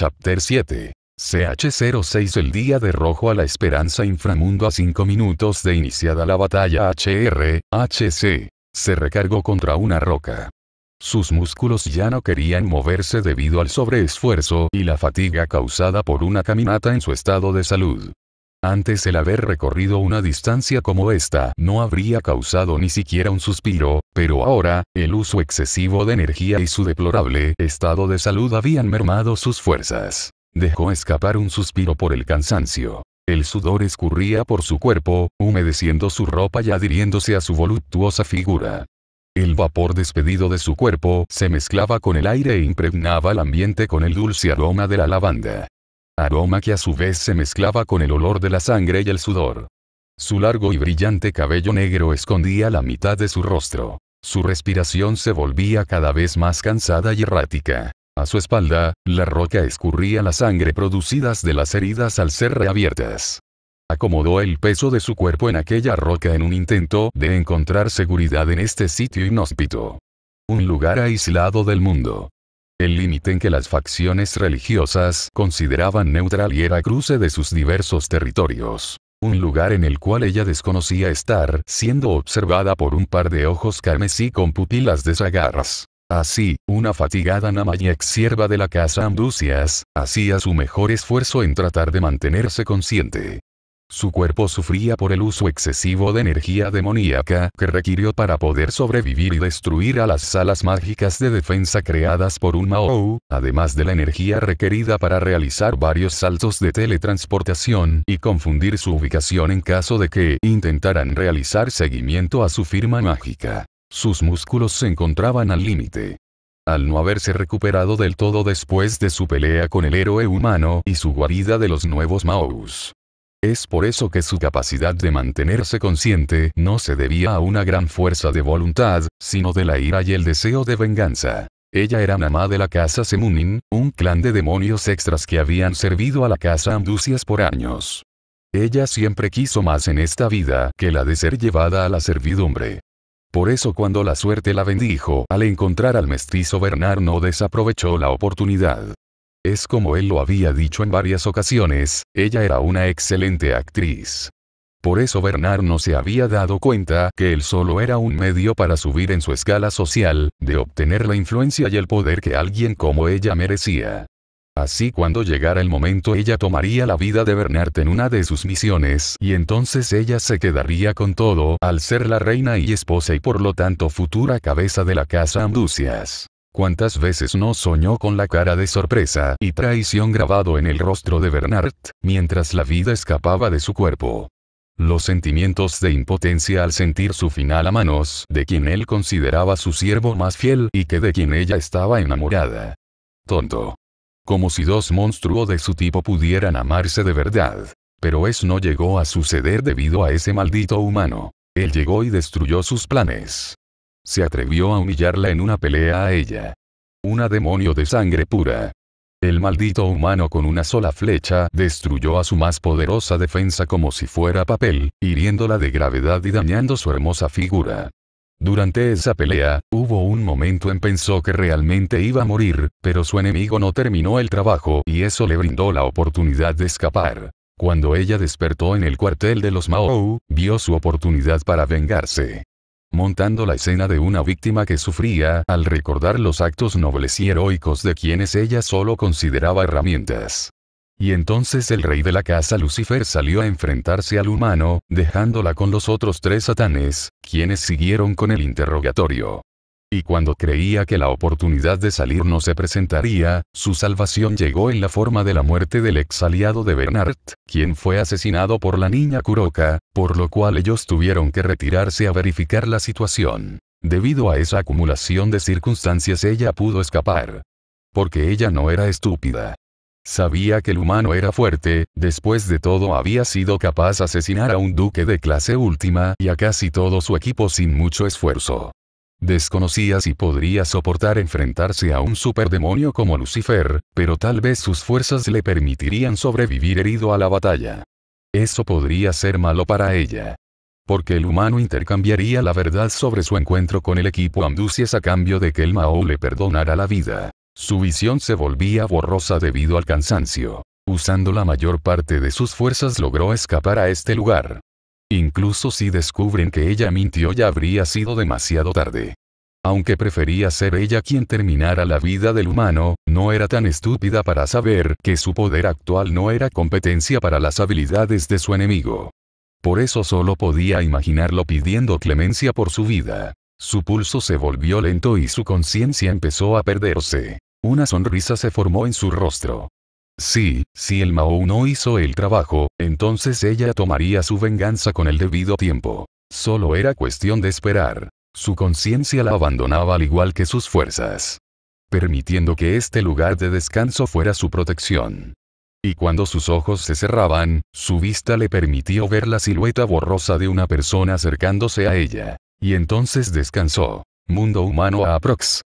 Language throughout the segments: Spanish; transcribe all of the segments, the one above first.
Chapter 7. CH06 El día de rojo a la esperanza inframundo a 5 minutos de iniciada la batalla Hrhc Se recargó contra una roca. Sus músculos ya no querían moverse debido al sobreesfuerzo y la fatiga causada por una caminata en su estado de salud. Antes el haber recorrido una distancia como esta no habría causado ni siquiera un suspiro, pero ahora, el uso excesivo de energía y su deplorable estado de salud habían mermado sus fuerzas. Dejó escapar un suspiro por el cansancio. El sudor escurría por su cuerpo, humedeciendo su ropa y adhiriéndose a su voluptuosa figura. El vapor despedido de su cuerpo se mezclaba con el aire e impregnaba el ambiente con el dulce aroma de la lavanda aroma que a su vez se mezclaba con el olor de la sangre y el sudor. Su largo y brillante cabello negro escondía la mitad de su rostro. Su respiración se volvía cada vez más cansada y errática. A su espalda, la roca escurría la sangre producidas de las heridas al ser reabiertas. Acomodó el peso de su cuerpo en aquella roca en un intento de encontrar seguridad en este sitio inhóspito. Un lugar aislado del mundo el límite en que las facciones religiosas consideraban neutral y era cruce de sus diversos territorios. Un lugar en el cual ella desconocía estar, siendo observada por un par de ojos carmesí con pupilas desagarras. Así, una fatigada namayex sierva de la casa Anducias, hacía su mejor esfuerzo en tratar de mantenerse consciente. Su cuerpo sufría por el uso excesivo de energía demoníaca que requirió para poder sobrevivir y destruir a las salas mágicas de defensa creadas por un Mao, además de la energía requerida para realizar varios saltos de teletransportación y confundir su ubicación en caso de que intentaran realizar seguimiento a su firma mágica. Sus músculos se encontraban al límite al no haberse recuperado del todo después de su pelea con el héroe humano y su guarida de los nuevos Maus. Es por eso que su capacidad de mantenerse consciente no se debía a una gran fuerza de voluntad, sino de la ira y el deseo de venganza. Ella era mamá de la casa Semunin, un clan de demonios extras que habían servido a la casa Andusias por años. Ella siempre quiso más en esta vida que la de ser llevada a la servidumbre. Por eso cuando la suerte la bendijo al encontrar al mestizo Bernard no desaprovechó la oportunidad. Es como él lo había dicho en varias ocasiones, ella era una excelente actriz. Por eso Bernard no se había dado cuenta que él solo era un medio para subir en su escala social, de obtener la influencia y el poder que alguien como ella merecía. Así cuando llegara el momento ella tomaría la vida de Bernard en una de sus misiones y entonces ella se quedaría con todo al ser la reina y esposa y por lo tanto futura cabeza de la casa Amducias. ¿Cuántas veces no soñó con la cara de sorpresa y traición grabado en el rostro de Bernard, mientras la vida escapaba de su cuerpo? Los sentimientos de impotencia al sentir su final a manos de quien él consideraba su siervo más fiel y que de quien ella estaba enamorada. Tonto. Como si dos monstruos de su tipo pudieran amarse de verdad. Pero eso no llegó a suceder debido a ese maldito humano. Él llegó y destruyó sus planes, se atrevió a humillarla en una pelea a ella. Una demonio de sangre pura. El maldito humano con una sola flecha destruyó a su más poderosa defensa como si fuera papel, hiriéndola de gravedad y dañando su hermosa figura. Durante esa pelea, hubo un momento en pensó que realmente iba a morir, pero su enemigo no terminó el trabajo y eso le brindó la oportunidad de escapar. Cuando ella despertó en el cuartel de los Mao, vio su oportunidad para vengarse montando la escena de una víctima que sufría al recordar los actos nobles y heroicos de quienes ella solo consideraba herramientas. Y entonces el rey de la casa Lucifer salió a enfrentarse al humano, dejándola con los otros tres satanes, quienes siguieron con el interrogatorio. Y cuando creía que la oportunidad de salir no se presentaría, su salvación llegó en la forma de la muerte del ex aliado de Bernard, quien fue asesinado por la niña Kuroka, por lo cual ellos tuvieron que retirarse a verificar la situación. Debido a esa acumulación de circunstancias ella pudo escapar. Porque ella no era estúpida. Sabía que el humano era fuerte, después de todo había sido capaz de asesinar a un duque de clase última y a casi todo su equipo sin mucho esfuerzo. Desconocía si podría soportar enfrentarse a un superdemonio como Lucifer, pero tal vez sus fuerzas le permitirían sobrevivir herido a la batalla. Eso podría ser malo para ella. Porque el humano intercambiaría la verdad sobre su encuentro con el equipo Amducias a cambio de que el Mao le perdonara la vida. Su visión se volvía borrosa debido al cansancio. Usando la mayor parte de sus fuerzas logró escapar a este lugar. Incluso si descubren que ella mintió ya habría sido demasiado tarde. Aunque prefería ser ella quien terminara la vida del humano, no era tan estúpida para saber que su poder actual no era competencia para las habilidades de su enemigo. Por eso solo podía imaginarlo pidiendo clemencia por su vida. Su pulso se volvió lento y su conciencia empezó a perderse. Una sonrisa se formó en su rostro. Sí, si el Mao no hizo el trabajo, entonces ella tomaría su venganza con el debido tiempo. Solo era cuestión de esperar. Su conciencia la abandonaba al igual que sus fuerzas. Permitiendo que este lugar de descanso fuera su protección. Y cuando sus ojos se cerraban, su vista le permitió ver la silueta borrosa de una persona acercándose a ella. Y entonces descansó. Mundo humano a aprox.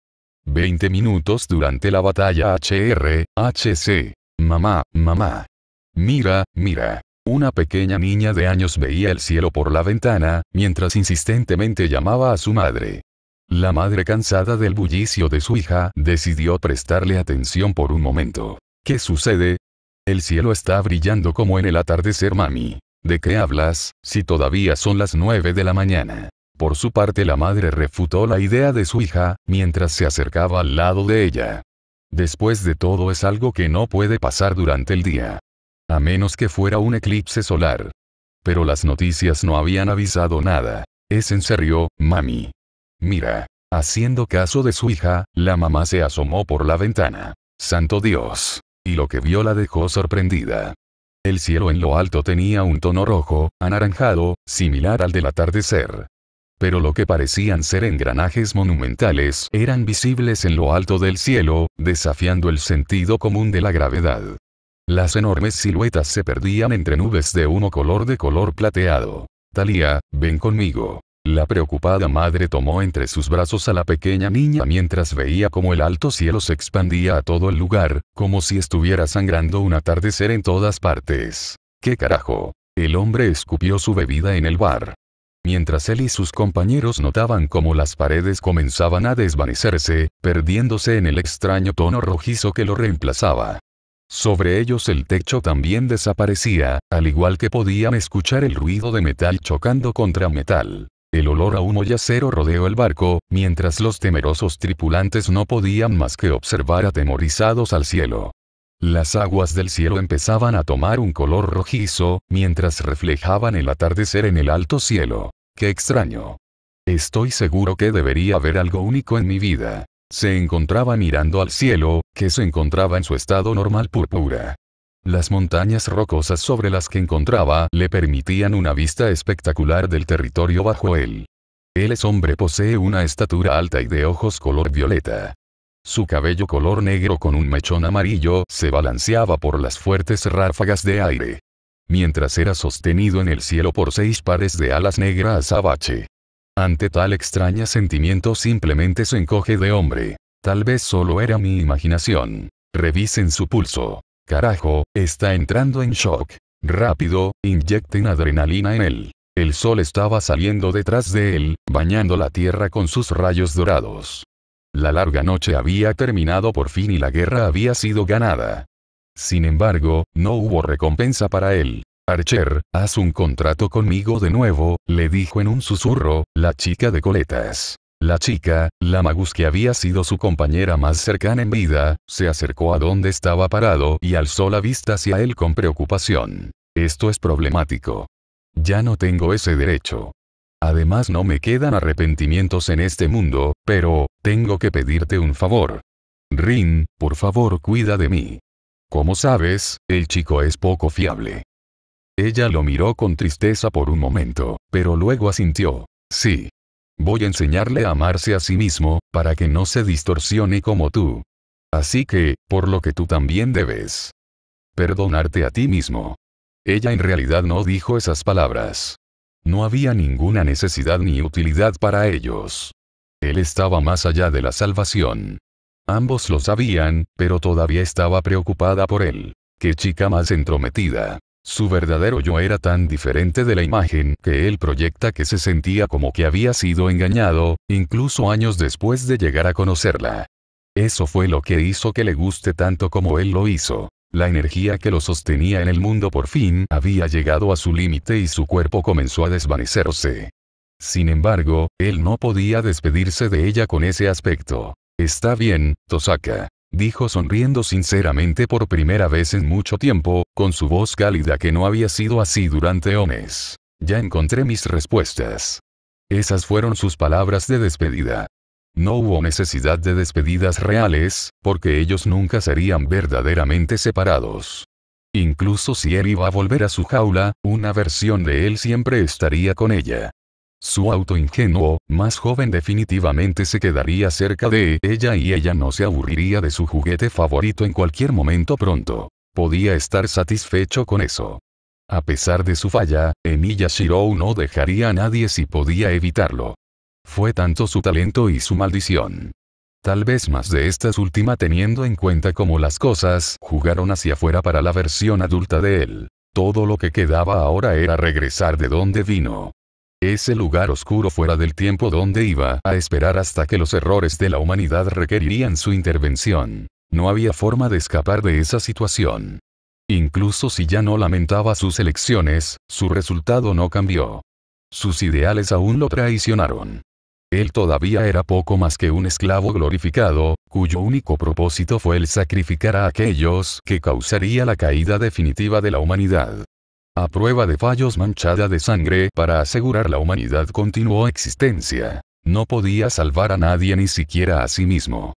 20 minutos durante la batalla HRHC. Mamá, mamá. Mira, mira. Una pequeña niña de años veía el cielo por la ventana, mientras insistentemente llamaba a su madre. La madre cansada del bullicio de su hija, decidió prestarle atención por un momento. ¿Qué sucede? El cielo está brillando como en el atardecer, mami. ¿De qué hablas, si todavía son las nueve de la mañana? Por su parte la madre refutó la idea de su hija, mientras se acercaba al lado de ella. Después de todo es algo que no puede pasar durante el día. A menos que fuera un eclipse solar. Pero las noticias no habían avisado nada. Es en serio, mami. Mira. Haciendo caso de su hija, la mamá se asomó por la ventana. Santo Dios. Y lo que vio la dejó sorprendida. El cielo en lo alto tenía un tono rojo, anaranjado, similar al del atardecer pero lo que parecían ser engranajes monumentales eran visibles en lo alto del cielo, desafiando el sentido común de la gravedad. Las enormes siluetas se perdían entre nubes de uno color de color plateado. Talía, ven conmigo. La preocupada madre tomó entre sus brazos a la pequeña niña mientras veía como el alto cielo se expandía a todo el lugar, como si estuviera sangrando un atardecer en todas partes. ¿Qué carajo? El hombre escupió su bebida en el bar. Mientras él y sus compañeros notaban cómo las paredes comenzaban a desvanecerse, perdiéndose en el extraño tono rojizo que lo reemplazaba. Sobre ellos el techo también desaparecía, al igual que podían escuchar el ruido de metal chocando contra metal. El olor a humo y acero rodeó el barco, mientras los temerosos tripulantes no podían más que observar atemorizados al cielo. Las aguas del cielo empezaban a tomar un color rojizo, mientras reflejaban el atardecer en el alto cielo. ¡Qué extraño! Estoy seguro que debería haber algo único en mi vida. Se encontraba mirando al cielo, que se encontraba en su estado normal púrpura. Las montañas rocosas sobre las que encontraba le permitían una vista espectacular del territorio bajo él. Él es hombre posee una estatura alta y de ojos color violeta. Su cabello color negro con un mechón amarillo se balanceaba por las fuertes ráfagas de aire. Mientras era sostenido en el cielo por seis pares de alas negras abache. Ante tal extraña sentimiento simplemente se encoge de hombre. Tal vez solo era mi imaginación. Revisen su pulso. Carajo, está entrando en shock. Rápido, inyecten adrenalina en él. El sol estaba saliendo detrás de él, bañando la tierra con sus rayos dorados. La larga noche había terminado por fin y la guerra había sido ganada. Sin embargo, no hubo recompensa para él. Archer, haz un contrato conmigo de nuevo, le dijo en un susurro, la chica de coletas. La chica, la magus que había sido su compañera más cercana en vida, se acercó a donde estaba parado y alzó la vista hacia él con preocupación. Esto es problemático. Ya no tengo ese derecho. Además no me quedan arrepentimientos en este mundo, pero, tengo que pedirte un favor. Rin, por favor cuida de mí. Como sabes, el chico es poco fiable. Ella lo miró con tristeza por un momento, pero luego asintió. Sí. Voy a enseñarle a amarse a sí mismo, para que no se distorsione como tú. Así que, por lo que tú también debes. Perdonarte a ti mismo. Ella en realidad no dijo esas palabras. No había ninguna necesidad ni utilidad para ellos. Él estaba más allá de la salvación. Ambos lo sabían, pero todavía estaba preocupada por él. Qué chica más entrometida. Su verdadero yo era tan diferente de la imagen que él proyecta que se sentía como que había sido engañado, incluso años después de llegar a conocerla. Eso fue lo que hizo que le guste tanto como él lo hizo. La energía que lo sostenía en el mundo por fin había llegado a su límite y su cuerpo comenzó a desvanecerse. Sin embargo, él no podía despedirse de ella con ese aspecto. Está bien, Tosaka. Dijo sonriendo sinceramente por primera vez en mucho tiempo, con su voz cálida que no había sido así durante ones. Ya encontré mis respuestas. Esas fueron sus palabras de despedida. No hubo necesidad de despedidas reales, porque ellos nunca serían verdaderamente separados. Incluso si él iba a volver a su jaula, una versión de él siempre estaría con ella. Su auto ingenuo, más joven definitivamente se quedaría cerca de ella y ella no se aburriría de su juguete favorito en cualquier momento pronto. Podía estar satisfecho con eso. A pesar de su falla, Emilia Shirou no dejaría a nadie si podía evitarlo. Fue tanto su talento y su maldición. Tal vez más de estas últimas teniendo en cuenta cómo las cosas jugaron hacia afuera para la versión adulta de él. Todo lo que quedaba ahora era regresar de donde vino. Ese lugar oscuro fuera del tiempo donde iba a esperar hasta que los errores de la humanidad requerirían su intervención. No había forma de escapar de esa situación. Incluso si ya no lamentaba sus elecciones, su resultado no cambió. Sus ideales aún lo traicionaron. Él todavía era poco más que un esclavo glorificado, cuyo único propósito fue el sacrificar a aquellos que causaría la caída definitiva de la humanidad. A prueba de fallos manchada de sangre para asegurar la humanidad continuó existencia. No podía salvar a nadie ni siquiera a sí mismo.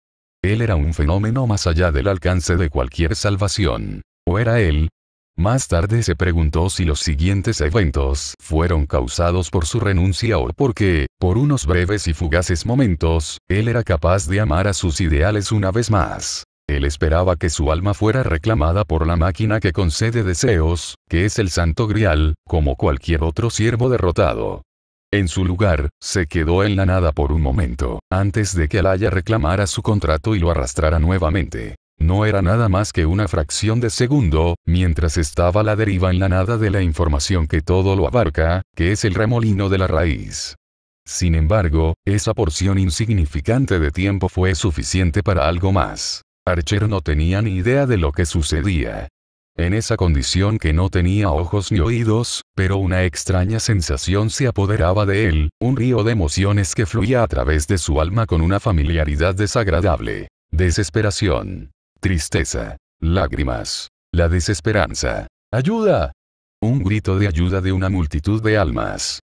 Él era un fenómeno más allá del alcance de cualquier salvación. O era él, más tarde se preguntó si los siguientes eventos fueron causados por su renuncia o porque, por unos breves y fugaces momentos, él era capaz de amar a sus ideales una vez más. Él esperaba que su alma fuera reclamada por la máquina que concede deseos, que es el Santo Grial, como cualquier otro siervo derrotado. En su lugar, se quedó en la nada por un momento, antes de que Alaya reclamara su contrato y lo arrastrara nuevamente. No era nada más que una fracción de segundo, mientras estaba la deriva en la nada de la información que todo lo abarca, que es el remolino de la raíz. Sin embargo, esa porción insignificante de tiempo fue suficiente para algo más. Archer no tenía ni idea de lo que sucedía. En esa condición que no tenía ojos ni oídos, pero una extraña sensación se apoderaba de él, un río de emociones que fluía a través de su alma con una familiaridad desagradable. Desesperación tristeza, lágrimas, la desesperanza. ¡Ayuda! Un grito de ayuda de una multitud de almas.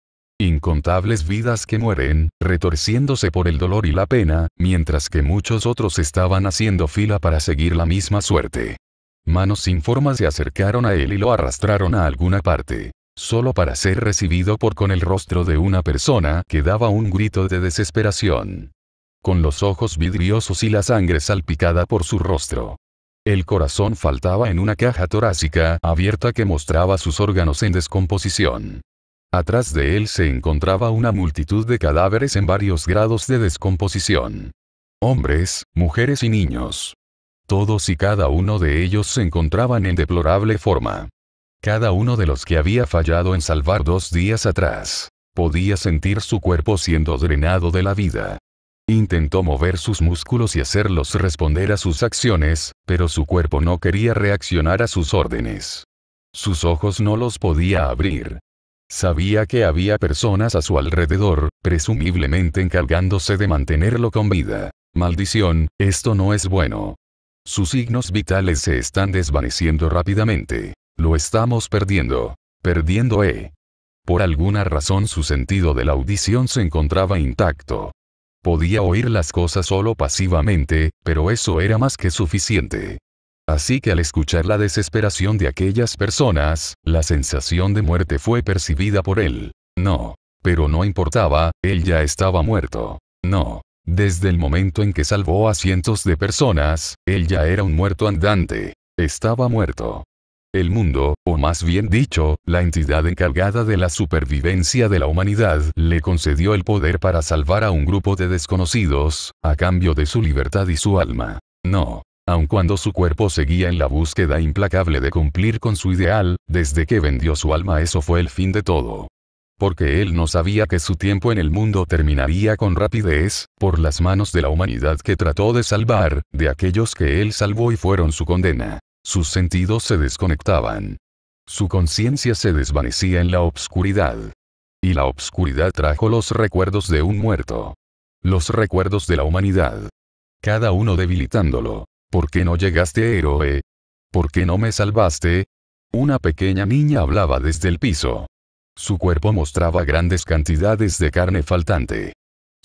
Incontables vidas que mueren, retorciéndose por el dolor y la pena, mientras que muchos otros estaban haciendo fila para seguir la misma suerte. Manos sin forma se acercaron a él y lo arrastraron a alguna parte, solo para ser recibido por con el rostro de una persona que daba un grito de desesperación con los ojos vidriosos y la sangre salpicada por su rostro. El corazón faltaba en una caja torácica abierta que mostraba sus órganos en descomposición. Atrás de él se encontraba una multitud de cadáveres en varios grados de descomposición. Hombres, mujeres y niños. Todos y cada uno de ellos se encontraban en deplorable forma. Cada uno de los que había fallado en salvar dos días atrás, podía sentir su cuerpo siendo drenado de la vida. Intentó mover sus músculos y hacerlos responder a sus acciones, pero su cuerpo no quería reaccionar a sus órdenes. Sus ojos no los podía abrir. Sabía que había personas a su alrededor, presumiblemente encargándose de mantenerlo con vida. Maldición, esto no es bueno. Sus signos vitales se están desvaneciendo rápidamente. Lo estamos perdiendo. Perdiendo eh Por alguna razón su sentido de la audición se encontraba intacto. Podía oír las cosas solo pasivamente, pero eso era más que suficiente. Así que al escuchar la desesperación de aquellas personas, la sensación de muerte fue percibida por él. No. Pero no importaba, él ya estaba muerto. No. Desde el momento en que salvó a cientos de personas, él ya era un muerto andante. Estaba muerto el mundo, o más bien dicho, la entidad encargada de la supervivencia de la humanidad, le concedió el poder para salvar a un grupo de desconocidos, a cambio de su libertad y su alma. No. Aun cuando su cuerpo seguía en la búsqueda implacable de cumplir con su ideal, desde que vendió su alma eso fue el fin de todo porque él no sabía que su tiempo en el mundo terminaría con rapidez, por las manos de la humanidad que trató de salvar, de aquellos que él salvó y fueron su condena. Sus sentidos se desconectaban. Su conciencia se desvanecía en la obscuridad. Y la obscuridad trajo los recuerdos de un muerto. Los recuerdos de la humanidad. Cada uno debilitándolo. ¿Por qué no llegaste héroe? ¿Por qué no me salvaste? Una pequeña niña hablaba desde el piso. Su cuerpo mostraba grandes cantidades de carne faltante.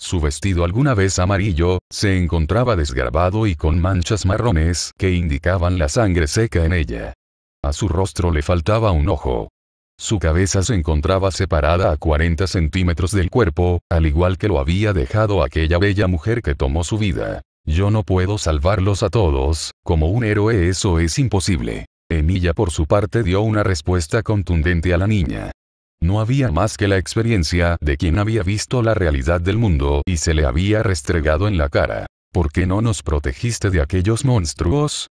Su vestido alguna vez amarillo, se encontraba desgarbado y con manchas marrones que indicaban la sangre seca en ella. A su rostro le faltaba un ojo. Su cabeza se encontraba separada a 40 centímetros del cuerpo, al igual que lo había dejado aquella bella mujer que tomó su vida. Yo no puedo salvarlos a todos, como un héroe eso es imposible. Emilia por su parte dio una respuesta contundente a la niña. No había más que la experiencia de quien había visto la realidad del mundo y se le había restregado en la cara. ¿Por qué no nos protegiste de aquellos monstruos?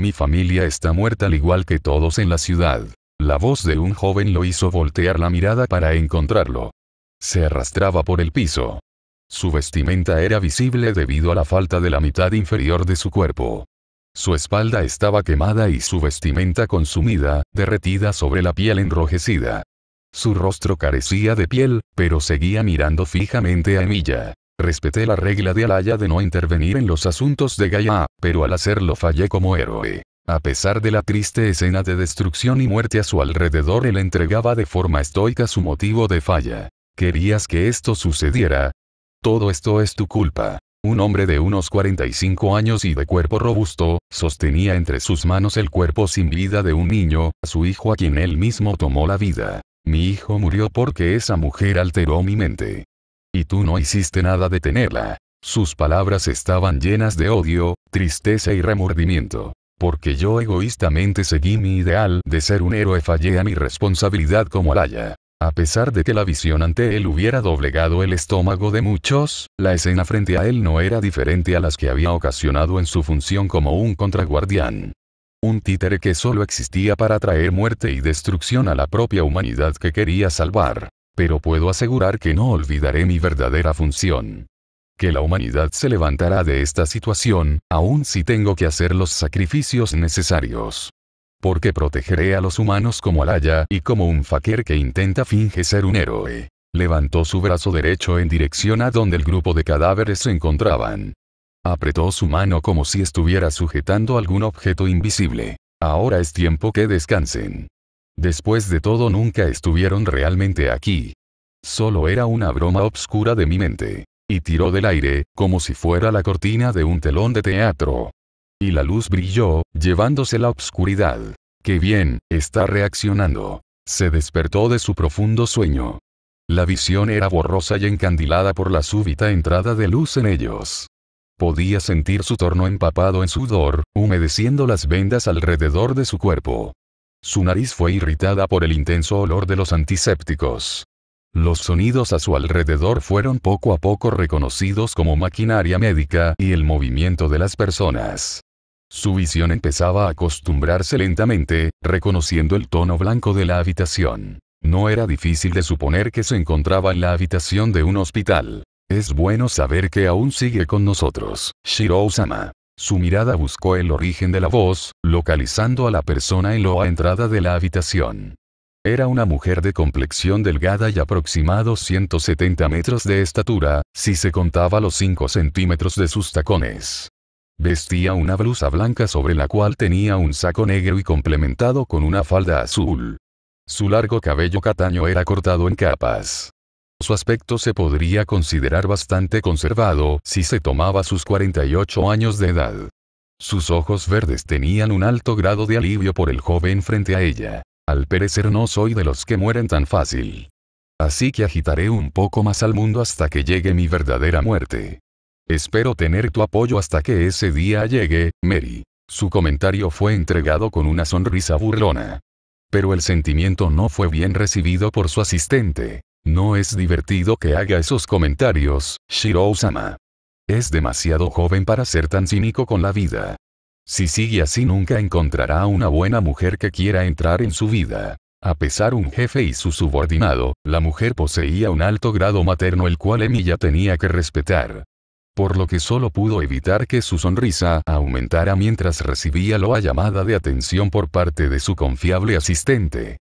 Mi familia está muerta al igual que todos en la ciudad. La voz de un joven lo hizo voltear la mirada para encontrarlo. Se arrastraba por el piso. Su vestimenta era visible debido a la falta de la mitad inferior de su cuerpo. Su espalda estaba quemada y su vestimenta consumida, derretida sobre la piel enrojecida. Su rostro carecía de piel, pero seguía mirando fijamente a Emilia. Respeté la regla de Alaya de no intervenir en los asuntos de Gaia, pero al hacerlo fallé como héroe. A pesar de la triste escena de destrucción y muerte a su alrededor, él entregaba de forma estoica su motivo de falla. ¿Querías que esto sucediera? Todo esto es tu culpa. Un hombre de unos 45 años y de cuerpo robusto, sostenía entre sus manos el cuerpo sin vida de un niño, a su hijo a quien él mismo tomó la vida. Mi hijo murió porque esa mujer alteró mi mente. Y tú no hiciste nada de tenerla. Sus palabras estaban llenas de odio, tristeza y remordimiento. Porque yo egoístamente seguí mi ideal de ser un héroe, fallé a mi responsabilidad como Alaya. A pesar de que la visión ante él hubiera doblegado el estómago de muchos, la escena frente a él no era diferente a las que había ocasionado en su función como un contraguardián. Un títere que solo existía para traer muerte y destrucción a la propia humanidad que quería salvar. Pero puedo asegurar que no olvidaré mi verdadera función. Que la humanidad se levantará de esta situación, aun si tengo que hacer los sacrificios necesarios porque protegeré a los humanos como Alaya y como un faquer que intenta finge ser un héroe. Levantó su brazo derecho en dirección a donde el grupo de cadáveres se encontraban. Apretó su mano como si estuviera sujetando algún objeto invisible. Ahora es tiempo que descansen. Después de todo nunca estuvieron realmente aquí. Solo era una broma obscura de mi mente. Y tiró del aire, como si fuera la cortina de un telón de teatro. Y la luz brilló, llevándose la obscuridad. ¡Qué bien, está reaccionando! Se despertó de su profundo sueño. La visión era borrosa y encandilada por la súbita entrada de luz en ellos. Podía sentir su torno empapado en sudor, humedeciendo las vendas alrededor de su cuerpo. Su nariz fue irritada por el intenso olor de los antisépticos. Los sonidos a su alrededor fueron poco a poco reconocidos como maquinaria médica y el movimiento de las personas. Su visión empezaba a acostumbrarse lentamente, reconociendo el tono blanco de la habitación. No era difícil de suponer que se encontraba en la habitación de un hospital. Es bueno saber que aún sigue con nosotros, Shiro-sama. Su mirada buscó el origen de la voz, localizando a la persona en la entrada de la habitación. Era una mujer de complexión delgada y aproximado 170 metros de estatura, si se contaba los 5 centímetros de sus tacones. Vestía una blusa blanca sobre la cual tenía un saco negro y complementado con una falda azul. Su largo cabello cataño era cortado en capas. Su aspecto se podría considerar bastante conservado si se tomaba sus 48 años de edad. Sus ojos verdes tenían un alto grado de alivio por el joven frente a ella. Al perecer no soy de los que mueren tan fácil. Así que agitaré un poco más al mundo hasta que llegue mi verdadera muerte. Espero tener tu apoyo hasta que ese día llegue, Mary. Su comentario fue entregado con una sonrisa burlona. Pero el sentimiento no fue bien recibido por su asistente. No es divertido que haga esos comentarios, Shirou-sama. Es demasiado joven para ser tan cínico con la vida. Si sigue así nunca encontrará una buena mujer que quiera entrar en su vida. A pesar un jefe y su subordinado, la mujer poseía un alto grado materno el cual Emilia tenía que respetar. Por lo que solo pudo evitar que su sonrisa aumentara mientras recibía loa llamada de atención por parte de su confiable asistente.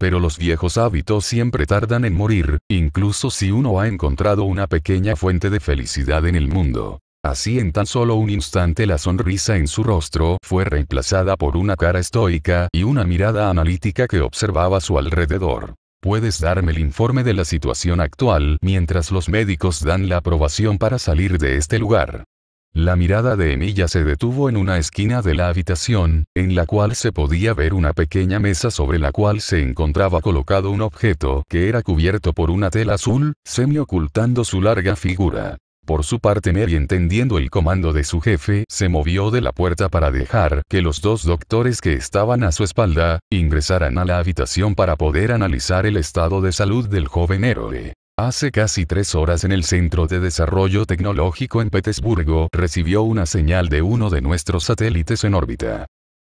Pero los viejos hábitos siempre tardan en morir, incluso si uno ha encontrado una pequeña fuente de felicidad en el mundo. Así en tan solo un instante la sonrisa en su rostro fue reemplazada por una cara estoica y una mirada analítica que observaba su alrededor. Puedes darme el informe de la situación actual mientras los médicos dan la aprobación para salir de este lugar. La mirada de Emilia se detuvo en una esquina de la habitación, en la cual se podía ver una pequeña mesa sobre la cual se encontraba colocado un objeto que era cubierto por una tela azul, semi ocultando su larga figura. Por su parte Mary entendiendo el comando de su jefe, se movió de la puerta para dejar que los dos doctores que estaban a su espalda, ingresaran a la habitación para poder analizar el estado de salud del joven héroe. Hace casi tres horas en el Centro de Desarrollo Tecnológico en Petersburgo recibió una señal de uno de nuestros satélites en órbita.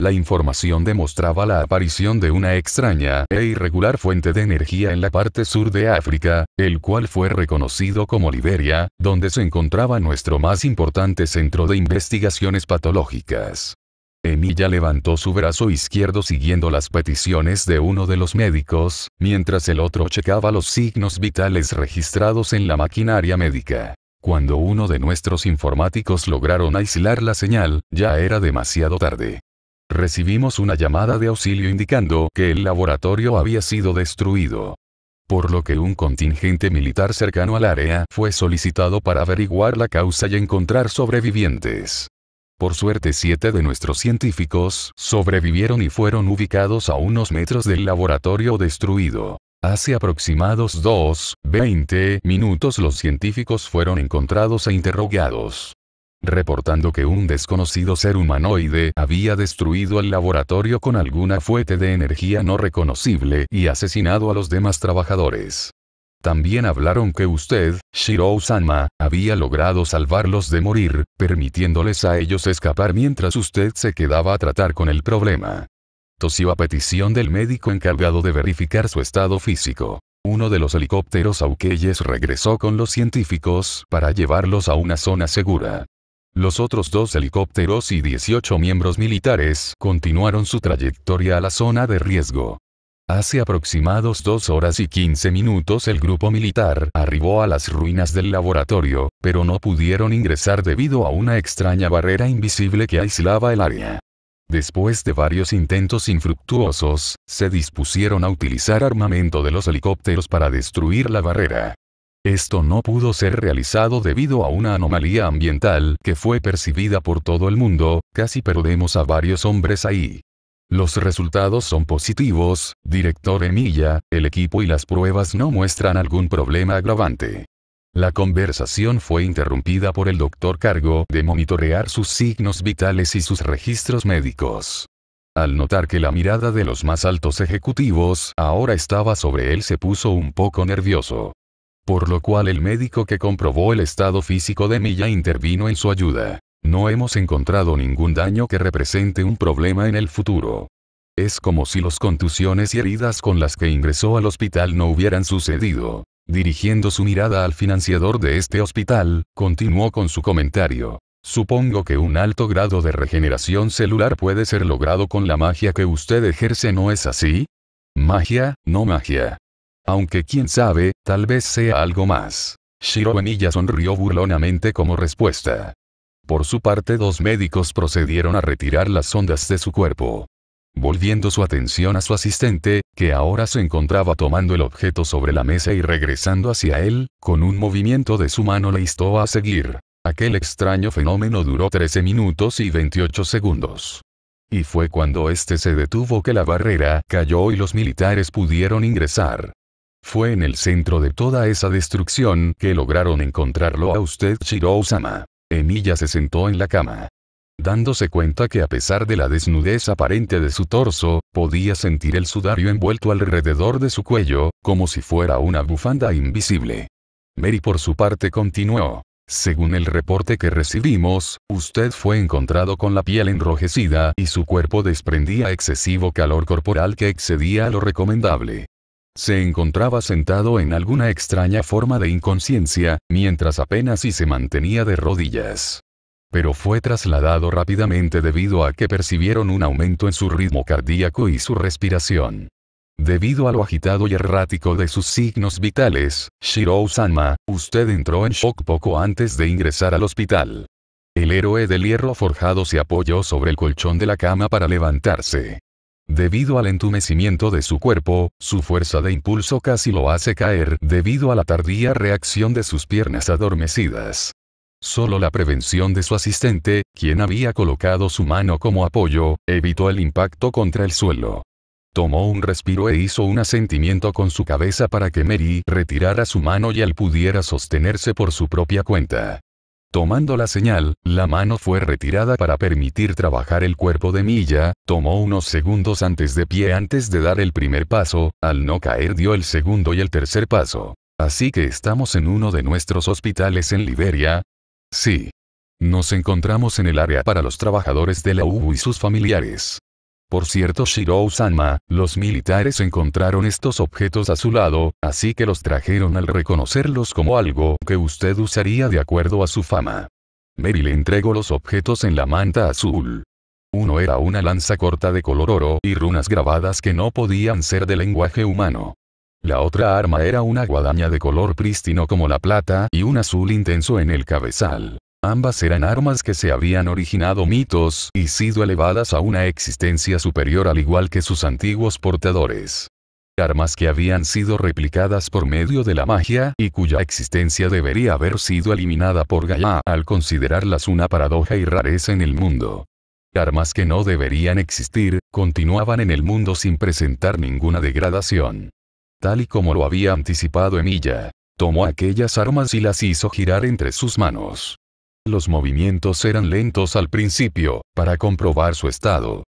La información demostraba la aparición de una extraña e irregular fuente de energía en la parte sur de África, el cual fue reconocido como Liberia, donde se encontraba nuestro más importante centro de investigaciones patológicas. Emilia levantó su brazo izquierdo siguiendo las peticiones de uno de los médicos, mientras el otro checaba los signos vitales registrados en la maquinaria médica. Cuando uno de nuestros informáticos lograron aislar la señal, ya era demasiado tarde. Recibimos una llamada de auxilio indicando que el laboratorio había sido destruido. Por lo que un contingente militar cercano al área fue solicitado para averiguar la causa y encontrar sobrevivientes. Por suerte siete de nuestros científicos sobrevivieron y fueron ubicados a unos metros del laboratorio destruido. Hace aproximados 2, 20 minutos los científicos fueron encontrados e interrogados. Reportando que un desconocido ser humanoide había destruido el laboratorio con alguna fuente de energía no reconocible y asesinado a los demás trabajadores. También hablaron que usted, shirou Sanma, había logrado salvarlos de morir, permitiéndoles a ellos escapar mientras usted se quedaba a tratar con el problema. Tosió a petición del médico encargado de verificar su estado físico. Uno de los helicópteros Aukeyes regresó con los científicos para llevarlos a una zona segura. Los otros dos helicópteros y 18 miembros militares continuaron su trayectoria a la zona de riesgo. Hace aproximados dos horas y 15 minutos el grupo militar arribó a las ruinas del laboratorio, pero no pudieron ingresar debido a una extraña barrera invisible que aislaba el área. Después de varios intentos infructuosos, se dispusieron a utilizar armamento de los helicópteros para destruir la barrera. Esto no pudo ser realizado debido a una anomalía ambiental que fue percibida por todo el mundo, casi perdemos a varios hombres ahí. Los resultados son positivos, director Emilia, el equipo y las pruebas no muestran algún problema agravante. La conversación fue interrumpida por el doctor cargo de monitorear sus signos vitales y sus registros médicos. Al notar que la mirada de los más altos ejecutivos ahora estaba sobre él se puso un poco nervioso. Por lo cual el médico que comprobó el estado físico de Emilia intervino en su ayuda. No hemos encontrado ningún daño que represente un problema en el futuro. Es como si las contusiones y heridas con las que ingresó al hospital no hubieran sucedido. Dirigiendo su mirada al financiador de este hospital, continuó con su comentario. Supongo que un alto grado de regeneración celular puede ser logrado con la magia que usted ejerce, ¿no es así? Magia, no magia. Aunque quién sabe, tal vez sea algo más. Shiro sonrió burlonamente como respuesta. Por su parte dos médicos procedieron a retirar las ondas de su cuerpo. Volviendo su atención a su asistente, que ahora se encontraba tomando el objeto sobre la mesa y regresando hacia él, con un movimiento de su mano le instó a seguir. Aquel extraño fenómeno duró 13 minutos y 28 segundos. Y fue cuando este se detuvo que la barrera cayó y los militares pudieron ingresar. Fue en el centro de toda esa destrucción que lograron encontrarlo a usted Shiro-sama. Emilia se sentó en la cama. Dándose cuenta que a pesar de la desnudez aparente de su torso, podía sentir el sudario envuelto alrededor de su cuello, como si fuera una bufanda invisible. Mary por su parte continuó. Según el reporte que recibimos, usted fue encontrado con la piel enrojecida y su cuerpo desprendía excesivo calor corporal que excedía a lo recomendable. Se encontraba sentado en alguna extraña forma de inconsciencia, mientras apenas y se mantenía de rodillas. Pero fue trasladado rápidamente debido a que percibieron un aumento en su ritmo cardíaco y su respiración. Debido a lo agitado y errático de sus signos vitales, Shiro Sanma, usted entró en shock poco antes de ingresar al hospital. El héroe del hierro forjado se apoyó sobre el colchón de la cama para levantarse. Debido al entumecimiento de su cuerpo, su fuerza de impulso casi lo hace caer debido a la tardía reacción de sus piernas adormecidas. Solo la prevención de su asistente, quien había colocado su mano como apoyo, evitó el impacto contra el suelo. Tomó un respiro e hizo un asentimiento con su cabeza para que Mary retirara su mano y él pudiera sostenerse por su propia cuenta. Tomando la señal, la mano fue retirada para permitir trabajar el cuerpo de Milla, tomó unos segundos antes de pie antes de dar el primer paso, al no caer dio el segundo y el tercer paso. Así que estamos en uno de nuestros hospitales en Liberia. Sí. Nos encontramos en el área para los trabajadores de la U y sus familiares. Por cierto Shirou-sama, los militares encontraron estos objetos a su lado, así que los trajeron al reconocerlos como algo que usted usaría de acuerdo a su fama. Mary le entregó los objetos en la manta azul. Uno era una lanza corta de color oro y runas grabadas que no podían ser de lenguaje humano. La otra arma era una guadaña de color prístino como la plata y un azul intenso en el cabezal. Ambas eran armas que se habían originado mitos y sido elevadas a una existencia superior al igual que sus antiguos portadores. Armas que habían sido replicadas por medio de la magia y cuya existencia debería haber sido eliminada por Gaia al considerarlas una paradoja y rareza en el mundo. Armas que no deberían existir, continuaban en el mundo sin presentar ninguna degradación. Tal y como lo había anticipado Emilia, tomó aquellas armas y las hizo girar entre sus manos. Los movimientos eran lentos al principio, para comprobar su estado.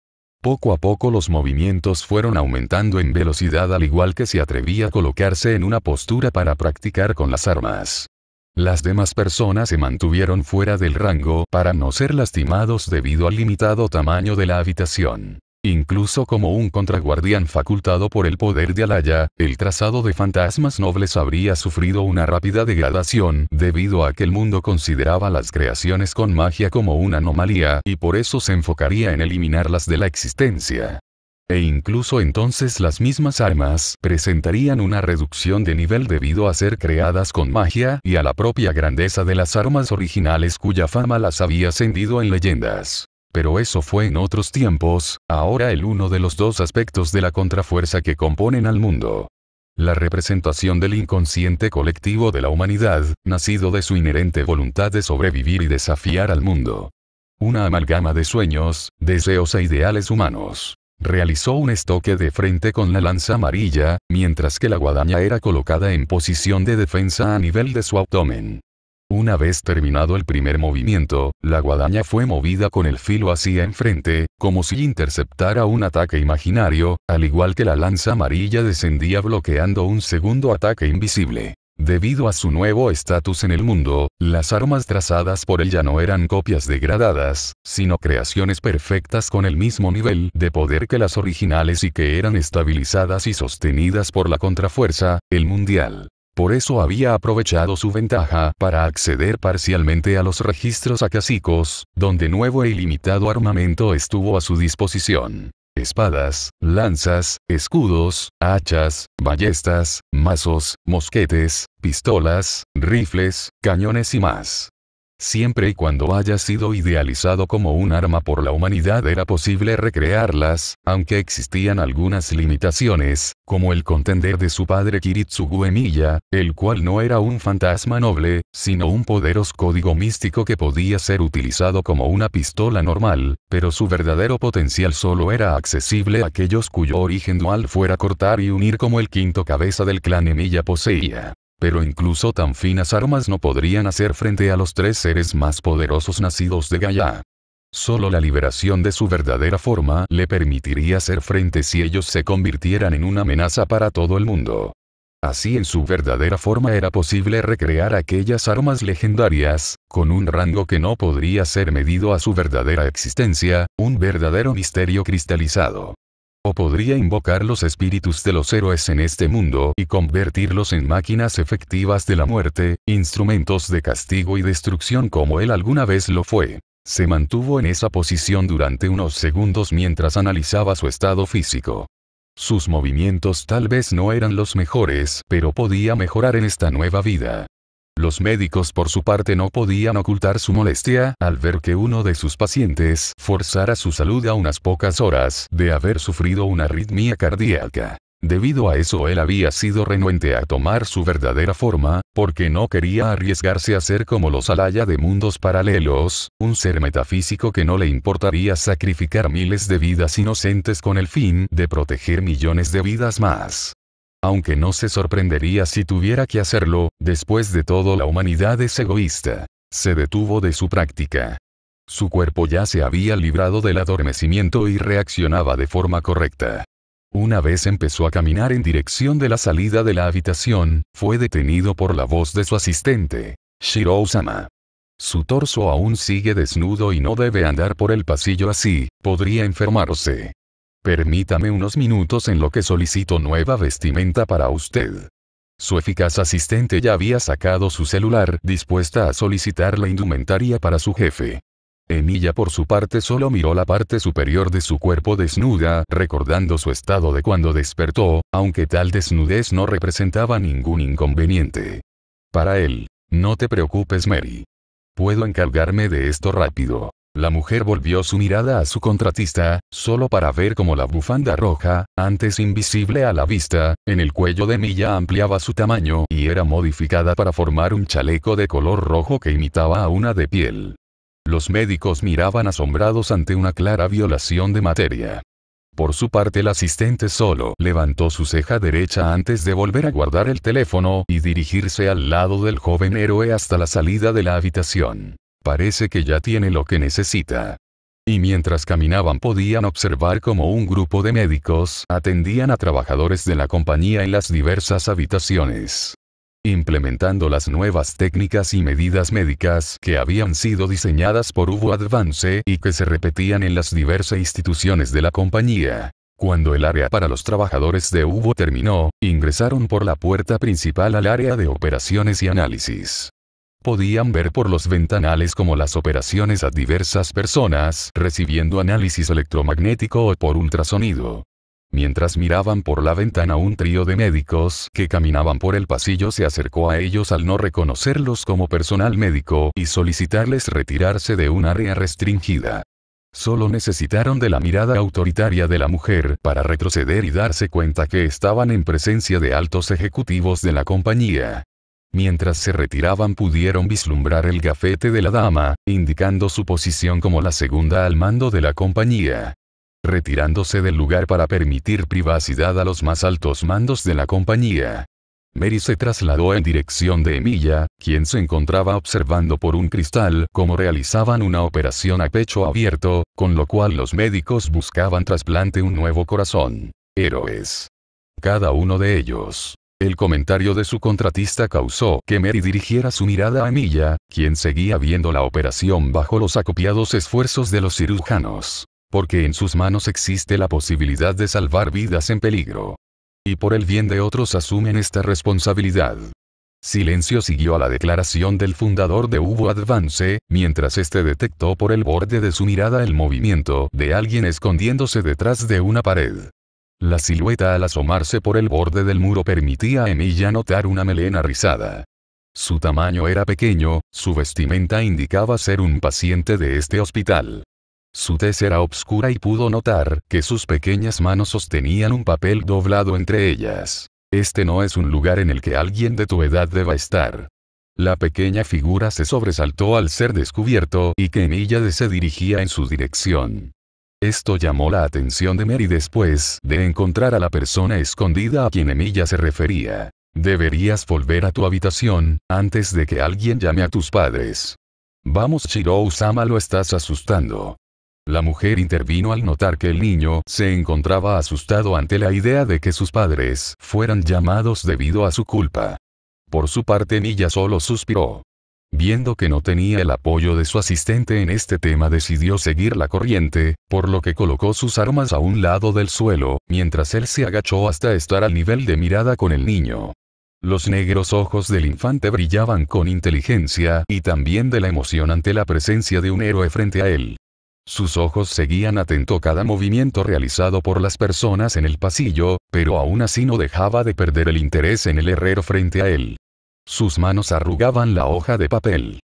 Poco a poco los movimientos fueron aumentando en velocidad al igual que se atrevía a colocarse en una postura para practicar con las armas. Las demás personas se mantuvieron fuera del rango para no ser lastimados debido al limitado tamaño de la habitación. Incluso como un contraguardián facultado por el poder de Alaya, el trazado de fantasmas nobles habría sufrido una rápida degradación debido a que el mundo consideraba las creaciones con magia como una anomalía y por eso se enfocaría en eliminarlas de la existencia. E incluso entonces las mismas armas presentarían una reducción de nivel debido a ser creadas con magia y a la propia grandeza de las armas originales cuya fama las había ascendido en leyendas. Pero eso fue en otros tiempos, ahora el uno de los dos aspectos de la contrafuerza que componen al mundo. La representación del inconsciente colectivo de la humanidad, nacido de su inherente voluntad de sobrevivir y desafiar al mundo. Una amalgama de sueños, deseos e ideales humanos. Realizó un estoque de frente con la lanza amarilla, mientras que la guadaña era colocada en posición de defensa a nivel de su abdomen. Una vez terminado el primer movimiento, la guadaña fue movida con el filo hacia enfrente, como si interceptara un ataque imaginario, al igual que la lanza amarilla descendía bloqueando un segundo ataque invisible. Debido a su nuevo estatus en el mundo, las armas trazadas por él ya no eran copias degradadas, sino creaciones perfectas con el mismo nivel de poder que las originales y que eran estabilizadas y sostenidas por la contrafuerza, el mundial por eso había aprovechado su ventaja para acceder parcialmente a los registros acacicos, donde nuevo e ilimitado armamento estuvo a su disposición espadas, lanzas, escudos, hachas, ballestas, mazos, mosquetes, pistolas, rifles, cañones y más. Siempre y cuando haya sido idealizado como un arma por la humanidad era posible recrearlas, aunque existían algunas limitaciones, como el contender de su padre Kiritsugu Emiya, el cual no era un fantasma noble, sino un poderoso código místico que podía ser utilizado como una pistola normal, pero su verdadero potencial solo era accesible a aquellos cuyo origen dual fuera cortar y unir como el quinto cabeza del clan Emiya poseía pero incluso tan finas armas no podrían hacer frente a los tres seres más poderosos nacidos de Gaia. Solo la liberación de su verdadera forma le permitiría hacer frente si ellos se convirtieran en una amenaza para todo el mundo. Así en su verdadera forma era posible recrear aquellas armas legendarias, con un rango que no podría ser medido a su verdadera existencia, un verdadero misterio cristalizado. O podría invocar los espíritus de los héroes en este mundo y convertirlos en máquinas efectivas de la muerte, instrumentos de castigo y destrucción como él alguna vez lo fue. Se mantuvo en esa posición durante unos segundos mientras analizaba su estado físico. Sus movimientos tal vez no eran los mejores, pero podía mejorar en esta nueva vida. Los médicos por su parte no podían ocultar su molestia al ver que uno de sus pacientes forzara su salud a unas pocas horas de haber sufrido una arritmia cardíaca. Debido a eso él había sido renuente a tomar su verdadera forma, porque no quería arriesgarse a ser como los alaya de mundos paralelos, un ser metafísico que no le importaría sacrificar miles de vidas inocentes con el fin de proteger millones de vidas más aunque no se sorprendería si tuviera que hacerlo, después de todo la humanidad es egoísta. Se detuvo de su práctica. Su cuerpo ya se había librado del adormecimiento y reaccionaba de forma correcta. Una vez empezó a caminar en dirección de la salida de la habitación, fue detenido por la voz de su asistente, Shiro-sama. Su torso aún sigue desnudo y no debe andar por el pasillo así, podría enfermarse. Permítame unos minutos en lo que solicito nueva vestimenta para usted. Su eficaz asistente ya había sacado su celular dispuesta a solicitar la indumentaria para su jefe. Emilia por su parte solo miró la parte superior de su cuerpo desnuda, recordando su estado de cuando despertó, aunque tal desnudez no representaba ningún inconveniente. Para él. No te preocupes Mary. Puedo encargarme de esto rápido. La mujer volvió su mirada a su contratista, solo para ver cómo la bufanda roja, antes invisible a la vista, en el cuello de Milla ampliaba su tamaño y era modificada para formar un chaleco de color rojo que imitaba a una de piel. Los médicos miraban asombrados ante una clara violación de materia. Por su parte el asistente solo levantó su ceja derecha antes de volver a guardar el teléfono y dirigirse al lado del joven héroe hasta la salida de la habitación. Parece que ya tiene lo que necesita. Y mientras caminaban podían observar como un grupo de médicos atendían a trabajadores de la compañía en las diversas habitaciones. Implementando las nuevas técnicas y medidas médicas que habían sido diseñadas por Hugo Advance y que se repetían en las diversas instituciones de la compañía. Cuando el área para los trabajadores de Hugo terminó, ingresaron por la puerta principal al área de operaciones y análisis. Podían ver por los ventanales como las operaciones a diversas personas recibiendo análisis electromagnético o por ultrasonido. Mientras miraban por la ventana un trío de médicos que caminaban por el pasillo se acercó a ellos al no reconocerlos como personal médico y solicitarles retirarse de un área restringida. Solo necesitaron de la mirada autoritaria de la mujer para retroceder y darse cuenta que estaban en presencia de altos ejecutivos de la compañía. Mientras se retiraban pudieron vislumbrar el gafete de la dama, indicando su posición como la segunda al mando de la compañía. Retirándose del lugar para permitir privacidad a los más altos mandos de la compañía. Mary se trasladó en dirección de Emilia, quien se encontraba observando por un cristal cómo realizaban una operación a pecho abierto, con lo cual los médicos buscaban trasplante un nuevo corazón. Héroes. Cada uno de ellos. El comentario de su contratista causó que Mary dirigiera su mirada a Milla, quien seguía viendo la operación bajo los acopiados esfuerzos de los cirujanos. Porque en sus manos existe la posibilidad de salvar vidas en peligro. Y por el bien de otros asumen esta responsabilidad. Silencio siguió a la declaración del fundador de Uvo Advance, mientras este detectó por el borde de su mirada el movimiento de alguien escondiéndose detrás de una pared. La silueta al asomarse por el borde del muro permitía a Emilia notar una melena rizada. Su tamaño era pequeño, su vestimenta indicaba ser un paciente de este hospital. Su tez era obscura y pudo notar que sus pequeñas manos sostenían un papel doblado entre ellas. Este no es un lugar en el que alguien de tu edad deba estar. La pequeña figura se sobresaltó al ser descubierto y que Emilia se dirigía en su dirección. Esto llamó la atención de Mary después de encontrar a la persona escondida a quien Emilia se refería. Deberías volver a tu habitación, antes de que alguien llame a tus padres. Vamos Shiro-sama lo estás asustando. La mujer intervino al notar que el niño se encontraba asustado ante la idea de que sus padres fueran llamados debido a su culpa. Por su parte Emilia solo suspiró. Viendo que no tenía el apoyo de su asistente en este tema decidió seguir la corriente, por lo que colocó sus armas a un lado del suelo, mientras él se agachó hasta estar al nivel de mirada con el niño. Los negros ojos del infante brillaban con inteligencia y también de la emoción ante la presencia de un héroe frente a él. Sus ojos seguían atento cada movimiento realizado por las personas en el pasillo, pero aún así no dejaba de perder el interés en el herrero frente a él. Sus manos arrugaban la hoja de papel.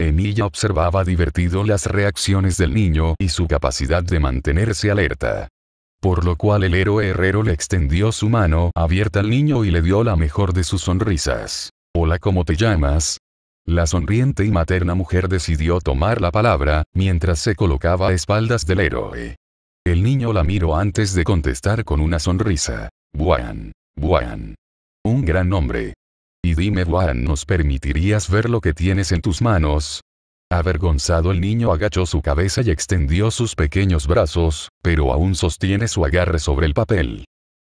Emilia observaba divertido las reacciones del niño y su capacidad de mantenerse alerta. Por lo cual el héroe herrero le extendió su mano abierta al niño y le dio la mejor de sus sonrisas. Hola, ¿cómo te llamas? La sonriente y materna mujer decidió tomar la palabra, mientras se colocaba a espaldas del héroe. El niño la miró antes de contestar con una sonrisa. Buan. Buan. Un gran nombre. Y dime Juan, ¿nos permitirías ver lo que tienes en tus manos? Avergonzado el niño agachó su cabeza y extendió sus pequeños brazos, pero aún sostiene su agarre sobre el papel.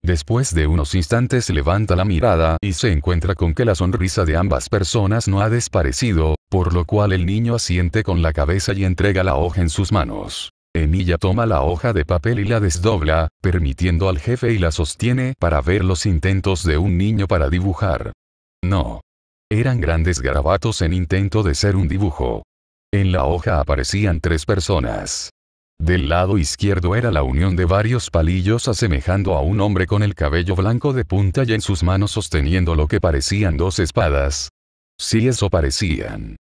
Después de unos instantes levanta la mirada y se encuentra con que la sonrisa de ambas personas no ha desaparecido, por lo cual el niño asiente con la cabeza y entrega la hoja en sus manos. Emilia toma la hoja de papel y la desdobla, permitiendo al jefe y la sostiene para ver los intentos de un niño para dibujar. No. Eran grandes garabatos en intento de ser un dibujo. En la hoja aparecían tres personas. Del lado izquierdo era la unión de varios palillos asemejando a un hombre con el cabello blanco de punta y en sus manos sosteniendo lo que parecían dos espadas. Si sí, eso parecían.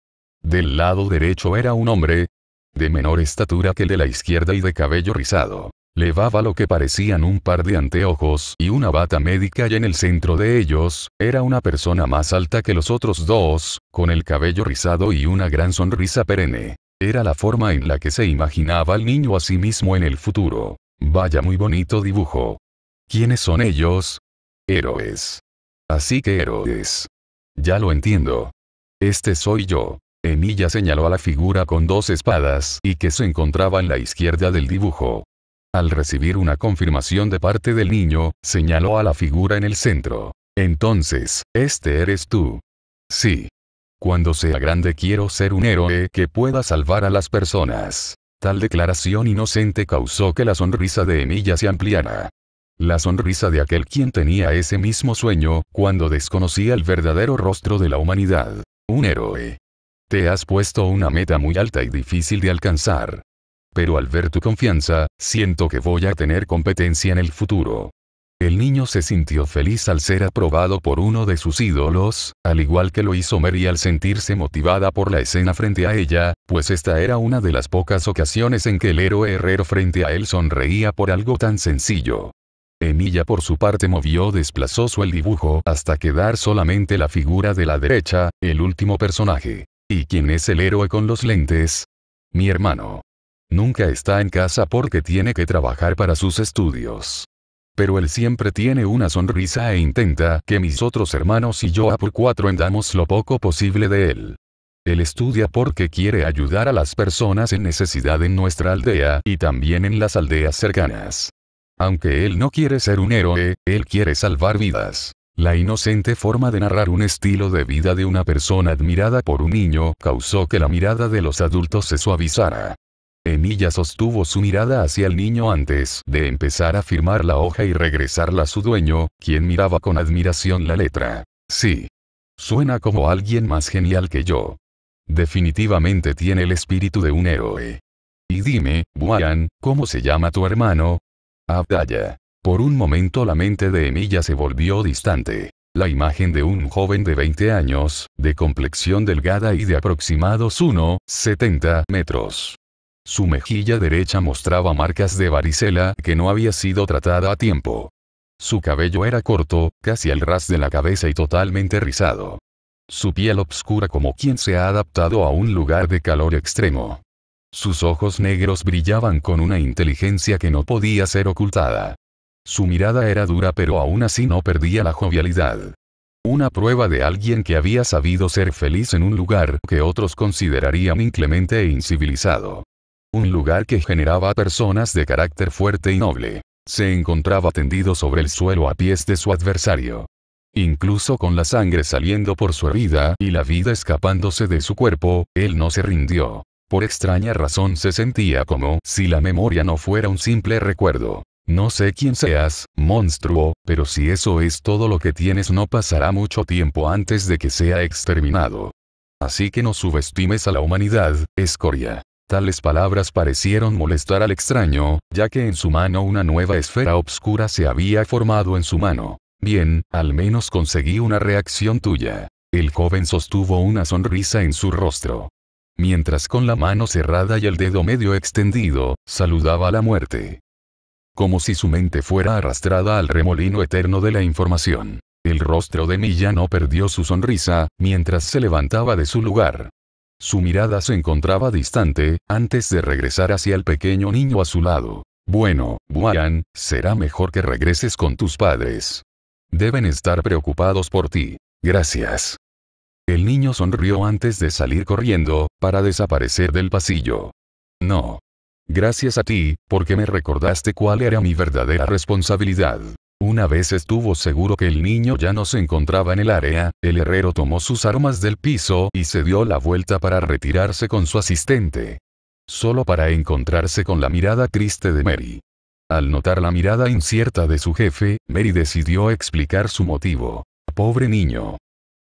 Del lado derecho era un hombre, de menor estatura que el de la izquierda y de cabello rizado. Levaba lo que parecían un par de anteojos y una bata médica y en el centro de ellos, era una persona más alta que los otros dos, con el cabello rizado y una gran sonrisa perenne. Era la forma en la que se imaginaba al niño a sí mismo en el futuro. Vaya muy bonito dibujo. ¿Quiénes son ellos? Héroes. Así que héroes. Ya lo entiendo. Este soy yo. Emilia señaló a la figura con dos espadas y que se encontraba en la izquierda del dibujo. Al recibir una confirmación de parte del niño, señaló a la figura en el centro. Entonces, este eres tú. Sí. Cuando sea grande quiero ser un héroe que pueda salvar a las personas. Tal declaración inocente causó que la sonrisa de Emilia se ampliara. La sonrisa de aquel quien tenía ese mismo sueño, cuando desconocía el verdadero rostro de la humanidad. Un héroe. Te has puesto una meta muy alta y difícil de alcanzar pero al ver tu confianza, siento que voy a tener competencia en el futuro. El niño se sintió feliz al ser aprobado por uno de sus ídolos, al igual que lo hizo Mary al sentirse motivada por la escena frente a ella, pues esta era una de las pocas ocasiones en que el héroe herrero frente a él sonreía por algo tan sencillo. Emilia por su parte movió desplazoso el dibujo hasta quedar solamente la figura de la derecha, el último personaje. ¿Y quién es el héroe con los lentes? Mi hermano. Nunca está en casa porque tiene que trabajar para sus estudios. Pero él siempre tiene una sonrisa e intenta que mis otros hermanos y yo a por cuatro endamos lo poco posible de él. Él estudia porque quiere ayudar a las personas en necesidad en nuestra aldea y también en las aldeas cercanas. Aunque él no quiere ser un héroe, él quiere salvar vidas. La inocente forma de narrar un estilo de vida de una persona admirada por un niño causó que la mirada de los adultos se suavizara. Emilia sostuvo su mirada hacia el niño antes de empezar a firmar la hoja y regresarla a su dueño, quien miraba con admiración la letra. Sí. Suena como alguien más genial que yo. Definitivamente tiene el espíritu de un héroe. Y dime, Buayan, ¿cómo se llama tu hermano? Abdaya. Por un momento la mente de Emilia se volvió distante. La imagen de un joven de 20 años, de complexión delgada y de aproximados 1,70 metros. Su mejilla derecha mostraba marcas de varicela que no había sido tratada a tiempo. Su cabello era corto, casi al ras de la cabeza y totalmente rizado. Su piel obscura como quien se ha adaptado a un lugar de calor extremo. Sus ojos negros brillaban con una inteligencia que no podía ser ocultada. Su mirada era dura pero aún así no perdía la jovialidad. Una prueba de alguien que había sabido ser feliz en un lugar que otros considerarían inclemente e incivilizado un lugar que generaba personas de carácter fuerte y noble. Se encontraba tendido sobre el suelo a pies de su adversario. Incluso con la sangre saliendo por su herida y la vida escapándose de su cuerpo, él no se rindió. Por extraña razón se sentía como si la memoria no fuera un simple recuerdo. No sé quién seas, monstruo, pero si eso es todo lo que tienes no pasará mucho tiempo antes de que sea exterminado. Así que no subestimes a la humanidad, escoria. Tales palabras parecieron molestar al extraño, ya que en su mano una nueva esfera oscura se había formado en su mano. Bien, al menos conseguí una reacción tuya. El joven sostuvo una sonrisa en su rostro. Mientras con la mano cerrada y el dedo medio extendido, saludaba a la muerte. Como si su mente fuera arrastrada al remolino eterno de la información. El rostro de Milla no perdió su sonrisa, mientras se levantaba de su lugar. Su mirada se encontraba distante, antes de regresar hacia el pequeño niño a su lado. Bueno, Buan, será mejor que regreses con tus padres. Deben estar preocupados por ti. Gracias. El niño sonrió antes de salir corriendo, para desaparecer del pasillo. No. Gracias a ti, porque me recordaste cuál era mi verdadera responsabilidad. Una vez estuvo seguro que el niño ya no se encontraba en el área, el herrero tomó sus armas del piso y se dio la vuelta para retirarse con su asistente. Solo para encontrarse con la mirada triste de Mary. Al notar la mirada incierta de su jefe, Mary decidió explicar su motivo. Pobre niño.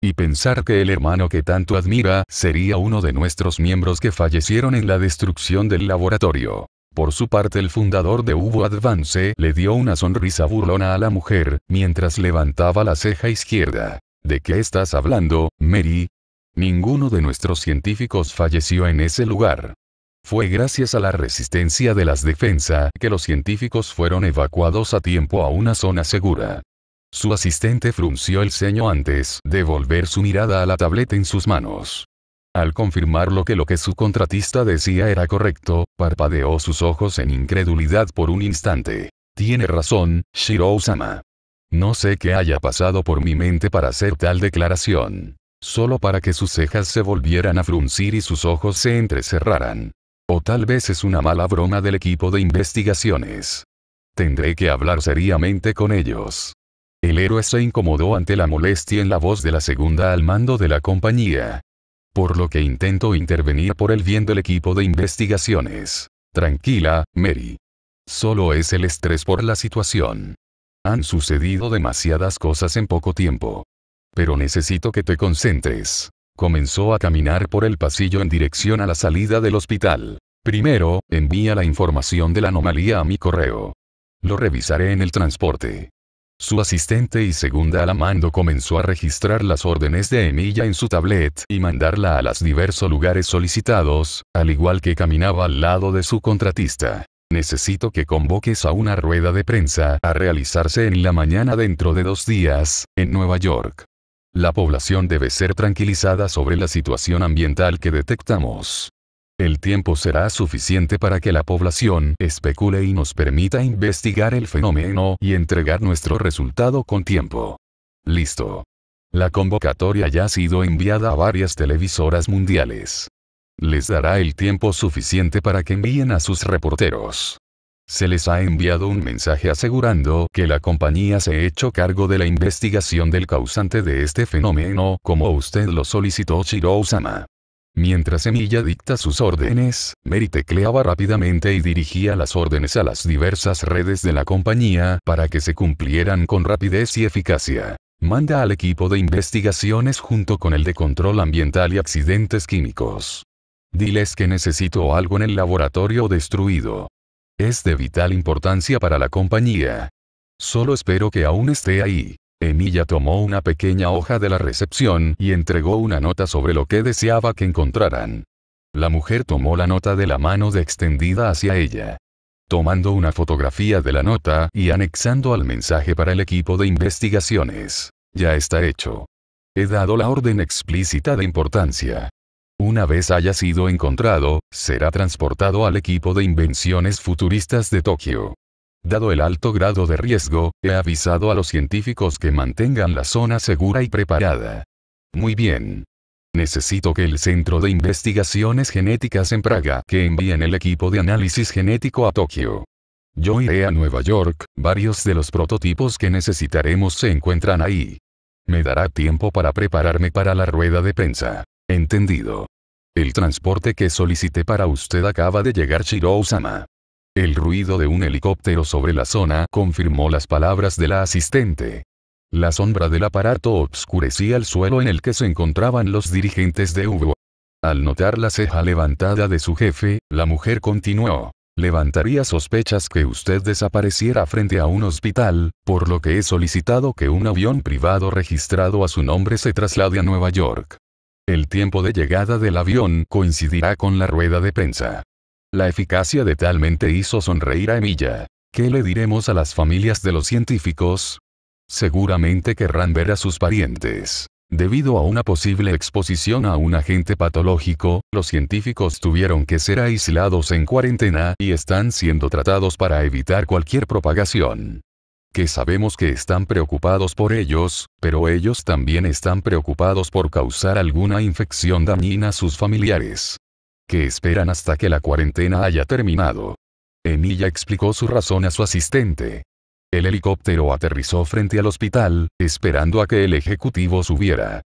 Y pensar que el hermano que tanto admira sería uno de nuestros miembros que fallecieron en la destrucción del laboratorio. Por su parte el fundador de Hugo Advance le dio una sonrisa burlona a la mujer, mientras levantaba la ceja izquierda. ¿De qué estás hablando, Mary? Ninguno de nuestros científicos falleció en ese lugar. Fue gracias a la resistencia de las defensa que los científicos fueron evacuados a tiempo a una zona segura. Su asistente frunció el ceño antes de volver su mirada a la tableta en sus manos. Al confirmar lo que lo que su contratista decía era correcto, parpadeó sus ojos en incredulidad por un instante. Tiene razón, Shiro-sama. No sé qué haya pasado por mi mente para hacer tal declaración. Solo para que sus cejas se volvieran a fruncir y sus ojos se entrecerraran. O tal vez es una mala broma del equipo de investigaciones. Tendré que hablar seriamente con ellos. El héroe se incomodó ante la molestia en la voz de la segunda al mando de la compañía, por lo que intento intervenir por el bien del equipo de investigaciones. Tranquila, Mary. Solo es el estrés por la situación. Han sucedido demasiadas cosas en poco tiempo. Pero necesito que te concentres. Comenzó a caminar por el pasillo en dirección a la salida del hospital. Primero, envía la información de la anomalía a mi correo. Lo revisaré en el transporte. Su asistente y segunda al mando comenzó a registrar las órdenes de Emilia en su tablet y mandarla a los diversos lugares solicitados, al igual que caminaba al lado de su contratista. Necesito que convoques a una rueda de prensa a realizarse en la mañana dentro de dos días, en Nueva York. La población debe ser tranquilizada sobre la situación ambiental que detectamos. El tiempo será suficiente para que la población especule y nos permita investigar el fenómeno y entregar nuestro resultado con tiempo. Listo. La convocatoria ya ha sido enviada a varias televisoras mundiales. Les dará el tiempo suficiente para que envíen a sus reporteros. Se les ha enviado un mensaje asegurando que la compañía se ha hecho cargo de la investigación del causante de este fenómeno como usted lo solicitó Shiro Usama. Mientras Emilia dicta sus órdenes, Mary tecleaba rápidamente y dirigía las órdenes a las diversas redes de la compañía para que se cumplieran con rapidez y eficacia. Manda al equipo de investigaciones junto con el de control ambiental y accidentes químicos. Diles que necesito algo en el laboratorio destruido. Es de vital importancia para la compañía. Solo espero que aún esté ahí. Emilia tomó una pequeña hoja de la recepción y entregó una nota sobre lo que deseaba que encontraran. La mujer tomó la nota de la mano extendida hacia ella. Tomando una fotografía de la nota y anexando al mensaje para el equipo de investigaciones. Ya está hecho. He dado la orden explícita de importancia. Una vez haya sido encontrado, será transportado al equipo de invenciones futuristas de Tokio. Dado el alto grado de riesgo, he avisado a los científicos que mantengan la zona segura y preparada. Muy bien. Necesito que el Centro de Investigaciones Genéticas en Praga que envíen el equipo de análisis genético a Tokio. Yo iré a Nueva York, varios de los prototipos que necesitaremos se encuentran ahí. Me dará tiempo para prepararme para la rueda de prensa. Entendido. El transporte que solicité para usted acaba de llegar Shirou-sama. El ruido de un helicóptero sobre la zona confirmó las palabras de la asistente. La sombra del aparato obscurecía el suelo en el que se encontraban los dirigentes de Hugo. Al notar la ceja levantada de su jefe, la mujer continuó. Levantaría sospechas que usted desapareciera frente a un hospital, por lo que he solicitado que un avión privado registrado a su nombre se traslade a Nueva York. El tiempo de llegada del avión coincidirá con la rueda de prensa. La eficacia de tal mente hizo sonreír a Emilia. ¿Qué le diremos a las familias de los científicos? Seguramente querrán ver a sus parientes. Debido a una posible exposición a un agente patológico, los científicos tuvieron que ser aislados en cuarentena y están siendo tratados para evitar cualquier propagación. Que sabemos que están preocupados por ellos, pero ellos también están preocupados por causar alguna infección dañina a sus familiares que esperan hasta que la cuarentena haya terminado. Emilia explicó su razón a su asistente. El helicóptero aterrizó frente al hospital, esperando a que el ejecutivo subiera.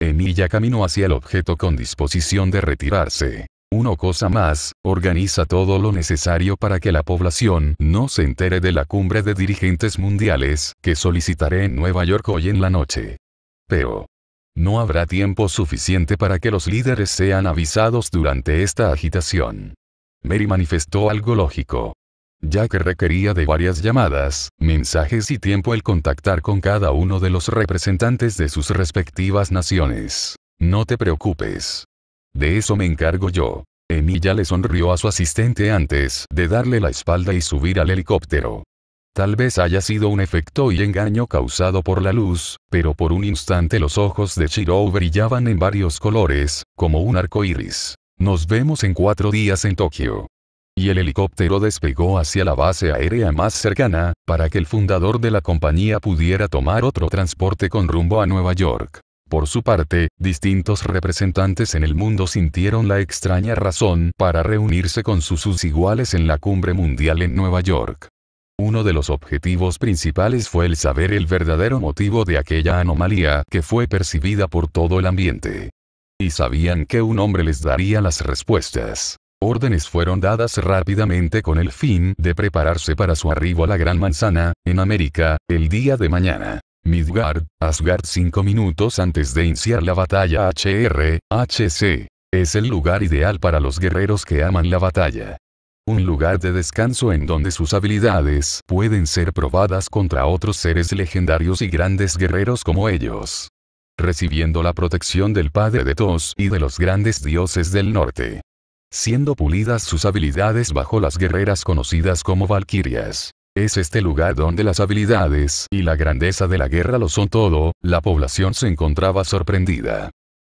Emilia caminó hacia el objeto con disposición de retirarse. Una cosa más, organiza todo lo necesario para que la población no se entere de la cumbre de dirigentes mundiales que solicitaré en Nueva York hoy en la noche. Pero, no habrá tiempo suficiente para que los líderes sean avisados durante esta agitación. Mary manifestó algo lógico. Ya que requería de varias llamadas, mensajes y tiempo el contactar con cada uno de los representantes de sus respectivas naciones. No te preocupes. De eso me encargo yo. Emilia le sonrió a su asistente antes de darle la espalda y subir al helicóptero. Tal vez haya sido un efecto y engaño causado por la luz, pero por un instante los ojos de Shirou brillaban en varios colores, como un arco iris. Nos vemos en cuatro días en Tokio. Y el helicóptero despegó hacia la base aérea más cercana, para que el fundador de la compañía pudiera tomar otro transporte con rumbo a Nueva York. Por su parte, distintos representantes en el mundo sintieron la extraña razón para reunirse con sus iguales en la cumbre mundial en Nueva York. Uno de los objetivos principales fue el saber el verdadero motivo de aquella anomalía que fue percibida por todo el ambiente. Y sabían que un hombre les daría las respuestas. Órdenes fueron dadas rápidamente con el fin de prepararse para su arribo a la Gran Manzana, en América, el día de mañana. Midgard, Asgard 5 minutos antes de iniciar la batalla HR, HC. Es el lugar ideal para los guerreros que aman la batalla un lugar de descanso en donde sus habilidades pueden ser probadas contra otros seres legendarios y grandes guerreros como ellos. Recibiendo la protección del padre de Tos y de los grandes dioses del norte. Siendo pulidas sus habilidades bajo las guerreras conocidas como valquirias. Es este lugar donde las habilidades y la grandeza de la guerra lo son todo, la población se encontraba sorprendida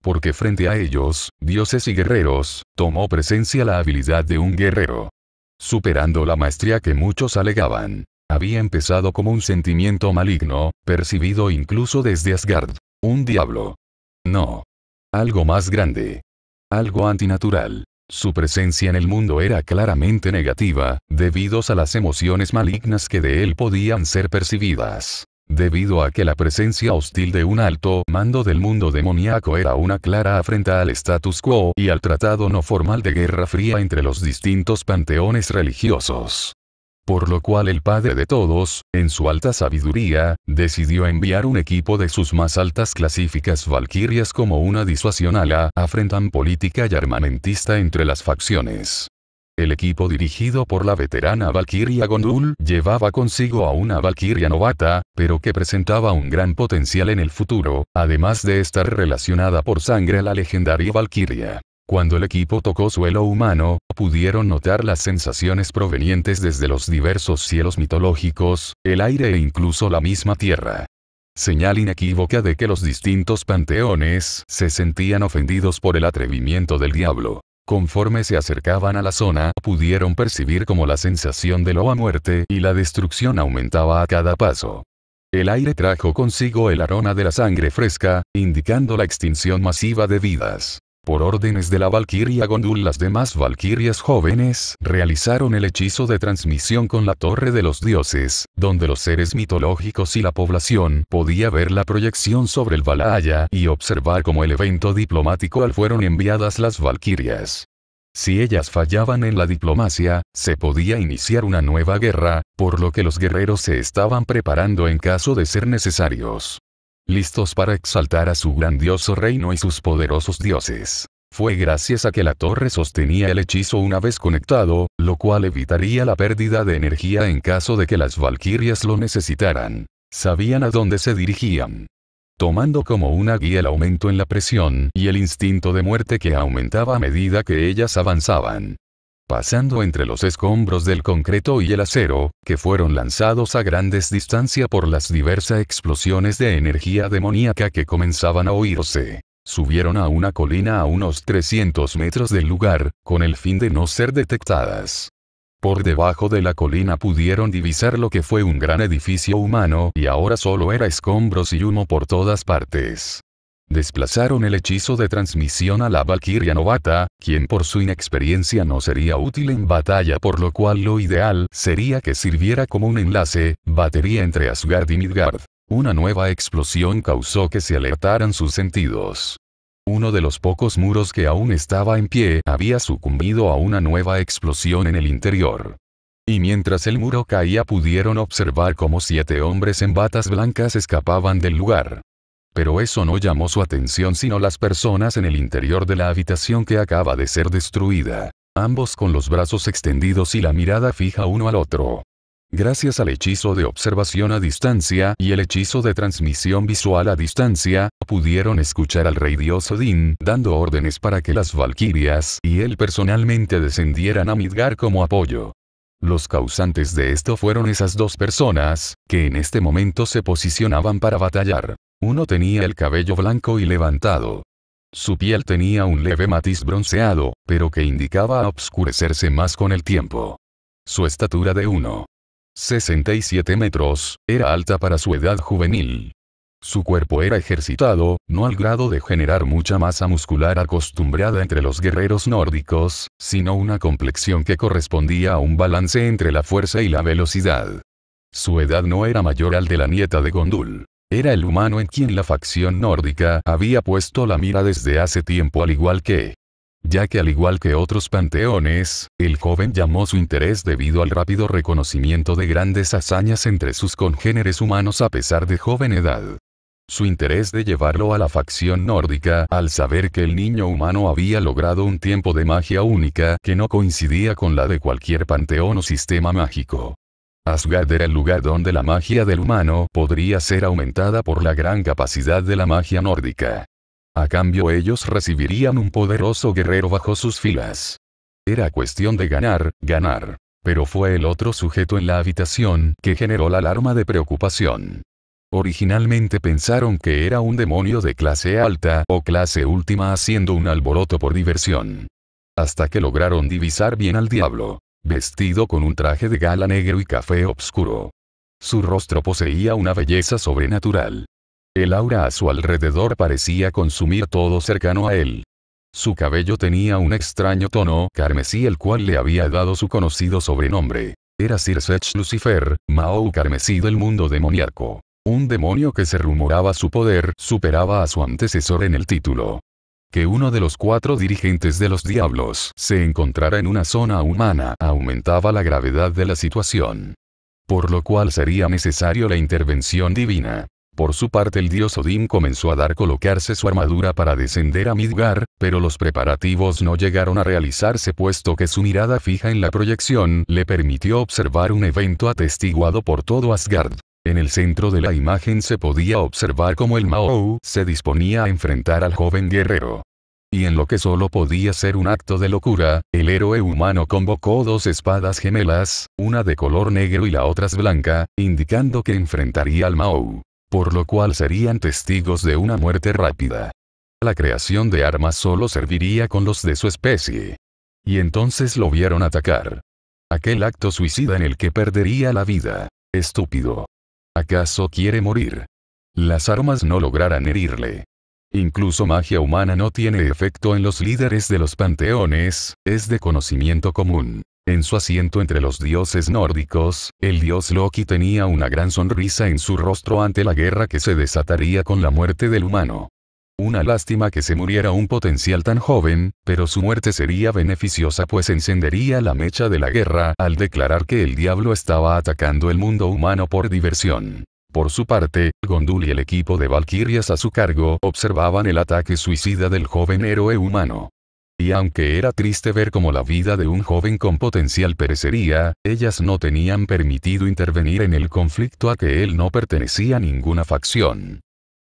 porque frente a ellos, dioses y guerreros, tomó presencia la habilidad de un guerrero superando la maestría que muchos alegaban. Había empezado como un sentimiento maligno, percibido incluso desde Asgard. Un diablo. No. Algo más grande. Algo antinatural. Su presencia en el mundo era claramente negativa, debido a las emociones malignas que de él podían ser percibidas. Debido a que la presencia hostil de un alto mando del mundo demoníaco era una clara afrenta al status quo y al tratado no formal de guerra fría entre los distintos panteones religiosos. Por lo cual el padre de todos, en su alta sabiduría, decidió enviar un equipo de sus más altas clasificas valquirias como una disuasión a la afrenta política y armamentista entre las facciones. El equipo dirigido por la veterana Valkyria Gondul llevaba consigo a una Valkyria novata, pero que presentaba un gran potencial en el futuro, además de estar relacionada por sangre a la legendaria Valkyria. Cuando el equipo tocó suelo humano, pudieron notar las sensaciones provenientes desde los diversos cielos mitológicos, el aire e incluso la misma tierra. Señal inequívoca de que los distintos panteones se sentían ofendidos por el atrevimiento del diablo. Conforme se acercaban a la zona, pudieron percibir como la sensación de loa muerte y la destrucción aumentaba a cada paso. El aire trajo consigo el aroma de la sangre fresca, indicando la extinción masiva de vidas. Por órdenes de la Valquiria Gondul las demás Valquirias jóvenes realizaron el hechizo de transmisión con la Torre de los Dioses, donde los seres mitológicos y la población podía ver la proyección sobre el Valhalla y observar cómo el evento diplomático al fueron enviadas las Valquirias. Si ellas fallaban en la diplomacia, se podía iniciar una nueva guerra, por lo que los guerreros se estaban preparando en caso de ser necesarios listos para exaltar a su grandioso reino y sus poderosos dioses. Fue gracias a que la torre sostenía el hechizo una vez conectado, lo cual evitaría la pérdida de energía en caso de que las valquirias lo necesitaran. Sabían a dónde se dirigían. Tomando como una guía el aumento en la presión y el instinto de muerte que aumentaba a medida que ellas avanzaban pasando entre los escombros del concreto y el acero, que fueron lanzados a grandes distancias por las diversas explosiones de energía demoníaca que comenzaban a oírse. Subieron a una colina a unos 300 metros del lugar, con el fin de no ser detectadas. Por debajo de la colina pudieron divisar lo que fue un gran edificio humano y ahora solo era escombros y humo por todas partes desplazaron el hechizo de transmisión a la Valkyria novata, quien por su inexperiencia no sería útil en batalla por lo cual lo ideal sería que sirviera como un enlace, batería entre Asgard y Midgard. Una nueva explosión causó que se alertaran sus sentidos. Uno de los pocos muros que aún estaba en pie había sucumbido a una nueva explosión en el interior. Y mientras el muro caía pudieron observar cómo siete hombres en batas blancas escapaban del lugar. Pero eso no llamó su atención sino las personas en el interior de la habitación que acaba de ser destruida. Ambos con los brazos extendidos y la mirada fija uno al otro. Gracias al hechizo de observación a distancia y el hechizo de transmisión visual a distancia, pudieron escuchar al rey dios Odín dando órdenes para que las valquirias y él personalmente descendieran a Midgar como apoyo. Los causantes de esto fueron esas dos personas, que en este momento se posicionaban para batallar. Uno tenía el cabello blanco y levantado. Su piel tenía un leve matiz bronceado, pero que indicaba a obscurecerse más con el tiempo. Su estatura de 1,67 metros, era alta para su edad juvenil. Su cuerpo era ejercitado, no al grado de generar mucha masa muscular acostumbrada entre los guerreros nórdicos, sino una complexión que correspondía a un balance entre la fuerza y la velocidad. Su edad no era mayor al de la nieta de Gondul. Era el humano en quien la facción nórdica había puesto la mira desde hace tiempo al igual que ya que al igual que otros panteones, el joven llamó su interés debido al rápido reconocimiento de grandes hazañas entre sus congéneres humanos a pesar de joven edad. Su interés de llevarlo a la facción nórdica al saber que el niño humano había logrado un tiempo de magia única que no coincidía con la de cualquier panteón o sistema mágico. Asgard era el lugar donde la magia del humano podría ser aumentada por la gran capacidad de la magia nórdica. A cambio ellos recibirían un poderoso guerrero bajo sus filas. Era cuestión de ganar, ganar. Pero fue el otro sujeto en la habitación que generó la alarma de preocupación. Originalmente pensaron que era un demonio de clase alta o clase última haciendo un alboroto por diversión. Hasta que lograron divisar bien al diablo vestido con un traje de gala negro y café obscuro. Su rostro poseía una belleza sobrenatural. El aura a su alrededor parecía consumir todo cercano a él. Su cabello tenía un extraño tono carmesí el cual le había dado su conocido sobrenombre. Era Sir Sech Lucifer, Mao carmesí del mundo demoníaco. Un demonio que se rumoraba su poder superaba a su antecesor en el título que uno de los cuatro dirigentes de los diablos se encontrara en una zona humana aumentaba la gravedad de la situación. Por lo cual sería necesario la intervención divina. Por su parte el dios Odín comenzó a dar colocarse su armadura para descender a Midgar, pero los preparativos no llegaron a realizarse puesto que su mirada fija en la proyección le permitió observar un evento atestiguado por todo Asgard. En el centro de la imagen se podía observar cómo el Mao se disponía a enfrentar al joven guerrero. Y en lo que solo podía ser un acto de locura, el héroe humano convocó dos espadas gemelas, una de color negro y la otra blanca, indicando que enfrentaría al Mao. Por lo cual serían testigos de una muerte rápida. La creación de armas solo serviría con los de su especie. Y entonces lo vieron atacar. Aquel acto suicida en el que perdería la vida. Estúpido. ¿Acaso quiere morir? Las armas no lograrán herirle. Incluso magia humana no tiene efecto en los líderes de los panteones, es de conocimiento común. En su asiento entre los dioses nórdicos, el dios Loki tenía una gran sonrisa en su rostro ante la guerra que se desataría con la muerte del humano. Una lástima que se muriera un potencial tan joven, pero su muerte sería beneficiosa pues encendería la mecha de la guerra al declarar que el diablo estaba atacando el mundo humano por diversión. Por su parte, Gondul y el equipo de Valkyrias a su cargo observaban el ataque suicida del joven héroe humano. Y aunque era triste ver cómo la vida de un joven con potencial perecería, ellas no tenían permitido intervenir en el conflicto a que él no pertenecía a ninguna facción.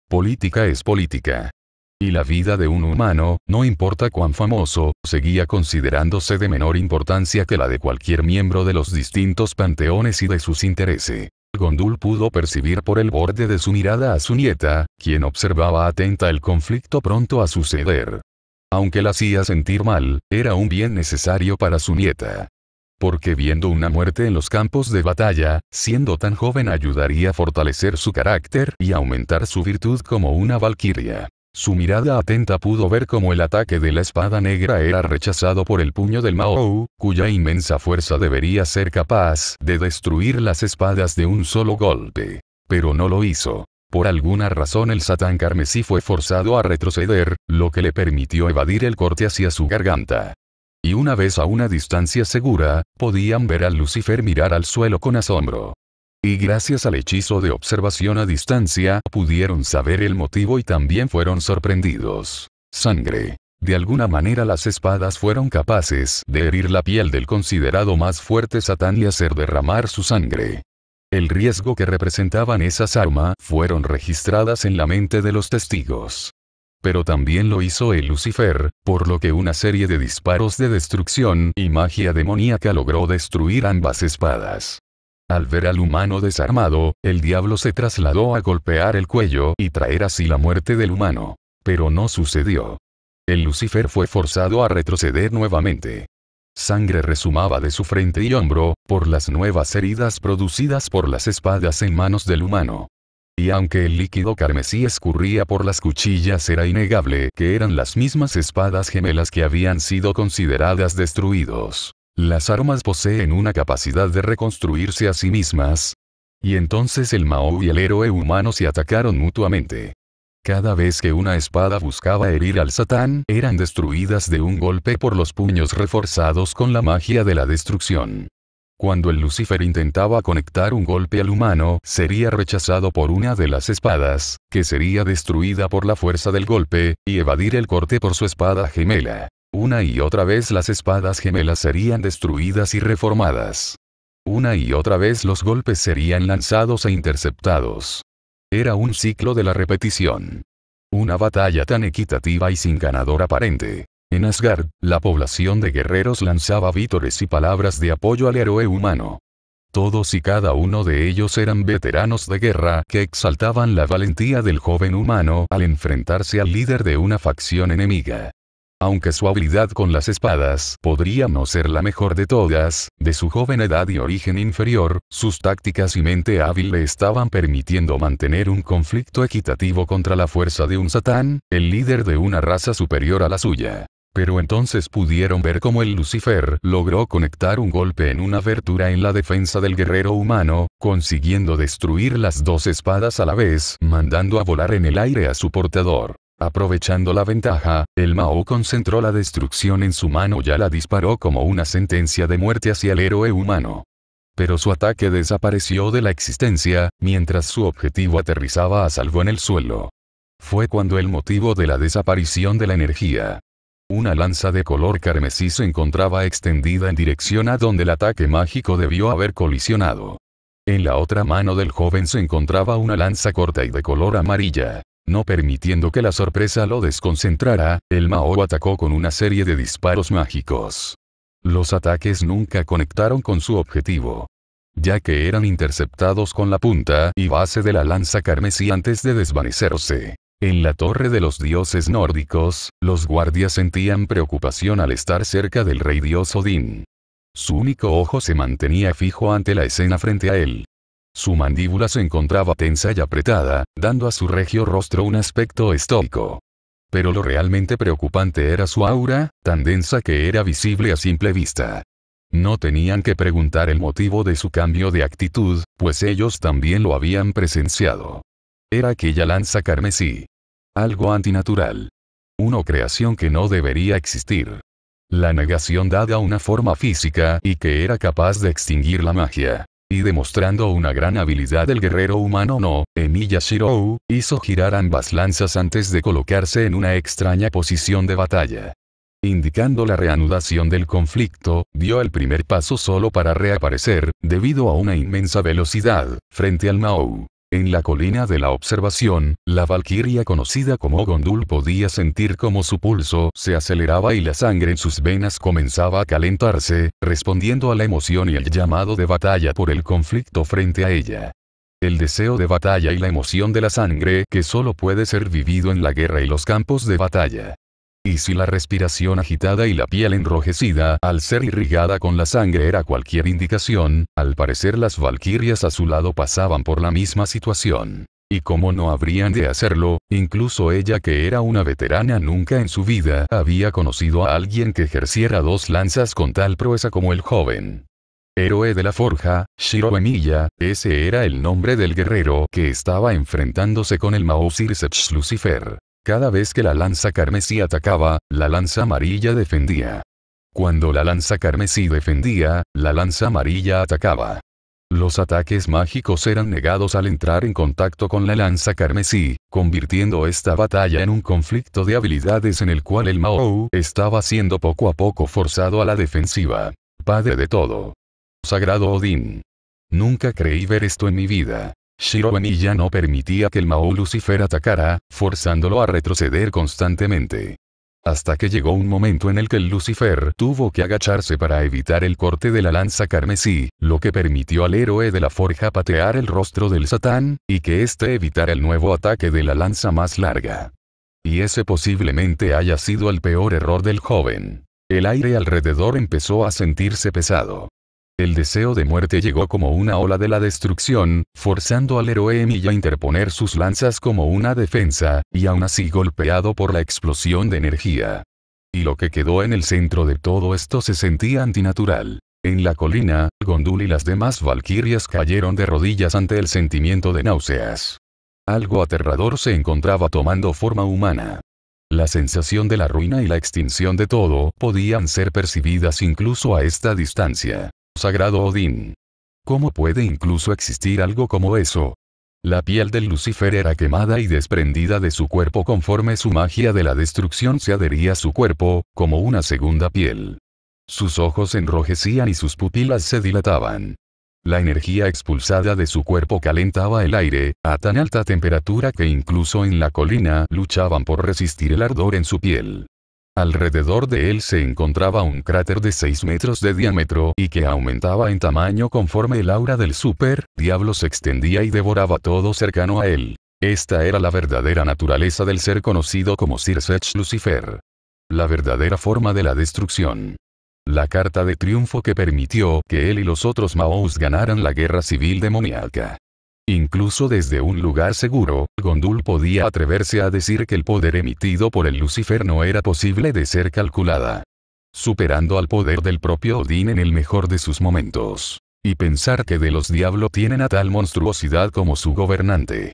Política es política y la vida de un humano, no importa cuán famoso, seguía considerándose de menor importancia que la de cualquier miembro de los distintos panteones y de sus intereses. Gondul pudo percibir por el borde de su mirada a su nieta, quien observaba atenta el conflicto pronto a suceder. Aunque la hacía sentir mal, era un bien necesario para su nieta. Porque viendo una muerte en los campos de batalla, siendo tan joven ayudaría a fortalecer su carácter y aumentar su virtud como una valquiria. Su mirada atenta pudo ver cómo el ataque de la espada negra era rechazado por el puño del Mao, cuya inmensa fuerza debería ser capaz de destruir las espadas de un solo golpe. Pero no lo hizo. Por alguna razón el satán carmesí fue forzado a retroceder, lo que le permitió evadir el corte hacia su garganta. Y una vez a una distancia segura, podían ver al Lucifer mirar al suelo con asombro y gracias al hechizo de observación a distancia pudieron saber el motivo y también fueron sorprendidos. Sangre. De alguna manera las espadas fueron capaces de herir la piel del considerado más fuerte Satán y hacer derramar su sangre. El riesgo que representaban esas armas fueron registradas en la mente de los testigos. Pero también lo hizo el Lucifer, por lo que una serie de disparos de destrucción y magia demoníaca logró destruir ambas espadas. Al ver al humano desarmado, el diablo se trasladó a golpear el cuello y traer así la muerte del humano. Pero no sucedió. El Lucifer fue forzado a retroceder nuevamente. Sangre resumaba de su frente y hombro, por las nuevas heridas producidas por las espadas en manos del humano. Y aunque el líquido carmesí escurría por las cuchillas era innegable que eran las mismas espadas gemelas que habían sido consideradas destruidos. Las armas poseen una capacidad de reconstruirse a sí mismas. Y entonces el Mao y el héroe humano se atacaron mutuamente. Cada vez que una espada buscaba herir al Satán, eran destruidas de un golpe por los puños reforzados con la magia de la destrucción. Cuando el Lucifer intentaba conectar un golpe al humano, sería rechazado por una de las espadas, que sería destruida por la fuerza del golpe, y evadir el corte por su espada gemela. Una y otra vez las espadas gemelas serían destruidas y reformadas. Una y otra vez los golpes serían lanzados e interceptados. Era un ciclo de la repetición. Una batalla tan equitativa y sin ganador aparente. En Asgard, la población de guerreros lanzaba vítores y palabras de apoyo al héroe humano. Todos y cada uno de ellos eran veteranos de guerra que exaltaban la valentía del joven humano al enfrentarse al líder de una facción enemiga. Aunque su habilidad con las espadas podría no ser la mejor de todas, de su joven edad y origen inferior, sus tácticas y mente hábil le estaban permitiendo mantener un conflicto equitativo contra la fuerza de un satán, el líder de una raza superior a la suya. Pero entonces pudieron ver cómo el Lucifer logró conectar un golpe en una abertura en la defensa del guerrero humano, consiguiendo destruir las dos espadas a la vez, mandando a volar en el aire a su portador. Aprovechando la ventaja, el Mao concentró la destrucción en su mano y la disparó como una sentencia de muerte hacia el héroe humano. Pero su ataque desapareció de la existencia, mientras su objetivo aterrizaba a salvo en el suelo. Fue cuando el motivo de la desaparición de la energía. Una lanza de color carmesí se encontraba extendida en dirección a donde el ataque mágico debió haber colisionado. En la otra mano del joven se encontraba una lanza corta y de color amarilla. No permitiendo que la sorpresa lo desconcentrara, el Mao atacó con una serie de disparos mágicos. Los ataques nunca conectaron con su objetivo, ya que eran interceptados con la punta y base de la lanza carmesí antes de desvanecerse. En la torre de los dioses nórdicos, los guardias sentían preocupación al estar cerca del rey dios Odín. Su único ojo se mantenía fijo ante la escena frente a él. Su mandíbula se encontraba tensa y apretada, dando a su regio rostro un aspecto estoico. Pero lo realmente preocupante era su aura, tan densa que era visible a simple vista. No tenían que preguntar el motivo de su cambio de actitud, pues ellos también lo habían presenciado. Era aquella lanza carmesí. Algo antinatural. Una creación que no debería existir. La negación dada a una forma física y que era capaz de extinguir la magia y demostrando una gran habilidad del guerrero humano no, Emiya Shirou, hizo girar ambas lanzas antes de colocarse en una extraña posición de batalla. Indicando la reanudación del conflicto, dio el primer paso solo para reaparecer, debido a una inmensa velocidad, frente al Mao. En la colina de la observación, la valquiria conocida como Gondul podía sentir cómo su pulso se aceleraba y la sangre en sus venas comenzaba a calentarse, respondiendo a la emoción y el llamado de batalla por el conflicto frente a ella. El deseo de batalla y la emoción de la sangre que solo puede ser vivido en la guerra y los campos de batalla y si la respiración agitada y la piel enrojecida al ser irrigada con la sangre era cualquier indicación, al parecer las valquirias a su lado pasaban por la misma situación. Y como no habrían de hacerlo, incluso ella que era una veterana nunca en su vida había conocido a alguien que ejerciera dos lanzas con tal proeza como el joven. Héroe de la forja, Shiro ese era el nombre del guerrero que estaba enfrentándose con el Mausir Lucifer. Cada vez que la lanza carmesí atacaba, la lanza amarilla defendía. Cuando la lanza carmesí defendía, la lanza amarilla atacaba. Los ataques mágicos eran negados al entrar en contacto con la lanza carmesí, convirtiendo esta batalla en un conflicto de habilidades en el cual el Mao estaba siendo poco a poco forzado a la defensiva. Padre de todo. Sagrado Odín. Nunca creí ver esto en mi vida y ya no permitía que el Mao Lucifer atacara, forzándolo a retroceder constantemente. Hasta que llegó un momento en el que el Lucifer tuvo que agacharse para evitar el corte de la lanza carmesí, lo que permitió al héroe de la forja patear el rostro del Satán, y que éste evitara el nuevo ataque de la lanza más larga. Y ese posiblemente haya sido el peor error del joven. El aire alrededor empezó a sentirse pesado. El deseo de muerte llegó como una ola de la destrucción, forzando al héroe Emilia a interponer sus lanzas como una defensa, y aún así golpeado por la explosión de energía. Y lo que quedó en el centro de todo esto se sentía antinatural. En la colina, Gondul y las demás valquirias cayeron de rodillas ante el sentimiento de náuseas. Algo aterrador se encontraba tomando forma humana. La sensación de la ruina y la extinción de todo podían ser percibidas incluso a esta distancia sagrado Odín. ¿Cómo puede incluso existir algo como eso? La piel del Lucifer era quemada y desprendida de su cuerpo conforme su magia de la destrucción se adhería a su cuerpo, como una segunda piel. Sus ojos enrojecían y sus pupilas se dilataban. La energía expulsada de su cuerpo calentaba el aire, a tan alta temperatura que incluso en la colina luchaban por resistir el ardor en su piel. Alrededor de él se encontraba un cráter de 6 metros de diámetro y que aumentaba en tamaño conforme el aura del super diablo se extendía y devoraba todo cercano a él. Esta era la verdadera naturaleza del ser conocido como Sirsech Lucifer. La verdadera forma de la destrucción. La carta de triunfo que permitió que él y los otros Maous ganaran la guerra civil demoníaca. Incluso desde un lugar seguro, Gondul podía atreverse a decir que el poder emitido por el Lucifer no era posible de ser calculada. Superando al poder del propio Odín en el mejor de sus momentos. Y pensar que de los diablos tienen a tal monstruosidad como su gobernante.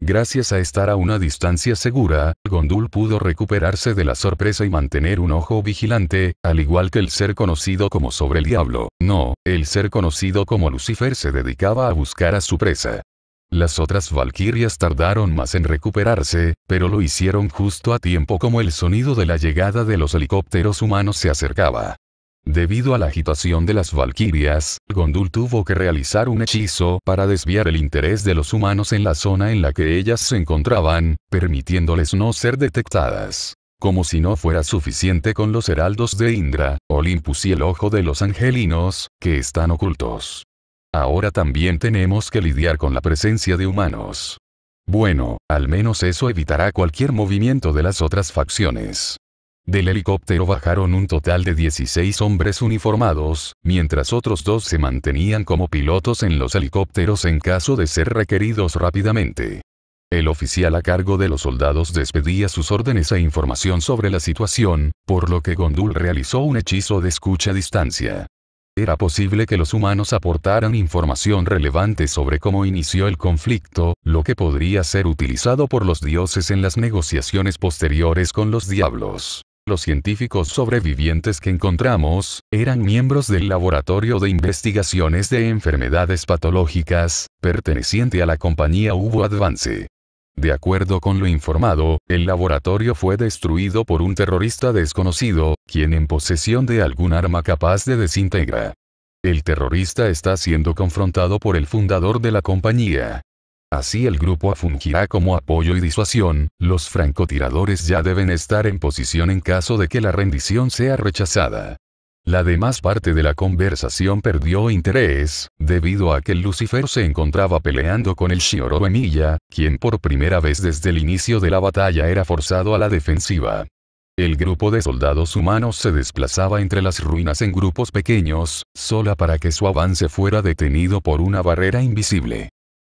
Gracias a estar a una distancia segura, Gondul pudo recuperarse de la sorpresa y mantener un ojo vigilante, al igual que el ser conocido como sobre el diablo. No, el ser conocido como Lucifer se dedicaba a buscar a su presa. Las otras Valquirias tardaron más en recuperarse, pero lo hicieron justo a tiempo como el sonido de la llegada de los helicópteros humanos se acercaba. Debido a la agitación de las Valquirias, Gondul tuvo que realizar un hechizo para desviar el interés de los humanos en la zona en la que ellas se encontraban, permitiéndoles no ser detectadas. Como si no fuera suficiente con los heraldos de Indra, Olympus y el ojo de los angelinos, que están ocultos. Ahora también tenemos que lidiar con la presencia de humanos. Bueno, al menos eso evitará cualquier movimiento de las otras facciones. Del helicóptero bajaron un total de 16 hombres uniformados, mientras otros dos se mantenían como pilotos en los helicópteros en caso de ser requeridos rápidamente. El oficial a cargo de los soldados despedía sus órdenes e información sobre la situación, por lo que Gondul realizó un hechizo de escucha a distancia. Era posible que los humanos aportaran información relevante sobre cómo inició el conflicto, lo que podría ser utilizado por los dioses en las negociaciones posteriores con los diablos. Los científicos sobrevivientes que encontramos, eran miembros del Laboratorio de Investigaciones de Enfermedades Patológicas, perteneciente a la compañía Hugo Advance. De acuerdo con lo informado, el laboratorio fue destruido por un terrorista desconocido, quien en posesión de algún arma capaz de desintegra. El terrorista está siendo confrontado por el fundador de la compañía. Así el grupo fungirá como apoyo y disuasión, los francotiradores ya deben estar en posición en caso de que la rendición sea rechazada. La demás parte de la conversación perdió interés, debido a que Lucifer se encontraba peleando con el Shioro Emilla, quien por primera vez desde el inicio de la batalla era forzado a la defensiva. El grupo de soldados humanos se desplazaba entre las ruinas en grupos pequeños, sola para que su avance fuera detenido por una barrera invisible.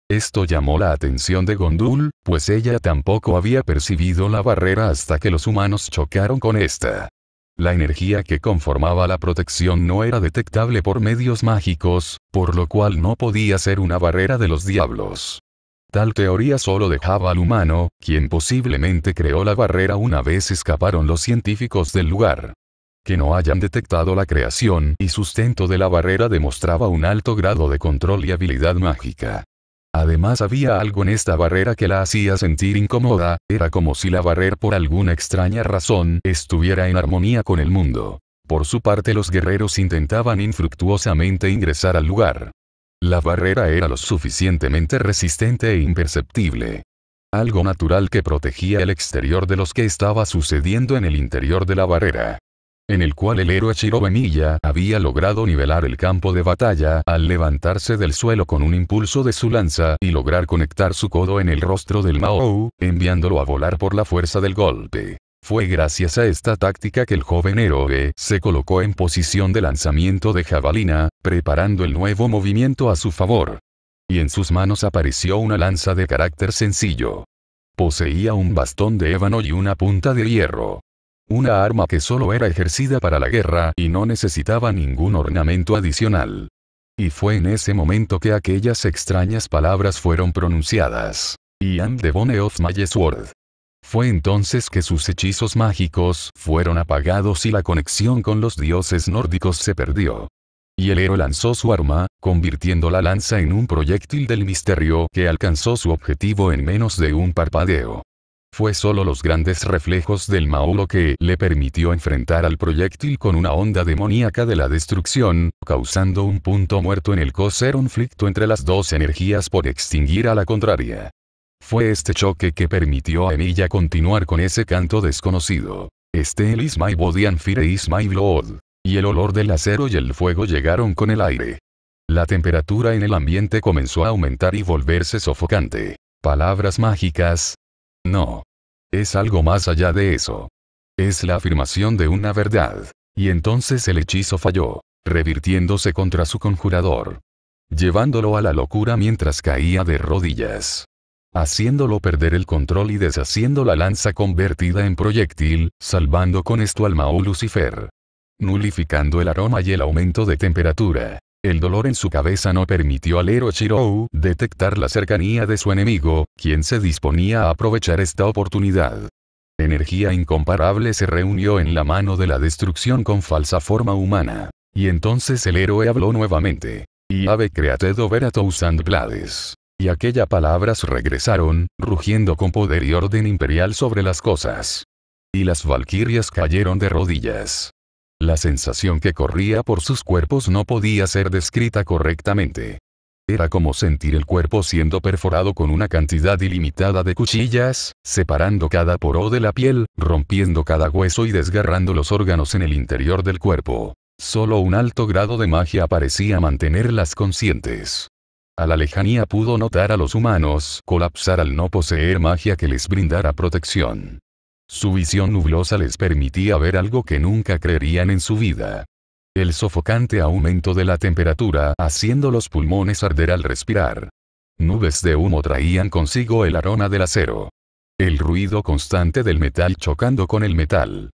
Esto llamó la atención de Gondul, pues ella tampoco había percibido la barrera hasta que los humanos chocaron con esta. La energía que conformaba la protección no era detectable por medios mágicos, por lo cual no podía ser una barrera de los diablos. Tal teoría solo dejaba al humano, quien posiblemente creó la barrera una vez escaparon los científicos del lugar. Que no hayan detectado la creación y sustento de la barrera demostraba un alto grado de control y habilidad mágica. Además había algo en esta barrera que la hacía sentir incómoda, era como si la barrera por alguna extraña razón estuviera en armonía con el mundo. Por su parte los guerreros intentaban infructuosamente ingresar al lugar. La barrera era lo suficientemente resistente e imperceptible. Algo natural que protegía el exterior de los que estaba sucediendo en el interior de la barrera en el cual el héroe Shiro había logrado nivelar el campo de batalla al levantarse del suelo con un impulso de su lanza y lograr conectar su codo en el rostro del Mao, enviándolo a volar por la fuerza del golpe. Fue gracias a esta táctica que el joven héroe se colocó en posición de lanzamiento de jabalina, preparando el nuevo movimiento a su favor. Y en sus manos apareció una lanza de carácter sencillo. Poseía un bastón de ébano y una punta de hierro. Una arma que solo era ejercida para la guerra y no necesitaba ningún ornamento adicional. Y fue en ese momento que aquellas extrañas palabras fueron pronunciadas. I am the bone of my Fue entonces que sus hechizos mágicos fueron apagados y la conexión con los dioses nórdicos se perdió. Y el héroe lanzó su arma, convirtiendo la lanza en un proyectil del misterio que alcanzó su objetivo en menos de un parpadeo. Fue solo los grandes reflejos del maulo que le permitió enfrentar al proyectil con una onda demoníaca de la destrucción, causando un punto muerto en el coser conflicto entre las dos energías por extinguir a la contraria. Fue este choque que permitió a Emilia continuar con ese canto desconocido. Este is my body and fire is my blood. Y el olor del acero y el fuego llegaron con el aire. La temperatura en el ambiente comenzó a aumentar y volverse sofocante. Palabras mágicas. No. Es algo más allá de eso. Es la afirmación de una verdad. Y entonces el hechizo falló, revirtiéndose contra su conjurador. Llevándolo a la locura mientras caía de rodillas. Haciéndolo perder el control y deshaciendo la lanza convertida en proyectil, salvando con esto al Mao Lucifer. Nulificando el aroma y el aumento de temperatura. El dolor en su cabeza no permitió al héroe Shirou detectar la cercanía de su enemigo, quien se disponía a aprovechar esta oportunidad. Energía incomparable se reunió en la mano de la destrucción con falsa forma humana. Y entonces el héroe habló nuevamente. Y ave created over and blades. Y aquellas palabras regresaron, rugiendo con poder y orden imperial sobre las cosas. Y las valquirias cayeron de rodillas. La sensación que corría por sus cuerpos no podía ser descrita correctamente. Era como sentir el cuerpo siendo perforado con una cantidad ilimitada de cuchillas, separando cada poro de la piel, rompiendo cada hueso y desgarrando los órganos en el interior del cuerpo. Solo un alto grado de magia parecía mantenerlas conscientes. A la lejanía pudo notar a los humanos colapsar al no poseer magia que les brindara protección. Su visión nublosa les permitía ver algo que nunca creerían en su vida. El sofocante aumento de la temperatura haciendo los pulmones arder al respirar. Nubes de humo traían consigo el aroma del acero. El ruido constante del metal chocando con el metal.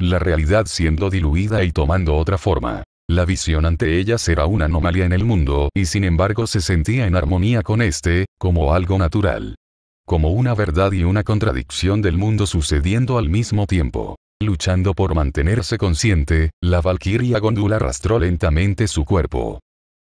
La realidad siendo diluida y tomando otra forma. La visión ante ellas era una anomalía en el mundo y sin embargo se sentía en armonía con este, como algo natural como una verdad y una contradicción del mundo sucediendo al mismo tiempo. Luchando por mantenerse consciente, la valquiria Gondula arrastró lentamente su cuerpo.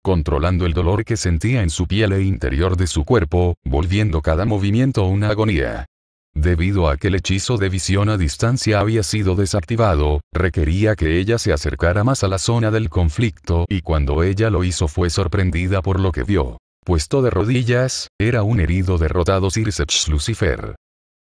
Controlando el dolor que sentía en su piel e interior de su cuerpo, volviendo cada movimiento una agonía. Debido a que el hechizo de visión a distancia había sido desactivado, requería que ella se acercara más a la zona del conflicto y cuando ella lo hizo fue sorprendida por lo que vio. Puesto de rodillas, era un herido derrotado Sirsech Lucifer.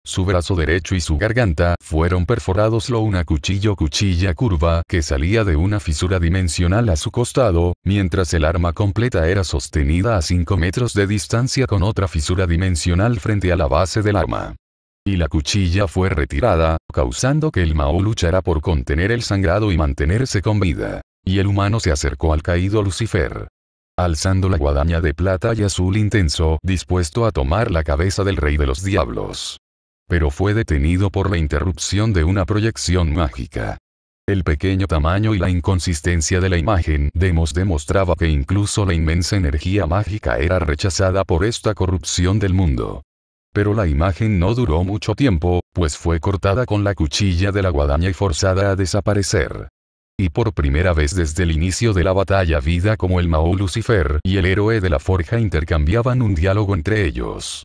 Su brazo derecho y su garganta fueron perforados lo una cuchillo cuchilla curva que salía de una fisura dimensional a su costado, mientras el arma completa era sostenida a 5 metros de distancia con otra fisura dimensional frente a la base del arma. Y la cuchilla fue retirada, causando que el Mao luchara por contener el sangrado y mantenerse con vida. Y el humano se acercó al caído Lucifer alzando la guadaña de plata y azul intenso, dispuesto a tomar la cabeza del rey de los diablos. Pero fue detenido por la interrupción de una proyección mágica. El pequeño tamaño y la inconsistencia de la imagen demos demostraba que incluso la inmensa energía mágica era rechazada por esta corrupción del mundo. Pero la imagen no duró mucho tiempo, pues fue cortada con la cuchilla de la guadaña y forzada a desaparecer y por primera vez desde el inicio de la batalla vida como el Mao Lucifer y el héroe de la forja intercambiaban un diálogo entre ellos.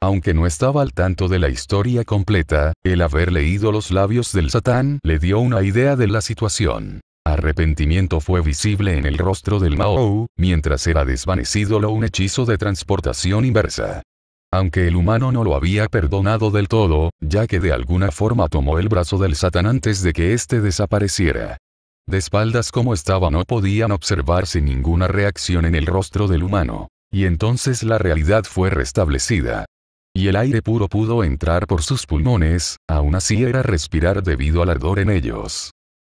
Aunque no estaba al tanto de la historia completa, el haber leído los labios del Satán le dio una idea de la situación. Arrepentimiento fue visible en el rostro del Mao, mientras era desvanecido lo un hechizo de transportación inversa. Aunque el humano no lo había perdonado del todo, ya que de alguna forma tomó el brazo del Satán antes de que éste desapareciera. De espaldas como estaba no podían observarse ninguna reacción en el rostro del humano. Y entonces la realidad fue restablecida. Y el aire puro pudo entrar por sus pulmones, aún así era respirar debido al ardor en ellos.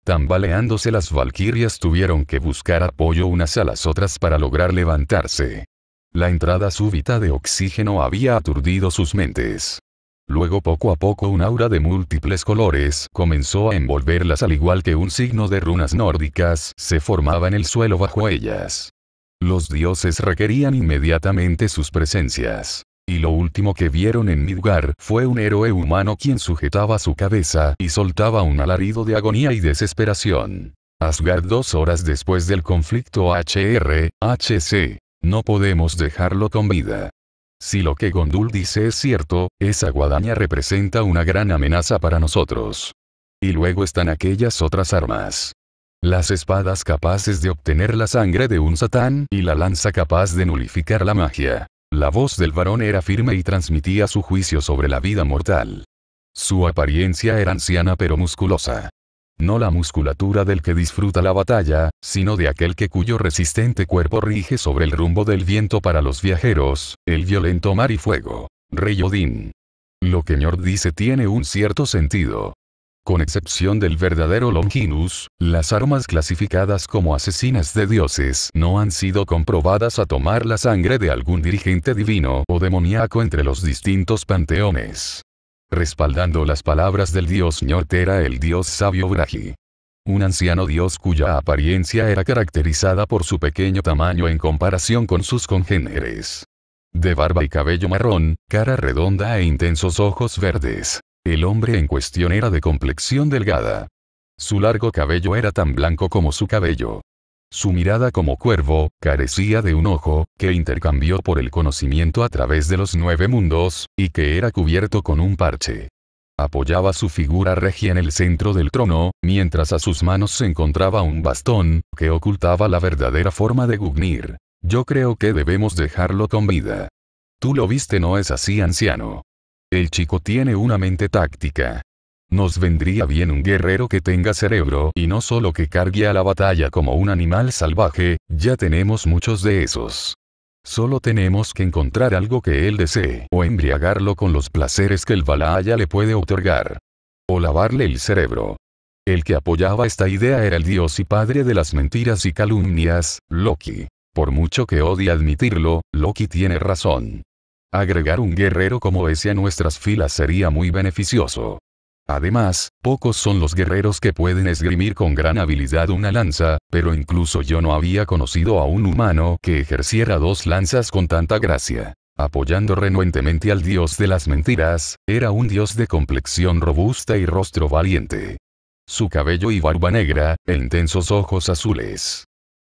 Tambaleándose las valquirias tuvieron que buscar apoyo unas a las otras para lograr levantarse. La entrada súbita de oxígeno había aturdido sus mentes. Luego poco a poco un aura de múltiples colores comenzó a envolverlas al igual que un signo de runas nórdicas se formaba en el suelo bajo ellas. Los dioses requerían inmediatamente sus presencias. Y lo último que vieron en Midgar fue un héroe humano quien sujetaba su cabeza y soltaba un alarido de agonía y desesperación. Asgard dos horas después del conflicto HR-HC. No podemos dejarlo con vida. Si lo que Gondul dice es cierto, esa guadaña representa una gran amenaza para nosotros. Y luego están aquellas otras armas. Las espadas capaces de obtener la sangre de un satán y la lanza capaz de nulificar la magia. La voz del varón era firme y transmitía su juicio sobre la vida mortal. Su apariencia era anciana pero musculosa. No la musculatura del que disfruta la batalla, sino de aquel que cuyo resistente cuerpo rige sobre el rumbo del viento para los viajeros, el violento mar y fuego. Rey Odín. Lo que Njord dice tiene un cierto sentido. Con excepción del verdadero Longinus, las armas clasificadas como asesinas de dioses no han sido comprobadas a tomar la sangre de algún dirigente divino o demoníaco entre los distintos panteones respaldando las palabras del dios ñortera el dios sabio Braji. Un anciano dios cuya apariencia era caracterizada por su pequeño tamaño en comparación con sus congéneres. De barba y cabello marrón, cara redonda e intensos ojos verdes. El hombre en cuestión era de complexión delgada. Su largo cabello era tan blanco como su cabello. Su mirada como cuervo, carecía de un ojo, que intercambió por el conocimiento a través de los nueve mundos, y que era cubierto con un parche. Apoyaba su figura regia en el centro del trono, mientras a sus manos se encontraba un bastón, que ocultaba la verdadera forma de Gugnir. Yo creo que debemos dejarlo con vida. Tú lo viste no es así anciano. El chico tiene una mente táctica. Nos vendría bien un guerrero que tenga cerebro y no solo que cargue a la batalla como un animal salvaje, ya tenemos muchos de esos. Solo tenemos que encontrar algo que él desee, o embriagarlo con los placeres que el Valaya le puede otorgar. O lavarle el cerebro. El que apoyaba esta idea era el dios y padre de las mentiras y calumnias, Loki. Por mucho que odie admitirlo, Loki tiene razón. Agregar un guerrero como ese a nuestras filas sería muy beneficioso. Además, pocos son los guerreros que pueden esgrimir con gran habilidad una lanza, pero incluso yo no había conocido a un humano que ejerciera dos lanzas con tanta gracia. Apoyando renuentemente al dios de las mentiras, era un dios de complexión robusta y rostro valiente. Su cabello y barba negra, e intensos ojos azules.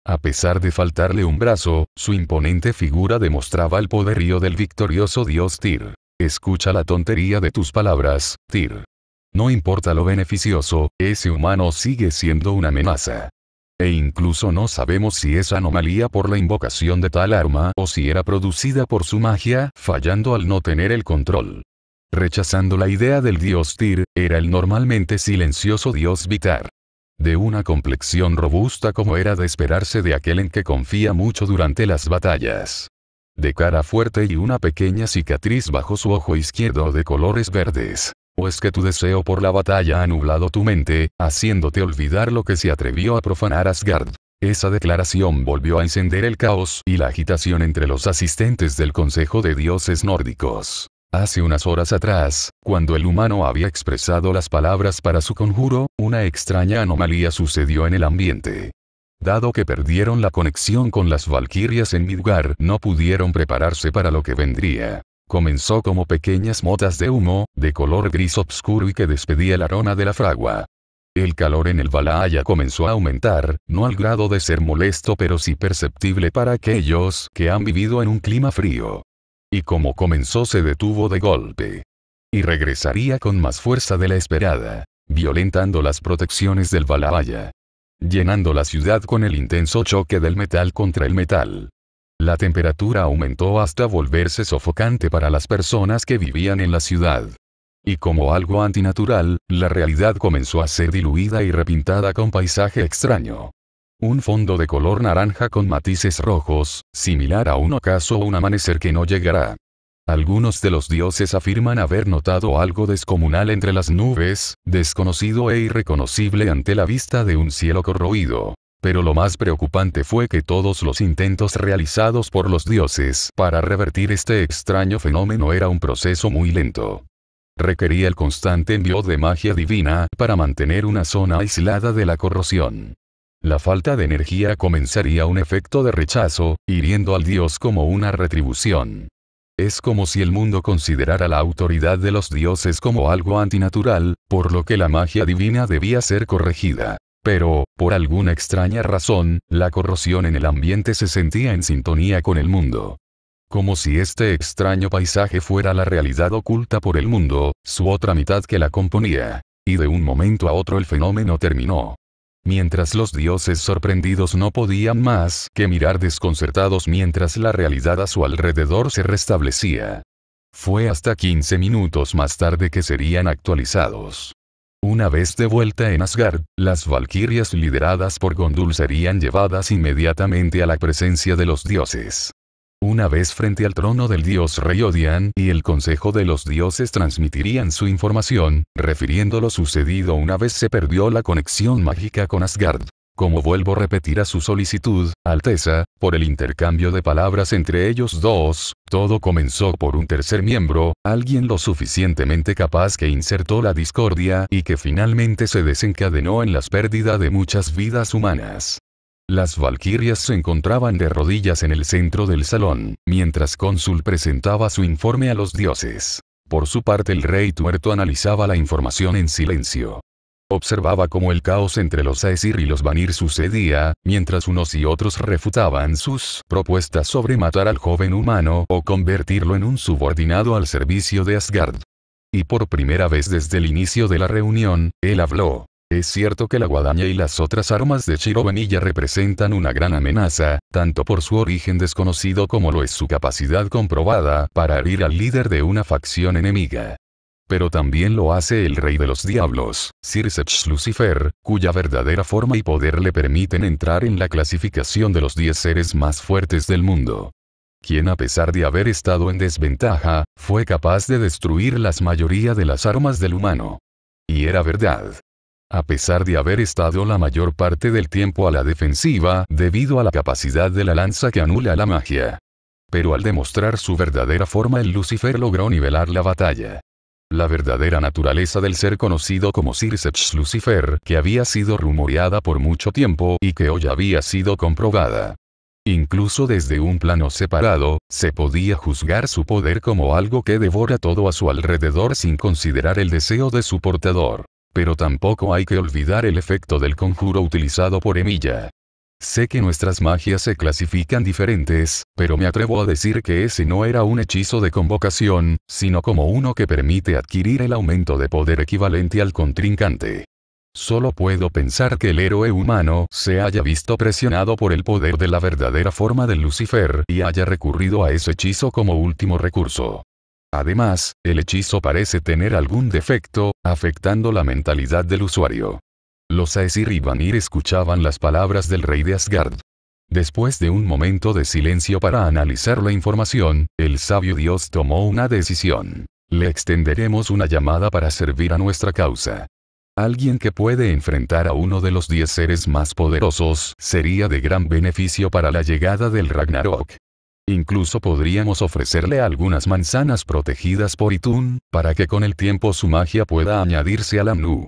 A pesar de faltarle un brazo, su imponente figura demostraba el poderío del victorioso dios Tyr. Escucha la tontería de tus palabras, Tyr. No importa lo beneficioso, ese humano sigue siendo una amenaza. E incluso no sabemos si es anomalía por la invocación de tal arma o si era producida por su magia, fallando al no tener el control. Rechazando la idea del dios Tyr, era el normalmente silencioso dios Vitar. De una complexión robusta como era de esperarse de aquel en que confía mucho durante las batallas. De cara fuerte y una pequeña cicatriz bajo su ojo izquierdo de colores verdes es que tu deseo por la batalla ha nublado tu mente, haciéndote olvidar lo que se atrevió a profanar Asgard. Esa declaración volvió a encender el caos y la agitación entre los asistentes del Consejo de Dioses Nórdicos. Hace unas horas atrás, cuando el humano había expresado las palabras para su conjuro, una extraña anomalía sucedió en el ambiente. Dado que perdieron la conexión con las Valquirias en Midgar, no pudieron prepararse para lo que vendría. Comenzó como pequeñas motas de humo, de color gris oscuro y que despedía la aroma de la fragua. El calor en el Balaya comenzó a aumentar, no al grado de ser molesto pero sí perceptible para aquellos que han vivido en un clima frío. Y como comenzó se detuvo de golpe. Y regresaría con más fuerza de la esperada, violentando las protecciones del Balaya. Llenando la ciudad con el intenso choque del metal contra el metal. La temperatura aumentó hasta volverse sofocante para las personas que vivían en la ciudad. Y como algo antinatural, la realidad comenzó a ser diluida y repintada con paisaje extraño. Un fondo de color naranja con matices rojos, similar a un ocaso o un amanecer que no llegará. Algunos de los dioses afirman haber notado algo descomunal entre las nubes, desconocido e irreconocible ante la vista de un cielo corroído. Pero lo más preocupante fue que todos los intentos realizados por los dioses para revertir este extraño fenómeno era un proceso muy lento. Requería el constante envío de magia divina para mantener una zona aislada de la corrosión. La falta de energía comenzaría un efecto de rechazo, hiriendo al dios como una retribución. Es como si el mundo considerara la autoridad de los dioses como algo antinatural, por lo que la magia divina debía ser corregida. Pero, por alguna extraña razón, la corrosión en el ambiente se sentía en sintonía con el mundo. Como si este extraño paisaje fuera la realidad oculta por el mundo, su otra mitad que la componía. Y de un momento a otro el fenómeno terminó. Mientras los dioses sorprendidos no podían más que mirar desconcertados mientras la realidad a su alrededor se restablecía. Fue hasta 15 minutos más tarde que serían actualizados. Una vez de vuelta en Asgard, las valquirias lideradas por Gondul serían llevadas inmediatamente a la presencia de los dioses. Una vez frente al trono del dios rey Odian y el consejo de los dioses transmitirían su información, refiriendo lo sucedido una vez se perdió la conexión mágica con Asgard como vuelvo a repetir a su solicitud, Alteza, por el intercambio de palabras entre ellos dos, todo comenzó por un tercer miembro, alguien lo suficientemente capaz que insertó la discordia y que finalmente se desencadenó en las pérdidas de muchas vidas humanas. Las valquirias se encontraban de rodillas en el centro del salón, mientras Cónsul presentaba su informe a los dioses. Por su parte el rey tuerto analizaba la información en silencio. Observaba cómo el caos entre los Aesir y los Vanir sucedía, mientras unos y otros refutaban sus propuestas sobre matar al joven humano o convertirlo en un subordinado al servicio de Asgard. Y por primera vez desde el inicio de la reunión, él habló. Es cierto que la guadaña y las otras armas de Chirobanilla representan una gran amenaza, tanto por su origen desconocido como lo es su capacidad comprobada para herir al líder de una facción enemiga. Pero también lo hace el rey de los diablos, Circeps Lucifer, cuya verdadera forma y poder le permiten entrar en la clasificación de los 10 seres más fuertes del mundo quien a pesar de haber estado en desventaja, fue capaz de destruir la mayoría de las armas del humano. Y era verdad. A pesar de haber estado la mayor parte del tiempo a la defensiva debido a la capacidad de la lanza que anula la magia. Pero al demostrar su verdadera forma el Lucifer logró nivelar la batalla. La verdadera naturaleza del ser conocido como Circeps Lucifer, que había sido rumoreada por mucho tiempo y que hoy había sido comprobada. Incluso desde un plano separado, se podía juzgar su poder como algo que devora todo a su alrededor sin considerar el deseo de su portador. Pero tampoco hay que olvidar el efecto del conjuro utilizado por Emilia. Sé que nuestras magias se clasifican diferentes, pero me atrevo a decir que ese no era un hechizo de convocación, sino como uno que permite adquirir el aumento de poder equivalente al contrincante. Solo puedo pensar que el héroe humano se haya visto presionado por el poder de la verdadera forma del Lucifer y haya recurrido a ese hechizo como último recurso. Además, el hechizo parece tener algún defecto, afectando la mentalidad del usuario. Los Aesir y Vanir escuchaban las palabras del rey de Asgard. Después de un momento de silencio para analizar la información, el sabio dios tomó una decisión. Le extenderemos una llamada para servir a nuestra causa. Alguien que puede enfrentar a uno de los diez seres más poderosos sería de gran beneficio para la llegada del Ragnarok. Incluso podríamos ofrecerle algunas manzanas protegidas por Itun, para que con el tiempo su magia pueda añadirse a la Mnu.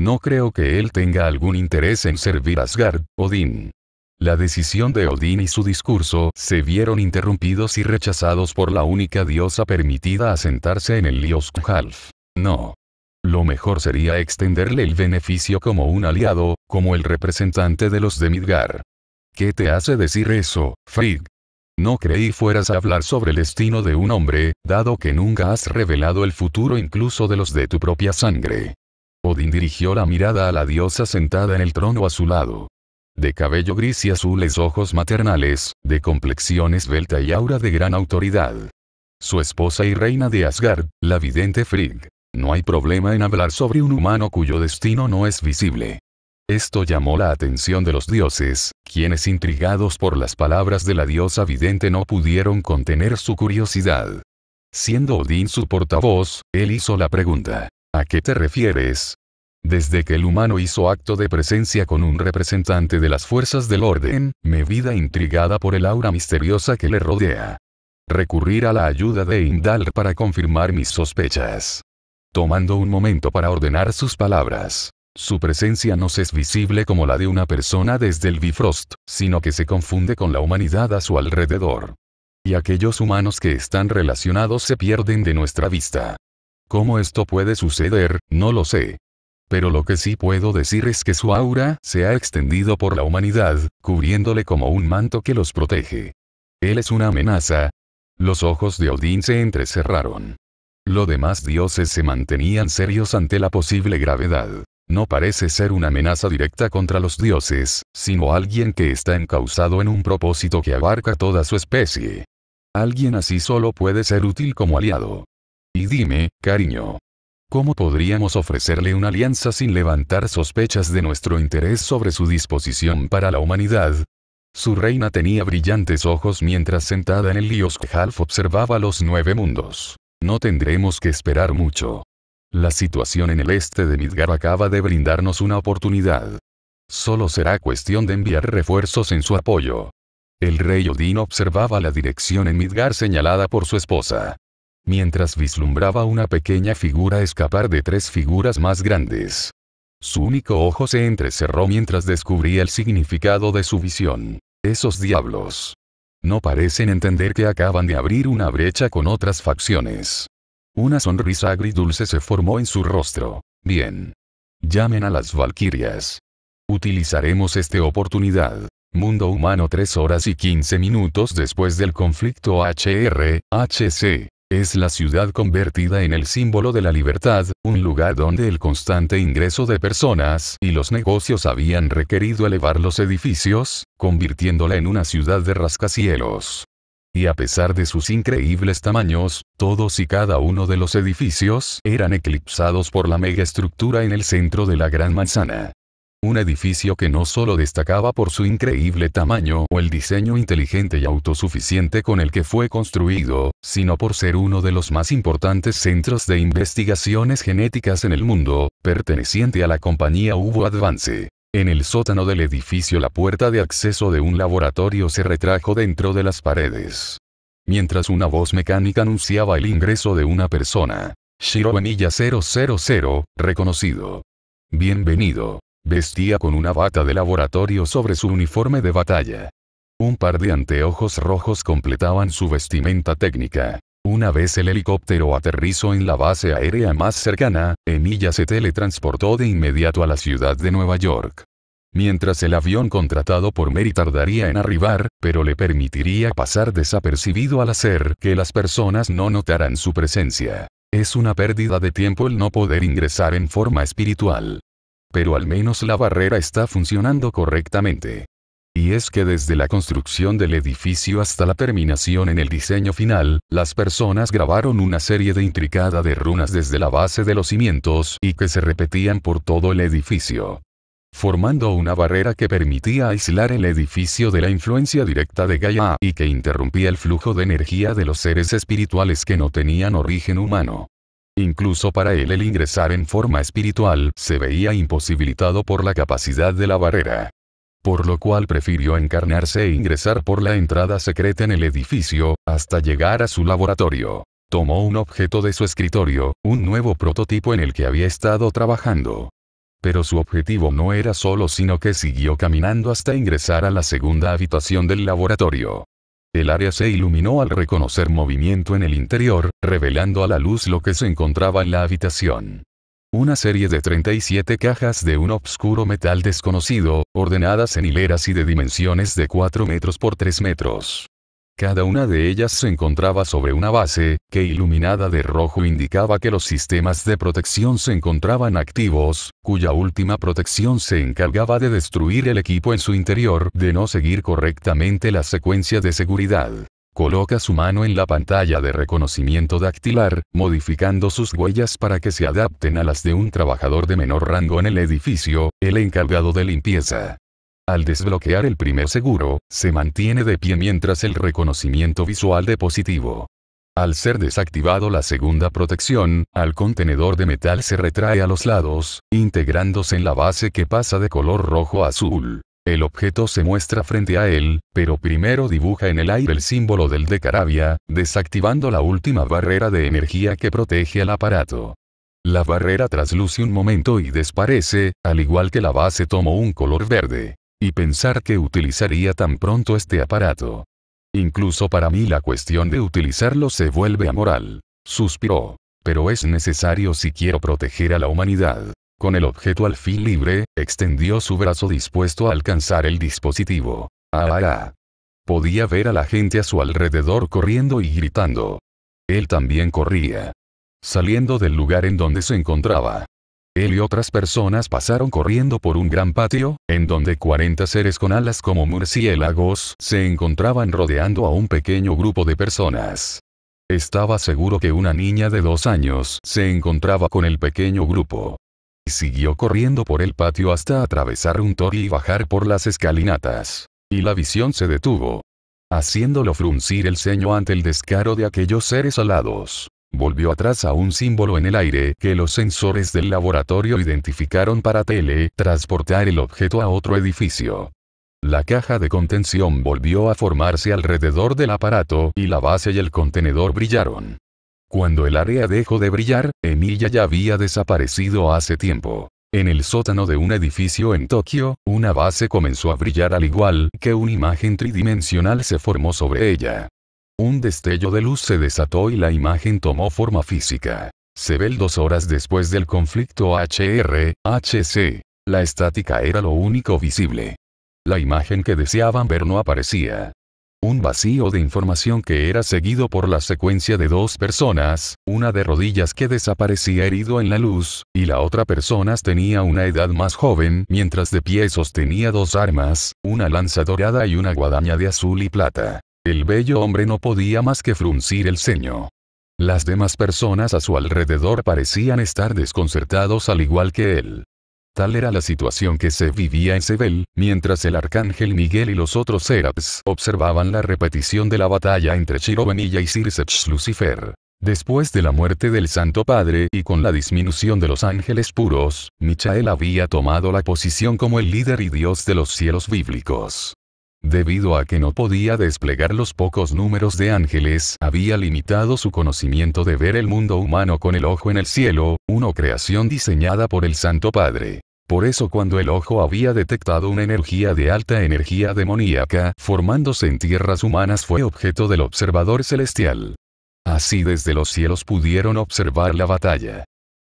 No creo que él tenga algún interés en servir a Asgard, Odín. La decisión de Odín y su discurso se vieron interrumpidos y rechazados por la única diosa permitida a sentarse en el Lioskujalf. No. Lo mejor sería extenderle el beneficio como un aliado, como el representante de los de Midgar. ¿Qué te hace decir eso, Frigg? No creí fueras a hablar sobre el destino de un hombre, dado que nunca has revelado el futuro incluso de los de tu propia sangre. Odín dirigió la mirada a la diosa sentada en el trono a su lado. De cabello gris y azules ojos maternales, de complexión esbelta y aura de gran autoridad. Su esposa y reina de Asgard, la vidente Frigg. No hay problema en hablar sobre un humano cuyo destino no es visible. Esto llamó la atención de los dioses, quienes intrigados por las palabras de la diosa vidente no pudieron contener su curiosidad. Siendo Odín su portavoz, él hizo la pregunta. ¿A qué te refieres? Desde que el humano hizo acto de presencia con un representante de las fuerzas del orden, me vida intrigada por el aura misteriosa que le rodea. Recurrir a la ayuda de Indal para confirmar mis sospechas. Tomando un momento para ordenar sus palabras. Su presencia no es visible como la de una persona desde el Bifrost, sino que se confunde con la humanidad a su alrededor. Y aquellos humanos que están relacionados se pierden de nuestra vista. Cómo esto puede suceder, no lo sé. Pero lo que sí puedo decir es que su aura se ha extendido por la humanidad, cubriéndole como un manto que los protege. Él es una amenaza. Los ojos de Odín se entrecerraron. Los demás dioses se mantenían serios ante la posible gravedad. No parece ser una amenaza directa contra los dioses, sino alguien que está encauzado en un propósito que abarca toda su especie. Alguien así solo puede ser útil como aliado. Y dime, cariño. ¿Cómo podríamos ofrecerle una alianza sin levantar sospechas de nuestro interés sobre su disposición para la humanidad? Su reina tenía brillantes ojos mientras sentada en el Half observaba los nueve mundos. No tendremos que esperar mucho. La situación en el este de Midgar acaba de brindarnos una oportunidad. Solo será cuestión de enviar refuerzos en su apoyo. El rey Odín observaba la dirección en Midgar señalada por su esposa mientras vislumbraba una pequeña figura escapar de tres figuras más grandes. Su único ojo se entrecerró mientras descubría el significado de su visión. Esos diablos. No parecen entender que acaban de abrir una brecha con otras facciones. Una sonrisa agridulce se formó en su rostro. Bien. Llamen a las Valquirias. Utilizaremos esta oportunidad. Mundo humano 3 horas y 15 minutos después del conflicto HRHC. Es la ciudad convertida en el símbolo de la libertad, un lugar donde el constante ingreso de personas y los negocios habían requerido elevar los edificios, convirtiéndola en una ciudad de rascacielos. Y a pesar de sus increíbles tamaños, todos y cada uno de los edificios eran eclipsados por la megaestructura en el centro de la Gran Manzana. Un edificio que no solo destacaba por su increíble tamaño o el diseño inteligente y autosuficiente con el que fue construido, sino por ser uno de los más importantes centros de investigaciones genéticas en el mundo, perteneciente a la compañía Hubo Advance. En el sótano del edificio la puerta de acceso de un laboratorio se retrajo dentro de las paredes. Mientras una voz mecánica anunciaba el ingreso de una persona. Shiro 000, reconocido. Bienvenido. Vestía con una bata de laboratorio sobre su uniforme de batalla. Un par de anteojos rojos completaban su vestimenta técnica. Una vez el helicóptero aterrizó en la base aérea más cercana, Emilia se teletransportó de inmediato a la ciudad de Nueva York. Mientras el avión contratado por Mary tardaría en arribar, pero le permitiría pasar desapercibido al hacer que las personas no notaran su presencia. Es una pérdida de tiempo el no poder ingresar en forma espiritual. Pero al menos la barrera está funcionando correctamente. Y es que desde la construcción del edificio hasta la terminación en el diseño final, las personas grabaron una serie de intricada de runas desde la base de los cimientos y que se repetían por todo el edificio. Formando una barrera que permitía aislar el edificio de la influencia directa de Gaia y que interrumpía el flujo de energía de los seres espirituales que no tenían origen humano. Incluso para él el ingresar en forma espiritual se veía imposibilitado por la capacidad de la barrera. Por lo cual prefirió encarnarse e ingresar por la entrada secreta en el edificio, hasta llegar a su laboratorio. Tomó un objeto de su escritorio, un nuevo prototipo en el que había estado trabajando. Pero su objetivo no era solo sino que siguió caminando hasta ingresar a la segunda habitación del laboratorio. El área se iluminó al reconocer movimiento en el interior, revelando a la luz lo que se encontraba en la habitación. Una serie de 37 cajas de un obscuro metal desconocido, ordenadas en hileras y de dimensiones de 4 metros por 3 metros. Cada una de ellas se encontraba sobre una base, que iluminada de rojo indicaba que los sistemas de protección se encontraban activos, cuya última protección se encargaba de destruir el equipo en su interior de no seguir correctamente la secuencia de seguridad. Coloca su mano en la pantalla de reconocimiento dactilar, modificando sus huellas para que se adapten a las de un trabajador de menor rango en el edificio, el encargado de limpieza. Al desbloquear el primer seguro, se mantiene de pie mientras el reconocimiento visual de positivo. Al ser desactivado la segunda protección, al contenedor de metal se retrae a los lados, integrándose en la base que pasa de color rojo a azul. El objeto se muestra frente a él, pero primero dibuja en el aire el símbolo del de Caravia, desactivando la última barrera de energía que protege al aparato. La barrera trasluce un momento y desaparece, al igual que la base tomó un color verde. Y pensar que utilizaría tan pronto este aparato. Incluso para mí la cuestión de utilizarlo se vuelve amoral. Suspiró. Pero es necesario si quiero proteger a la humanidad. Con el objeto al fin libre, extendió su brazo dispuesto a alcanzar el dispositivo. Ah, ah, ah. Podía ver a la gente a su alrededor corriendo y gritando. Él también corría. Saliendo del lugar en donde se encontraba. Él y otras personas pasaron corriendo por un gran patio, en donde 40 seres con alas como murciélagos se encontraban rodeando a un pequeño grupo de personas. Estaba seguro que una niña de dos años se encontraba con el pequeño grupo. Y siguió corriendo por el patio hasta atravesar un tori y bajar por las escalinatas. Y la visión se detuvo, haciéndolo fruncir el ceño ante el descaro de aquellos seres alados. Volvió atrás a un símbolo en el aire que los sensores del laboratorio identificaron para teletransportar el objeto a otro edificio. La caja de contención volvió a formarse alrededor del aparato y la base y el contenedor brillaron. Cuando el área dejó de brillar, Emilia ya había desaparecido hace tiempo. En el sótano de un edificio en Tokio, una base comenzó a brillar al igual que una imagen tridimensional se formó sobre ella. Un destello de luz se desató y la imagen tomó forma física. Se ve el dos horas después del conflicto HR-HC. La estática era lo único visible. La imagen que deseaban ver no aparecía. Un vacío de información que era seguido por la secuencia de dos personas, una de rodillas que desaparecía herido en la luz, y la otra persona tenía una edad más joven, mientras de pie sostenía dos armas, una lanza dorada y una guadaña de azul y plata. El bello hombre no podía más que fruncir el ceño. Las demás personas a su alrededor parecían estar desconcertados al igual que él. Tal era la situación que se vivía en Sebel, mientras el arcángel Miguel y los otros seres observaban la repetición de la batalla entre Chirovenilla y Sirsech Lucifer. Después de la muerte del Santo Padre y con la disminución de los ángeles puros, Michael había tomado la posición como el líder y dios de los cielos bíblicos. Debido a que no podía desplegar los pocos números de ángeles, había limitado su conocimiento de ver el mundo humano con el ojo en el cielo, una creación diseñada por el Santo Padre. Por eso cuando el ojo había detectado una energía de alta energía demoníaca, formándose en tierras humanas fue objeto del observador celestial. Así desde los cielos pudieron observar la batalla.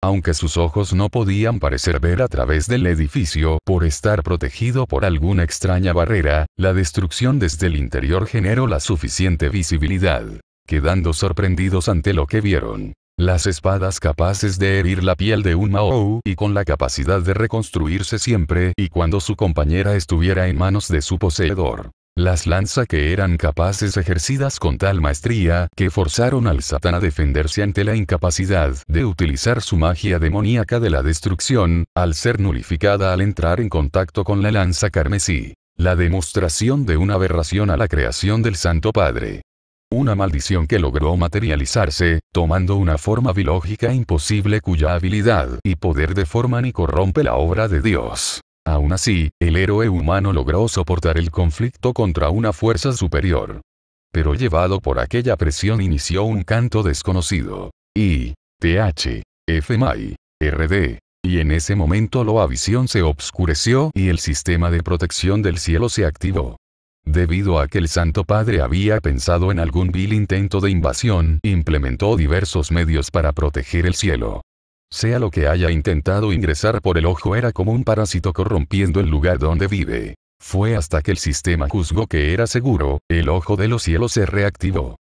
Aunque sus ojos no podían parecer ver a través del edificio por estar protegido por alguna extraña barrera, la destrucción desde el interior generó la suficiente visibilidad, quedando sorprendidos ante lo que vieron. Las espadas capaces de herir la piel de un Mao y con la capacidad de reconstruirse siempre y cuando su compañera estuviera en manos de su poseedor. Las lanzas que eran capaces ejercidas con tal maestría, que forzaron al Satán a defenderse ante la incapacidad de utilizar su magia demoníaca de la destrucción, al ser nulificada al entrar en contacto con la lanza carmesí. La demostración de una aberración a la creación del Santo Padre. Una maldición que logró materializarse, tomando una forma biológica imposible cuya habilidad y poder deforman y corrompe la obra de Dios. Aún así, el héroe humano logró soportar el conflicto contra una fuerza superior. Pero llevado por aquella presión inició un canto desconocido. I, TH, FMI, RD. Y en ese momento la visión se obscureció y el sistema de protección del cielo se activó. Debido a que el Santo Padre había pensado en algún vil intento de invasión, implementó diversos medios para proteger el cielo. Sea lo que haya intentado ingresar por el ojo era como un parásito corrompiendo el lugar donde vive. Fue hasta que el sistema juzgó que era seguro, el ojo de los cielos se reactivó.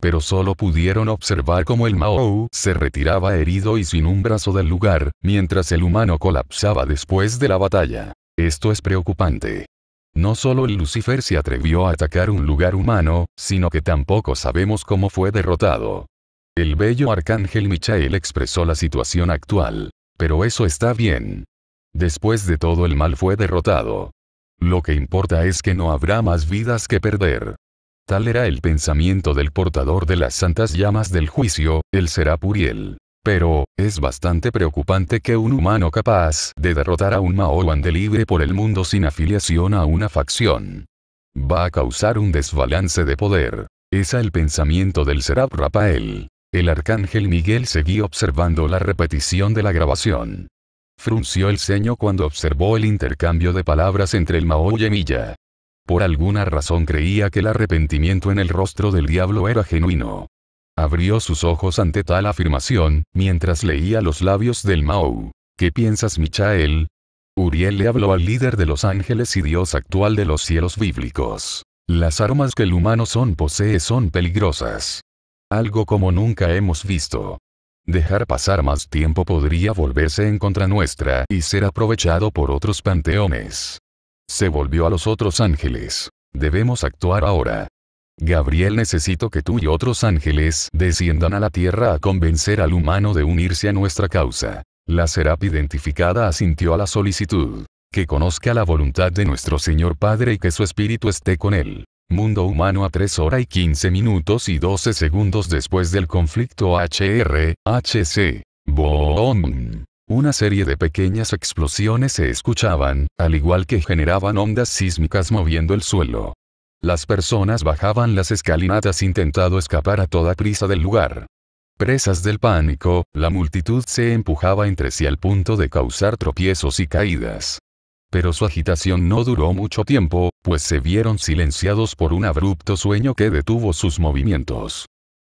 Pero solo pudieron observar cómo el Mao se retiraba herido y sin un brazo del lugar, mientras el humano colapsaba después de la batalla. Esto es preocupante. No solo el Lucifer se atrevió a atacar un lugar humano, sino que tampoco sabemos cómo fue derrotado. El bello arcángel Michael expresó la situación actual. Pero eso está bien. Después de todo el mal fue derrotado. Lo que importa es que no habrá más vidas que perder. Tal era el pensamiento del portador de las santas llamas del juicio, el Serap Uriel. Pero, es bastante preocupante que un humano capaz de derrotar a un Mao de libre por el mundo sin afiliación a una facción. Va a causar un desbalance de poder. Es el pensamiento del Serap Rafael. El arcángel Miguel seguía observando la repetición de la grabación. Frunció el ceño cuando observó el intercambio de palabras entre el Mao y Emilia. Por alguna razón creía que el arrepentimiento en el rostro del diablo era genuino. Abrió sus ojos ante tal afirmación, mientras leía los labios del Mao. ¿Qué piensas, Michael? Uriel le habló al líder de los ángeles y Dios actual de los cielos bíblicos. Las armas que el humano son posee son peligrosas. Algo como nunca hemos visto. Dejar pasar más tiempo podría volverse en contra nuestra y ser aprovechado por otros panteones. Se volvió a los otros ángeles. Debemos actuar ahora. Gabriel necesito que tú y otros ángeles desciendan a la tierra a convencer al humano de unirse a nuestra causa. La serap identificada asintió a la solicitud. Que conozca la voluntad de nuestro Señor Padre y que su espíritu esté con él. Mundo humano a 3 horas y 15 minutos y 12 segundos después del conflicto HRHC. hc Una serie de pequeñas explosiones se escuchaban, al igual que generaban ondas sísmicas moviendo el suelo. Las personas bajaban las escalinatas intentando escapar a toda prisa del lugar. Presas del pánico, la multitud se empujaba entre sí al punto de causar tropiezos y caídas. Pero su agitación no duró mucho tiempo, pues se vieron silenciados por un abrupto sueño que detuvo sus movimientos.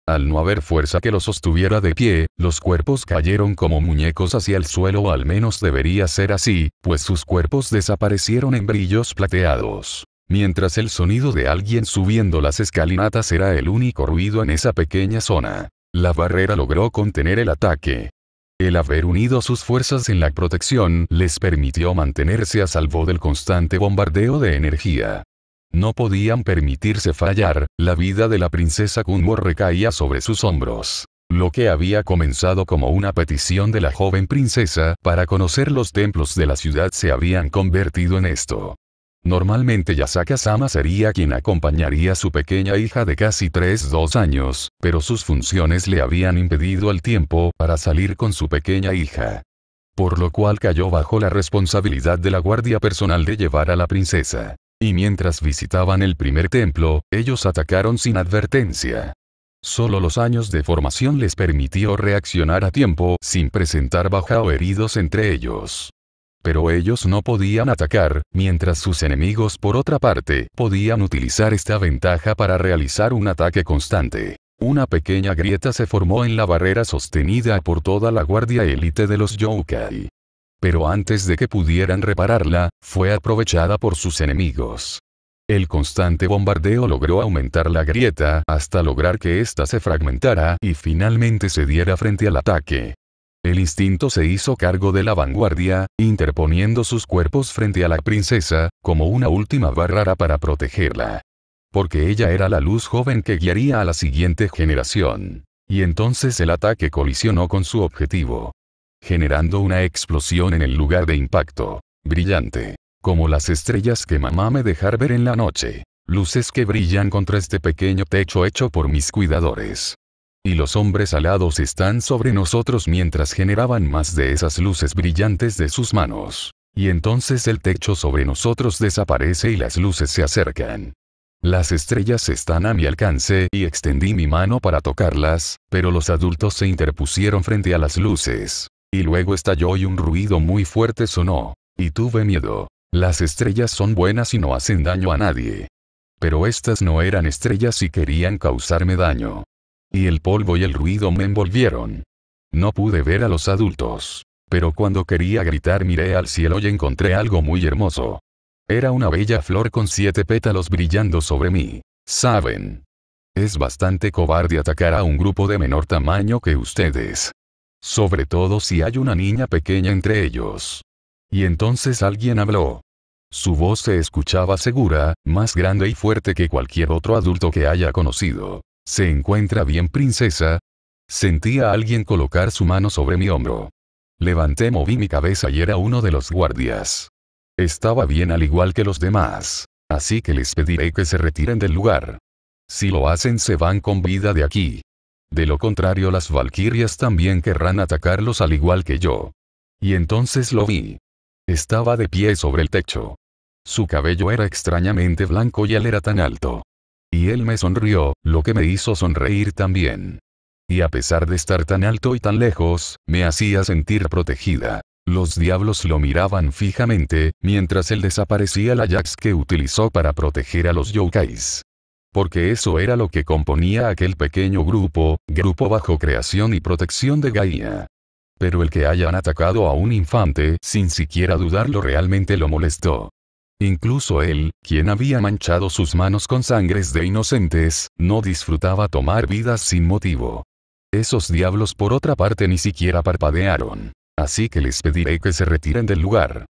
Al no haber fuerza que los sostuviera de pie, los cuerpos cayeron como muñecos hacia el suelo o al menos debería ser así, pues sus cuerpos desaparecieron en brillos plateados. Mientras el sonido de alguien subiendo las escalinatas era el único ruido en esa pequeña zona. La barrera logró contener el ataque, el haber unido sus fuerzas en la protección les permitió mantenerse a salvo del constante bombardeo de energía. No podían permitirse fallar, la vida de la princesa Kunmo recaía sobre sus hombros. Lo que había comenzado como una petición de la joven princesa para conocer los templos de la ciudad se habían convertido en esto. Normalmente Yasaka-sama sería quien acompañaría a su pequeña hija de casi 3-2 años, pero sus funciones le habían impedido el tiempo para salir con su pequeña hija. Por lo cual cayó bajo la responsabilidad de la guardia personal de llevar a la princesa. Y mientras visitaban el primer templo, ellos atacaron sin advertencia. Solo los años de formación les permitió reaccionar a tiempo sin presentar baja o heridos entre ellos. Pero ellos no podían atacar, mientras sus enemigos por otra parte podían utilizar esta ventaja para realizar un ataque constante. Una pequeña grieta se formó en la barrera sostenida por toda la guardia élite de los Yokai. Pero antes de que pudieran repararla, fue aprovechada por sus enemigos. El constante bombardeo logró aumentar la grieta hasta lograr que ésta se fragmentara y finalmente se diera frente al ataque. El instinto se hizo cargo de la vanguardia, interponiendo sus cuerpos frente a la princesa, como una última barrera para protegerla. Porque ella era la luz joven que guiaría a la siguiente generación. Y entonces el ataque colisionó con su objetivo. Generando una explosión en el lugar de impacto. Brillante. Como las estrellas que mamá me dejar ver en la noche. Luces que brillan contra este pequeño techo hecho por mis cuidadores y los hombres alados están sobre nosotros mientras generaban más de esas luces brillantes de sus manos. Y entonces el techo sobre nosotros desaparece y las luces se acercan. Las estrellas están a mi alcance y extendí mi mano para tocarlas, pero los adultos se interpusieron frente a las luces. Y luego estalló y un ruido muy fuerte sonó. Y tuve miedo. Las estrellas son buenas y no hacen daño a nadie. Pero estas no eran estrellas y querían causarme daño. Y el polvo y el ruido me envolvieron. No pude ver a los adultos. Pero cuando quería gritar miré al cielo y encontré algo muy hermoso. Era una bella flor con siete pétalos brillando sobre mí. ¿Saben? Es bastante cobarde atacar a un grupo de menor tamaño que ustedes. Sobre todo si hay una niña pequeña entre ellos. Y entonces alguien habló. Su voz se escuchaba segura, más grande y fuerte que cualquier otro adulto que haya conocido. ¿Se encuentra bien princesa? Sentí a alguien colocar su mano sobre mi hombro. Levanté, moví mi cabeza y era uno de los guardias. Estaba bien al igual que los demás, así que les pediré que se retiren del lugar. Si lo hacen se van con vida de aquí. De lo contrario las valquirias también querrán atacarlos al igual que yo. Y entonces lo vi. Estaba de pie sobre el techo. Su cabello era extrañamente blanco y él era tan alto. Y él me sonrió, lo que me hizo sonreír también. Y a pesar de estar tan alto y tan lejos, me hacía sentir protegida. Los diablos lo miraban fijamente, mientras él desaparecía la jax que utilizó para proteger a los yokais. Porque eso era lo que componía aquel pequeño grupo, grupo bajo creación y protección de Gaia. Pero el que hayan atacado a un infante sin siquiera dudarlo realmente lo molestó. Incluso él, quien había manchado sus manos con sangres de inocentes, no disfrutaba tomar vidas sin motivo. Esos diablos por otra parte ni siquiera parpadearon. Así que les pediré que se retiren del lugar.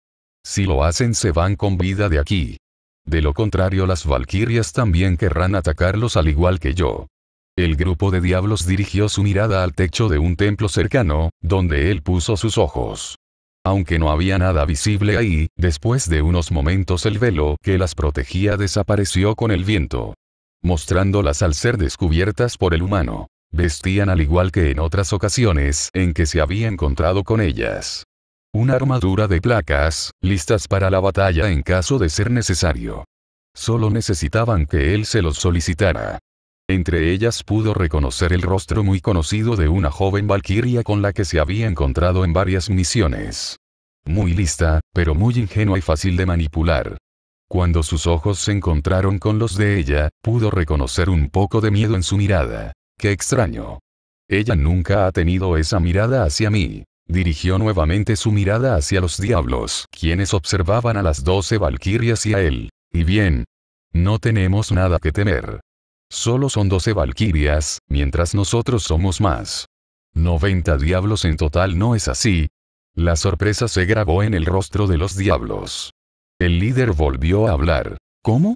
Si lo hacen se van con vida de aquí. De lo contrario las valquirias también querrán atacarlos al igual que yo. El grupo de diablos dirigió su mirada al techo de un templo cercano, donde él puso sus ojos. Aunque no había nada visible ahí, después de unos momentos el velo que las protegía desapareció con el viento, mostrándolas al ser descubiertas por el humano. Vestían al igual que en otras ocasiones en que se había encontrado con ellas. Una armadura de placas, listas para la batalla en caso de ser necesario. Solo necesitaban que él se los solicitara. Entre ellas pudo reconocer el rostro muy conocido de una joven valquiria con la que se había encontrado en varias misiones. Muy lista, pero muy ingenua y fácil de manipular. Cuando sus ojos se encontraron con los de ella, pudo reconocer un poco de miedo en su mirada. ¡Qué extraño! Ella nunca ha tenido esa mirada hacia mí. Dirigió nuevamente su mirada hacia los diablos, quienes observaban a las doce valquirias y a él. Y bien. No tenemos nada que temer. Solo son 12 valquirias, mientras nosotros somos más. 90 diablos en total no es así. La sorpresa se grabó en el rostro de los diablos. El líder volvió a hablar. ¿Cómo?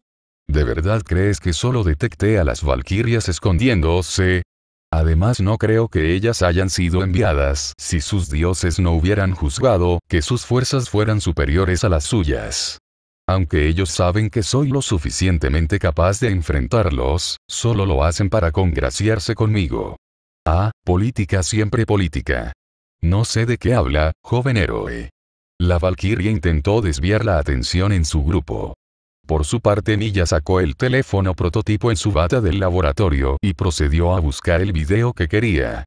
¿De verdad crees que solo detecté a las valquirias escondiéndose? Además no creo que ellas hayan sido enviadas si sus dioses no hubieran juzgado que sus fuerzas fueran superiores a las suyas. Aunque ellos saben que soy lo suficientemente capaz de enfrentarlos, solo lo hacen para congraciarse conmigo. Ah, política siempre política. No sé de qué habla, joven héroe. La Valkyrie intentó desviar la atención en su grupo. Por su parte Milla sacó el teléfono prototipo en su bata del laboratorio y procedió a buscar el video que quería.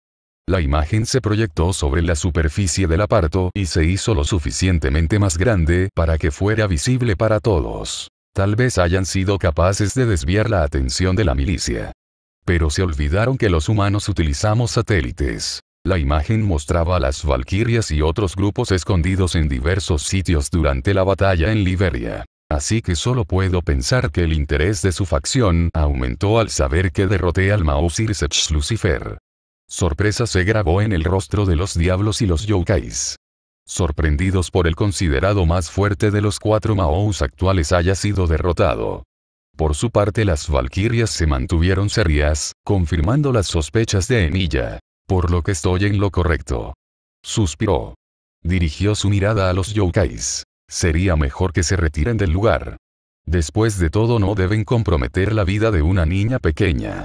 La imagen se proyectó sobre la superficie del aparto y se hizo lo suficientemente más grande para que fuera visible para todos. Tal vez hayan sido capaces de desviar la atención de la milicia. Pero se olvidaron que los humanos utilizamos satélites. La imagen mostraba a las Valquirias y otros grupos escondidos en diversos sitios durante la batalla en Liberia. Así que solo puedo pensar que el interés de su facción aumentó al saber que derroté al Mausir Lucifer. Sorpresa se grabó en el rostro de los diablos y los Youkais. Sorprendidos por el considerado más fuerte de los cuatro Maous actuales haya sido derrotado. Por su parte las Valkirias se mantuvieron serias, confirmando las sospechas de Emilia. Por lo que estoy en lo correcto. Suspiró. Dirigió su mirada a los yokais. Sería mejor que se retiren del lugar. Después de todo no deben comprometer la vida de una niña pequeña.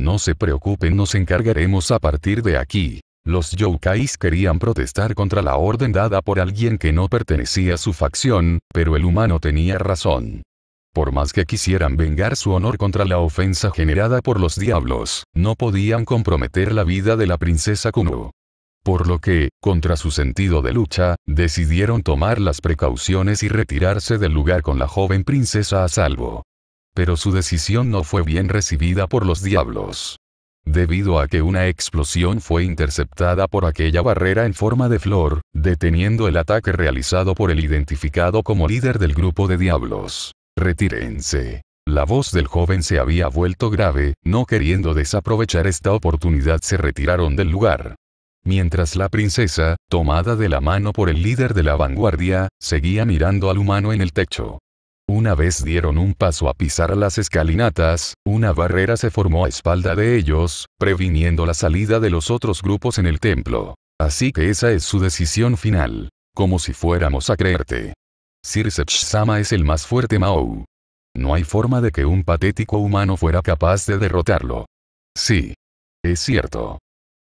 No se preocupen nos encargaremos a partir de aquí. Los yokais querían protestar contra la orden dada por alguien que no pertenecía a su facción, pero el humano tenía razón. Por más que quisieran vengar su honor contra la ofensa generada por los diablos, no podían comprometer la vida de la princesa Kuno. Por lo que, contra su sentido de lucha, decidieron tomar las precauciones y retirarse del lugar con la joven princesa a salvo pero su decisión no fue bien recibida por los diablos. Debido a que una explosión fue interceptada por aquella barrera en forma de flor, deteniendo el ataque realizado por el identificado como líder del grupo de diablos. Retírense. La voz del joven se había vuelto grave, no queriendo desaprovechar esta oportunidad se retiraron del lugar. Mientras la princesa, tomada de la mano por el líder de la vanguardia, seguía mirando al humano en el techo. Una vez dieron un paso a pisar las escalinatas, una barrera se formó a espalda de ellos, previniendo la salida de los otros grupos en el templo. Así que esa es su decisión final. Como si fuéramos a creerte. sirsech sama es el más fuerte Mao. No hay forma de que un patético humano fuera capaz de derrotarlo. Sí. Es cierto.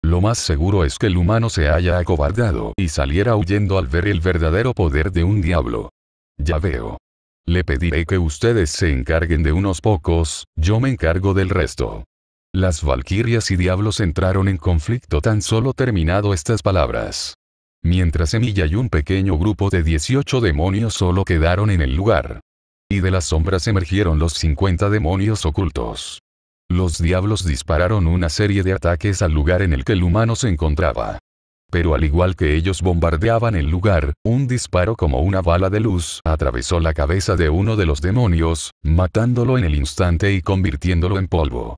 Lo más seguro es que el humano se haya acobardado y saliera huyendo al ver el verdadero poder de un diablo. Ya veo. Le pediré que ustedes se encarguen de unos pocos, yo me encargo del resto. Las valquirias y diablos entraron en conflicto tan solo terminado estas palabras. Mientras Semilla y un pequeño grupo de 18 demonios solo quedaron en el lugar. Y de las sombras emergieron los 50 demonios ocultos. Los diablos dispararon una serie de ataques al lugar en el que el humano se encontraba. Pero al igual que ellos bombardeaban el lugar, un disparo como una bala de luz atravesó la cabeza de uno de los demonios, matándolo en el instante y convirtiéndolo en polvo.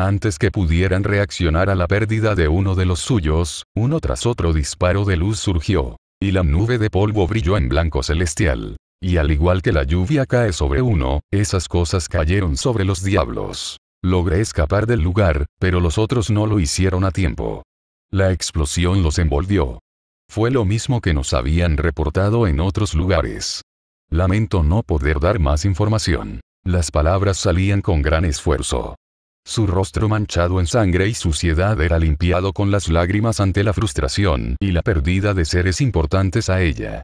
Antes que pudieran reaccionar a la pérdida de uno de los suyos, uno tras otro disparo de luz surgió, y la nube de polvo brilló en blanco celestial. Y al igual que la lluvia cae sobre uno, esas cosas cayeron sobre los diablos. Logré escapar del lugar, pero los otros no lo hicieron a tiempo. La explosión los envolvió. Fue lo mismo que nos habían reportado en otros lugares. Lamento no poder dar más información. Las palabras salían con gran esfuerzo. Su rostro manchado en sangre y suciedad era limpiado con las lágrimas ante la frustración y la pérdida de seres importantes a ella.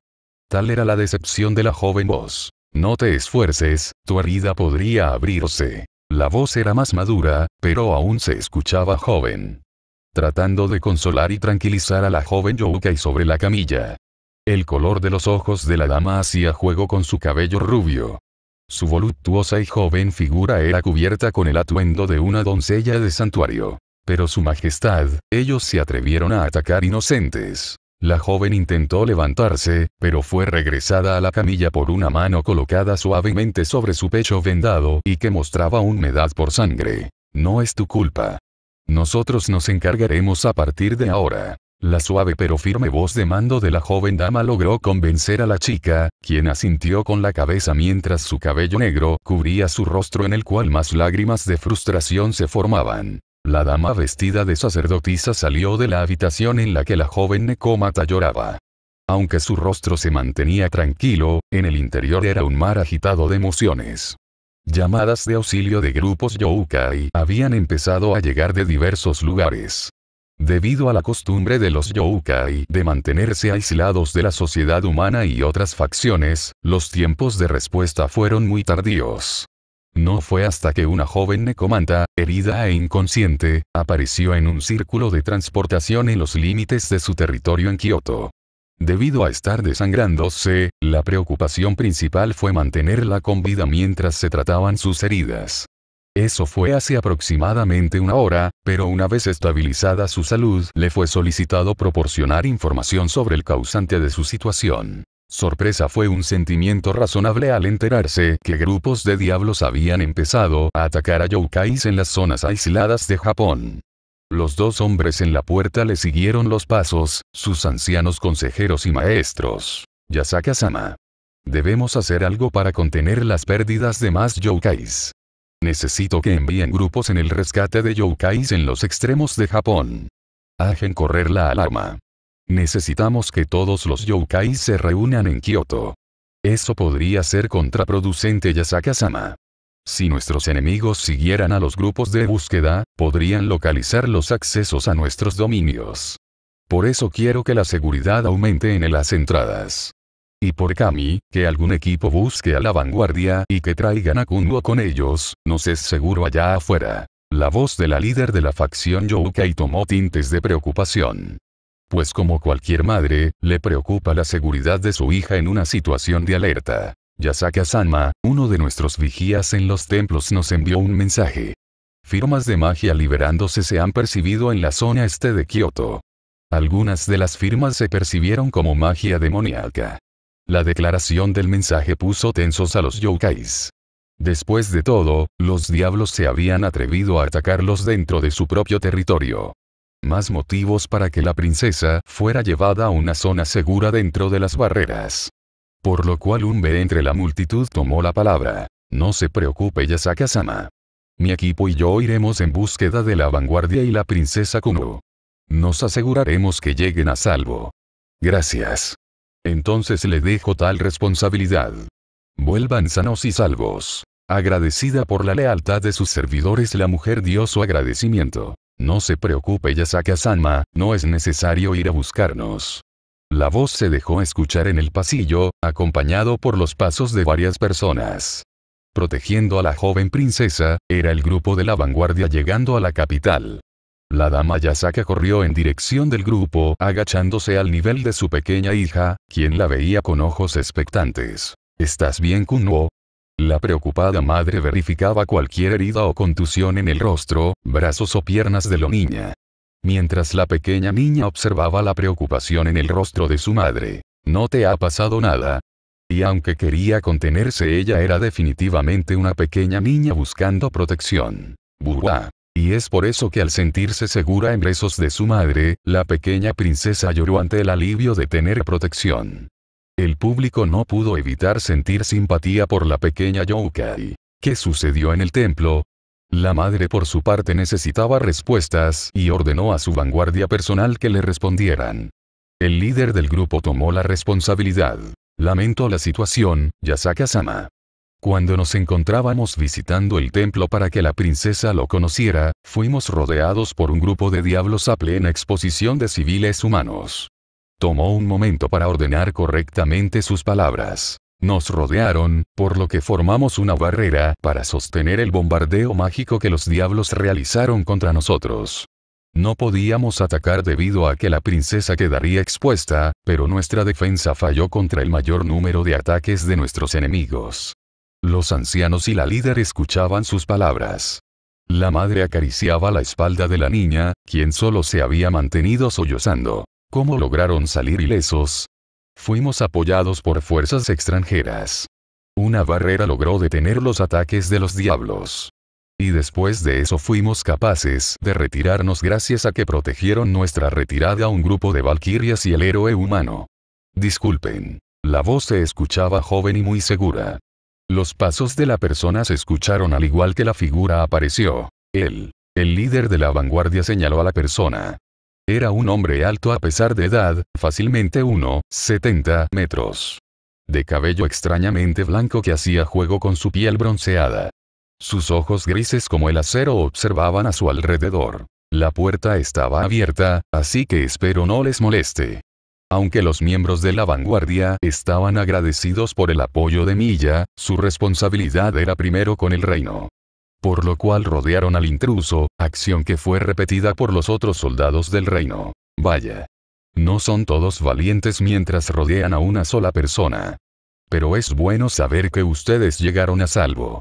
Tal era la decepción de la joven voz. No te esfuerces, tu herida podría abrirse. La voz era más madura, pero aún se escuchaba joven tratando de consolar y tranquilizar a la joven y sobre la camilla. El color de los ojos de la dama hacía juego con su cabello rubio. Su voluptuosa y joven figura era cubierta con el atuendo de una doncella de santuario. Pero su majestad, ellos se atrevieron a atacar inocentes. La joven intentó levantarse, pero fue regresada a la camilla por una mano colocada suavemente sobre su pecho vendado y que mostraba humedad por sangre. No es tu culpa. Nosotros nos encargaremos a partir de ahora. La suave pero firme voz de mando de la joven dama logró convencer a la chica, quien asintió con la cabeza mientras su cabello negro cubría su rostro en el cual más lágrimas de frustración se formaban. La dama vestida de sacerdotisa salió de la habitación en la que la joven necómata lloraba. Aunque su rostro se mantenía tranquilo, en el interior era un mar agitado de emociones. Llamadas de auxilio de grupos Youkai habían empezado a llegar de diversos lugares. Debido a la costumbre de los Youkai de mantenerse aislados de la sociedad humana y otras facciones, los tiempos de respuesta fueron muy tardíos. No fue hasta que una joven necomanta, herida e inconsciente, apareció en un círculo de transportación en los límites de su territorio en Kioto. Debido a estar desangrándose, la preocupación principal fue mantenerla con vida mientras se trataban sus heridas. Eso fue hace aproximadamente una hora, pero una vez estabilizada su salud, le fue solicitado proporcionar información sobre el causante de su situación. Sorpresa fue un sentimiento razonable al enterarse que grupos de diablos habían empezado a atacar a Yokais en las zonas aisladas de Japón. Los dos hombres en la puerta le siguieron los pasos, sus ancianos consejeros y maestros. Yasaka-sama. Debemos hacer algo para contener las pérdidas de más yokais. Necesito que envíen grupos en el rescate de yokais en los extremos de Japón. Hagan correr la alarma. Necesitamos que todos los yokais se reúnan en Kioto. Eso podría ser contraproducente Yasaka-sama. Si nuestros enemigos siguieran a los grupos de búsqueda, podrían localizar los accesos a nuestros dominios. Por eso quiero que la seguridad aumente en las entradas. Y por Kami, que algún equipo busque a la vanguardia y que traigan a Kunwo con ellos, nos es seguro allá afuera. La voz de la líder de la facción Youkai tomó tintes de preocupación. Pues como cualquier madre, le preocupa la seguridad de su hija en una situación de alerta yasaka Sanma, uno de nuestros vigías en los templos nos envió un mensaje. Firmas de magia liberándose se han percibido en la zona este de Kioto. Algunas de las firmas se percibieron como magia demoníaca. La declaración del mensaje puso tensos a los yokais. Después de todo, los diablos se habían atrevido a atacarlos dentro de su propio territorio. Más motivos para que la princesa fuera llevada a una zona segura dentro de las barreras. Por lo cual un B entre la multitud tomó la palabra. No se preocupe Yasaka-sama. Mi equipo y yo iremos en búsqueda de la vanguardia y la princesa Kuno. Nos aseguraremos que lleguen a salvo. Gracias. Entonces le dejo tal responsabilidad. Vuelvan sanos y salvos. Agradecida por la lealtad de sus servidores la mujer dio su agradecimiento. No se preocupe Yasaka-sama, no es necesario ir a buscarnos. La voz se dejó escuchar en el pasillo, acompañado por los pasos de varias personas. Protegiendo a la joven princesa, era el grupo de la vanguardia llegando a la capital. La dama Yasaka corrió en dirección del grupo, agachándose al nivel de su pequeña hija, quien la veía con ojos expectantes. ¿Estás bien, Kunuo? La preocupada madre verificaba cualquier herida o contusión en el rostro, brazos o piernas de la niña. Mientras la pequeña niña observaba la preocupación en el rostro de su madre. No te ha pasado nada. Y aunque quería contenerse ella era definitivamente una pequeña niña buscando protección. Buah. Y es por eso que al sentirse segura en brazos de su madre, la pequeña princesa lloró ante el alivio de tener protección. El público no pudo evitar sentir simpatía por la pequeña Yokai. ¿Qué sucedió en el templo? La madre por su parte necesitaba respuestas y ordenó a su vanguardia personal que le respondieran. El líder del grupo tomó la responsabilidad. Lamento la situación, Yasaka-sama. Cuando nos encontrábamos visitando el templo para que la princesa lo conociera, fuimos rodeados por un grupo de diablos a plena exposición de civiles humanos. Tomó un momento para ordenar correctamente sus palabras. Nos rodearon, por lo que formamos una barrera para sostener el bombardeo mágico que los diablos realizaron contra nosotros. No podíamos atacar debido a que la princesa quedaría expuesta, pero nuestra defensa falló contra el mayor número de ataques de nuestros enemigos. Los ancianos y la líder escuchaban sus palabras. La madre acariciaba la espalda de la niña, quien solo se había mantenido sollozando. ¿Cómo lograron salir ilesos? Fuimos apoyados por fuerzas extranjeras. Una barrera logró detener los ataques de los diablos. Y después de eso fuimos capaces de retirarnos gracias a que protegieron nuestra retirada un grupo de valquirias y el héroe humano. Disculpen. La voz se escuchaba joven y muy segura. Los pasos de la persona se escucharon al igual que la figura apareció. Él, el líder de la vanguardia señaló a la persona. Era un hombre alto a pesar de edad, fácilmente 1,70 metros. De cabello extrañamente blanco que hacía juego con su piel bronceada. Sus ojos grises como el acero observaban a su alrededor. La puerta estaba abierta, así que espero no les moleste. Aunque los miembros de la vanguardia estaban agradecidos por el apoyo de Milla, su responsabilidad era primero con el reino por lo cual rodearon al intruso, acción que fue repetida por los otros soldados del reino. Vaya. No son todos valientes mientras rodean a una sola persona. Pero es bueno saber que ustedes llegaron a salvo.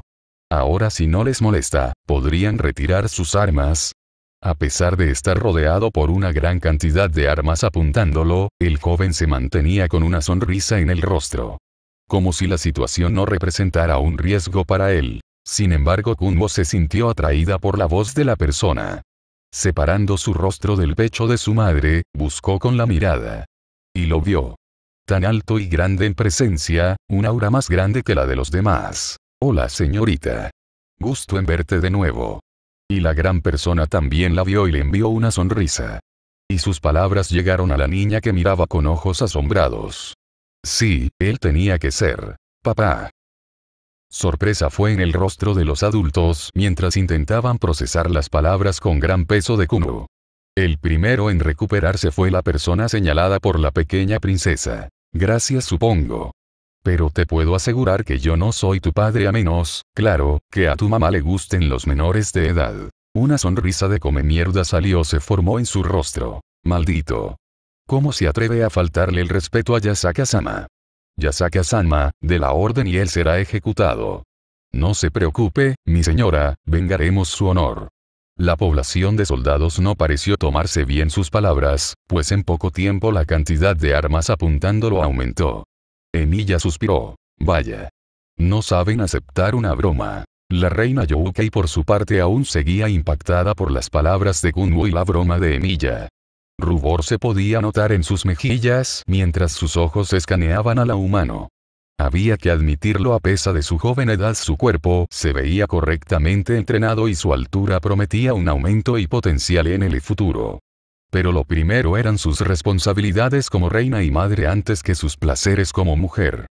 Ahora si no les molesta, podrían retirar sus armas. A pesar de estar rodeado por una gran cantidad de armas apuntándolo, el joven se mantenía con una sonrisa en el rostro. Como si la situación no representara un riesgo para él. Sin embargo Kumbo se sintió atraída por la voz de la persona. Separando su rostro del pecho de su madre, buscó con la mirada. Y lo vio. Tan alto y grande en presencia, un aura más grande que la de los demás. Hola señorita. Gusto en verte de nuevo. Y la gran persona también la vio y le envió una sonrisa. Y sus palabras llegaron a la niña que miraba con ojos asombrados. Sí, él tenía que ser. Papá. Sorpresa fue en el rostro de los adultos mientras intentaban procesar las palabras con gran peso de Kuno. El primero en recuperarse fue la persona señalada por la pequeña princesa. Gracias supongo. Pero te puedo asegurar que yo no soy tu padre a menos, claro, que a tu mamá le gusten los menores de edad. Una sonrisa de come mierda salió se formó en su rostro. Maldito. ¿Cómo se atreve a faltarle el respeto a Yasaka-sama? yasaka Sanma, de la orden y él será ejecutado. No se preocupe, mi señora, vengaremos su honor. La población de soldados no pareció tomarse bien sus palabras, pues en poco tiempo la cantidad de armas apuntándolo aumentó. Emilia suspiró. Vaya. No saben aceptar una broma. La reina Youkei por su parte aún seguía impactada por las palabras de Kunwu y la broma de Emilia. Rubor se podía notar en sus mejillas mientras sus ojos escaneaban a la humano. Había que admitirlo a pesar de su joven edad su cuerpo se veía correctamente entrenado y su altura prometía un aumento y potencial en el futuro. Pero lo primero eran sus responsabilidades como reina y madre antes que sus placeres como mujer.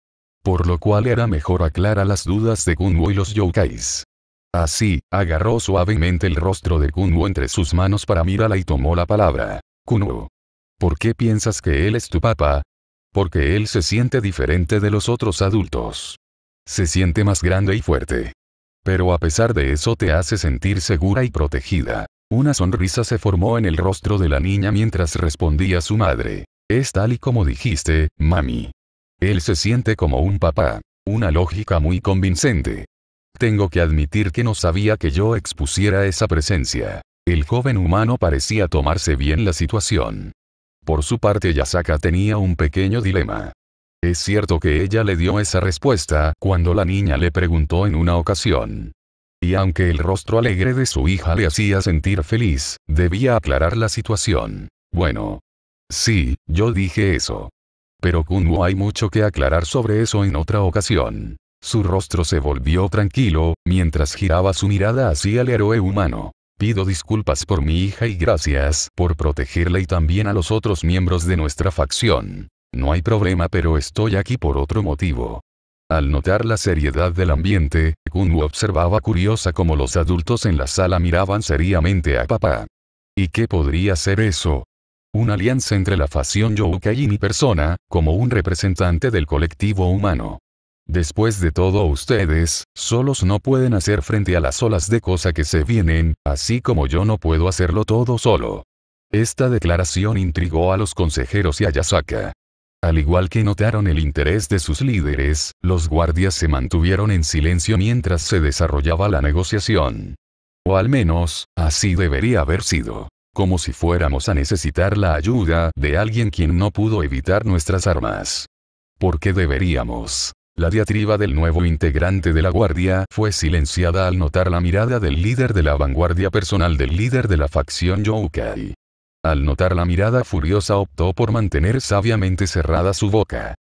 Por lo cual era mejor aclarar las dudas de Gunwo y los yokais. Así, agarró suavemente el rostro de Gunwo entre sus manos para mirarla y tomó la palabra. Kuno. ¿Por qué piensas que él es tu papá? Porque él se siente diferente de los otros adultos. Se siente más grande y fuerte. Pero a pesar de eso te hace sentir segura y protegida. Una sonrisa se formó en el rostro de la niña mientras respondía su madre. Es tal y como dijiste, mami. Él se siente como un papá. Una lógica muy convincente. Tengo que admitir que no sabía que yo expusiera esa presencia. El joven humano parecía tomarse bien la situación. Por su parte Yasaka tenía un pequeño dilema. Es cierto que ella le dio esa respuesta cuando la niña le preguntó en una ocasión. Y aunque el rostro alegre de su hija le hacía sentir feliz, debía aclarar la situación. Bueno. Sí, yo dije eso. Pero Kunwo hay mucho que aclarar sobre eso en otra ocasión. Su rostro se volvió tranquilo, mientras giraba su mirada hacia el héroe humano. Pido disculpas por mi hija y gracias por protegerla y también a los otros miembros de nuestra facción. No hay problema pero estoy aquí por otro motivo. Al notar la seriedad del ambiente, Kunwu observaba curiosa como los adultos en la sala miraban seriamente a papá. ¿Y qué podría ser eso? Una alianza entre la facción Youkai y mi persona, como un representante del colectivo humano. Después de todo ustedes, solos no pueden hacer frente a las olas de cosa que se vienen, así como yo no puedo hacerlo todo solo. Esta declaración intrigó a los consejeros y a Yasaka. Al igual que notaron el interés de sus líderes, los guardias se mantuvieron en silencio mientras se desarrollaba la negociación. O al menos, así debería haber sido. Como si fuéramos a necesitar la ayuda de alguien quien no pudo evitar nuestras armas. ¿Por qué deberíamos? La diatriba del nuevo integrante de la guardia fue silenciada al notar la mirada del líder de la vanguardia personal del líder de la facción Yokai. Al notar la mirada furiosa optó por mantener sabiamente cerrada su boca.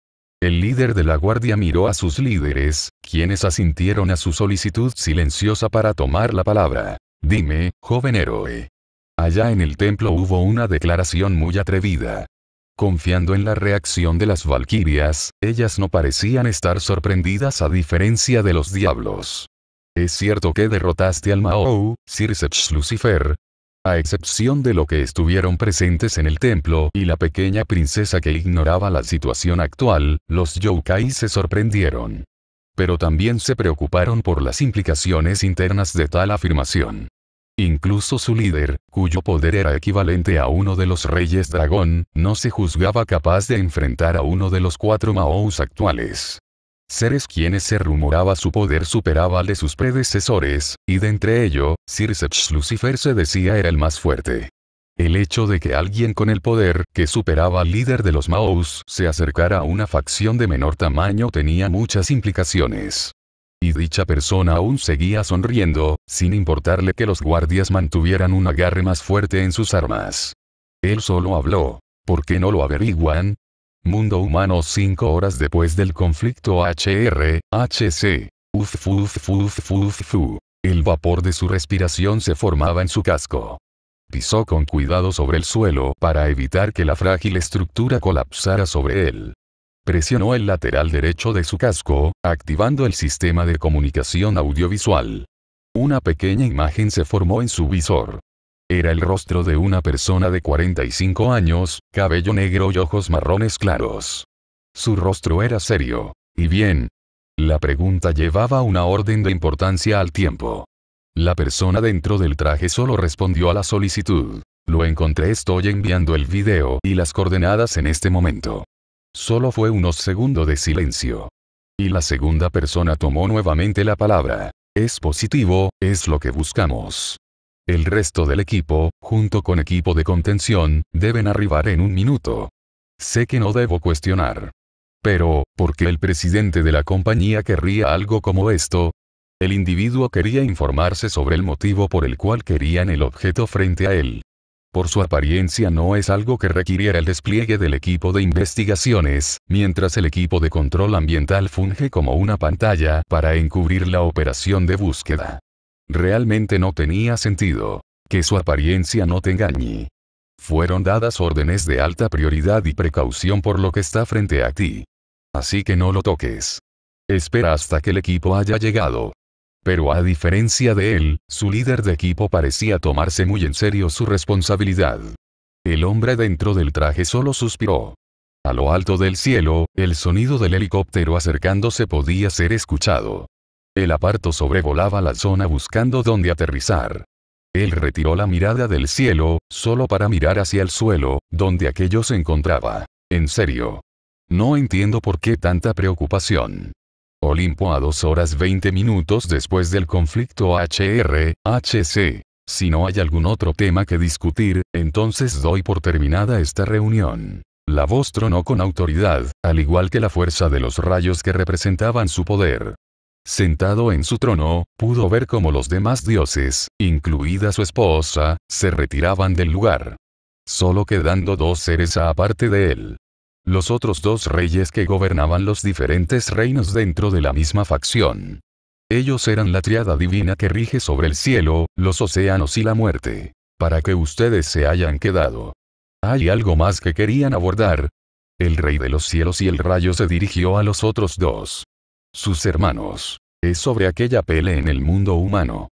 El líder de la guardia miró a sus líderes, quienes asintieron a su solicitud silenciosa para tomar la palabra. Dime, joven héroe. Allá en el templo hubo una declaración muy atrevida. Confiando en la reacción de las valquirias, ellas no parecían estar sorprendidas a diferencia de los diablos. Es cierto que derrotaste al Mao, Circeps Lucifer. A excepción de lo que estuvieron presentes en el templo y la pequeña princesa que ignoraba la situación actual, los yokai se sorprendieron. Pero también se preocuparon por las implicaciones internas de tal afirmación. Incluso su líder, cuyo poder era equivalente a uno de los reyes dragón, no se juzgaba capaz de enfrentar a uno de los cuatro Maous actuales. Seres quienes se rumoraba su poder superaba al de sus predecesores, y de entre ello, Circeps Lucifer se decía era el más fuerte. El hecho de que alguien con el poder que superaba al líder de los Maous se acercara a una facción de menor tamaño tenía muchas implicaciones y dicha persona aún seguía sonriendo, sin importarle que los guardias mantuvieran un agarre más fuerte en sus armas. Él solo habló. ¿Por qué no lo averiguan? Mundo Humano cinco horas después del conflicto HR, HC. Uf, uf, El vapor de su respiración se formaba en su casco. Pisó con cuidado sobre el suelo para evitar que la frágil estructura colapsara sobre él. Presionó el lateral derecho de su casco, activando el sistema de comunicación audiovisual. Una pequeña imagen se formó en su visor. Era el rostro de una persona de 45 años, cabello negro y ojos marrones claros. Su rostro era serio. Y bien. La pregunta llevaba una orden de importancia al tiempo. La persona dentro del traje solo respondió a la solicitud. Lo encontré, estoy enviando el video y las coordenadas en este momento. Solo fue unos segundos de silencio. Y la segunda persona tomó nuevamente la palabra. Es positivo, es lo que buscamos. El resto del equipo, junto con equipo de contención, deben arribar en un minuto. Sé que no debo cuestionar. Pero, ¿por qué el presidente de la compañía querría algo como esto? El individuo quería informarse sobre el motivo por el cual querían el objeto frente a él por su apariencia no es algo que requiriera el despliegue del equipo de investigaciones, mientras el equipo de control ambiental funge como una pantalla para encubrir la operación de búsqueda. Realmente no tenía sentido. Que su apariencia no te engañe. Fueron dadas órdenes de alta prioridad y precaución por lo que está frente a ti. Así que no lo toques. Espera hasta que el equipo haya llegado. Pero a diferencia de él, su líder de equipo parecía tomarse muy en serio su responsabilidad. El hombre dentro del traje solo suspiró. A lo alto del cielo, el sonido del helicóptero acercándose podía ser escuchado. El aparto sobrevolaba la zona buscando dónde aterrizar. Él retiró la mirada del cielo, solo para mirar hacia el suelo, donde aquello se encontraba. En serio. No entiendo por qué tanta preocupación. Olimpo a 2 horas 20 minutos después del conflicto HRHC. Si no hay algún otro tema que discutir, entonces doy por terminada esta reunión. La voz tronó con autoridad, al igual que la fuerza de los rayos que representaban su poder. Sentado en su trono, pudo ver cómo los demás dioses, incluida su esposa, se retiraban del lugar. Solo quedando dos seres aparte de él los otros dos reyes que gobernaban los diferentes reinos dentro de la misma facción. Ellos eran la triada divina que rige sobre el cielo, los océanos y la muerte. Para que ustedes se hayan quedado. ¿Hay algo más que querían abordar? El rey de los cielos y el rayo se dirigió a los otros dos. Sus hermanos. Es sobre aquella pele en el mundo humano.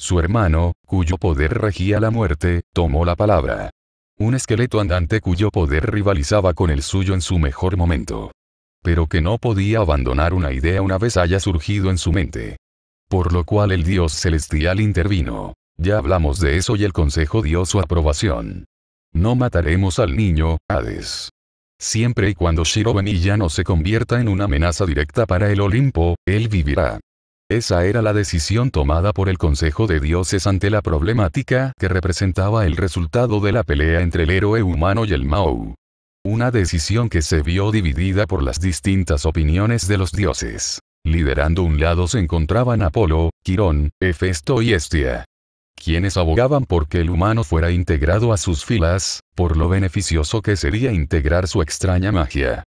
Su hermano, cuyo poder regía la muerte, tomó la palabra. Un esqueleto andante cuyo poder rivalizaba con el suyo en su mejor momento. Pero que no podía abandonar una idea una vez haya surgido en su mente. Por lo cual el Dios celestial intervino. Ya hablamos de eso y el Consejo dio su aprobación. No mataremos al niño, Hades. Siempre y cuando Shiro ya no se convierta en una amenaza directa para el Olimpo, él vivirá. Esa era la decisión tomada por el Consejo de Dioses ante la problemática que representaba el resultado de la pelea entre el héroe humano y el Mao. Una decisión que se vio dividida por las distintas opiniones de los dioses. Liderando un lado se encontraban Apolo, Quirón, Hefesto y Estia. Quienes abogaban por que el humano fuera integrado a sus filas, por lo beneficioso que sería integrar su extraña magia.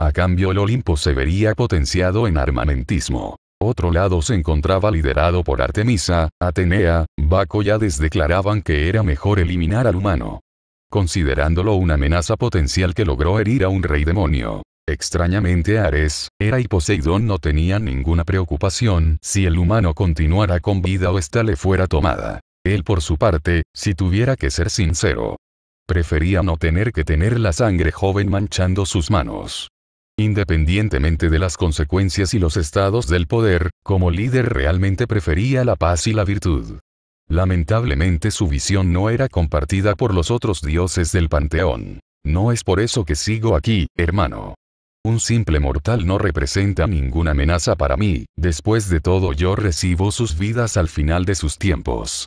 A cambio el Olimpo se vería potenciado en armamentismo otro lado se encontraba liderado por Artemisa, Atenea, Baco ya declaraban que era mejor eliminar al humano. Considerándolo una amenaza potencial que logró herir a un rey demonio. Extrañamente Ares, era y Poseidón no tenían ninguna preocupación si el humano continuara con vida o ésta le fuera tomada. Él por su parte, si tuviera que ser sincero, prefería no tener que tener la sangre joven manchando sus manos. Independientemente de las consecuencias y los estados del poder, como líder realmente prefería la paz y la virtud. Lamentablemente su visión no era compartida por los otros dioses del panteón. No es por eso que sigo aquí, hermano. Un simple mortal no representa ninguna amenaza para mí, después de todo yo recibo sus vidas al final de sus tiempos.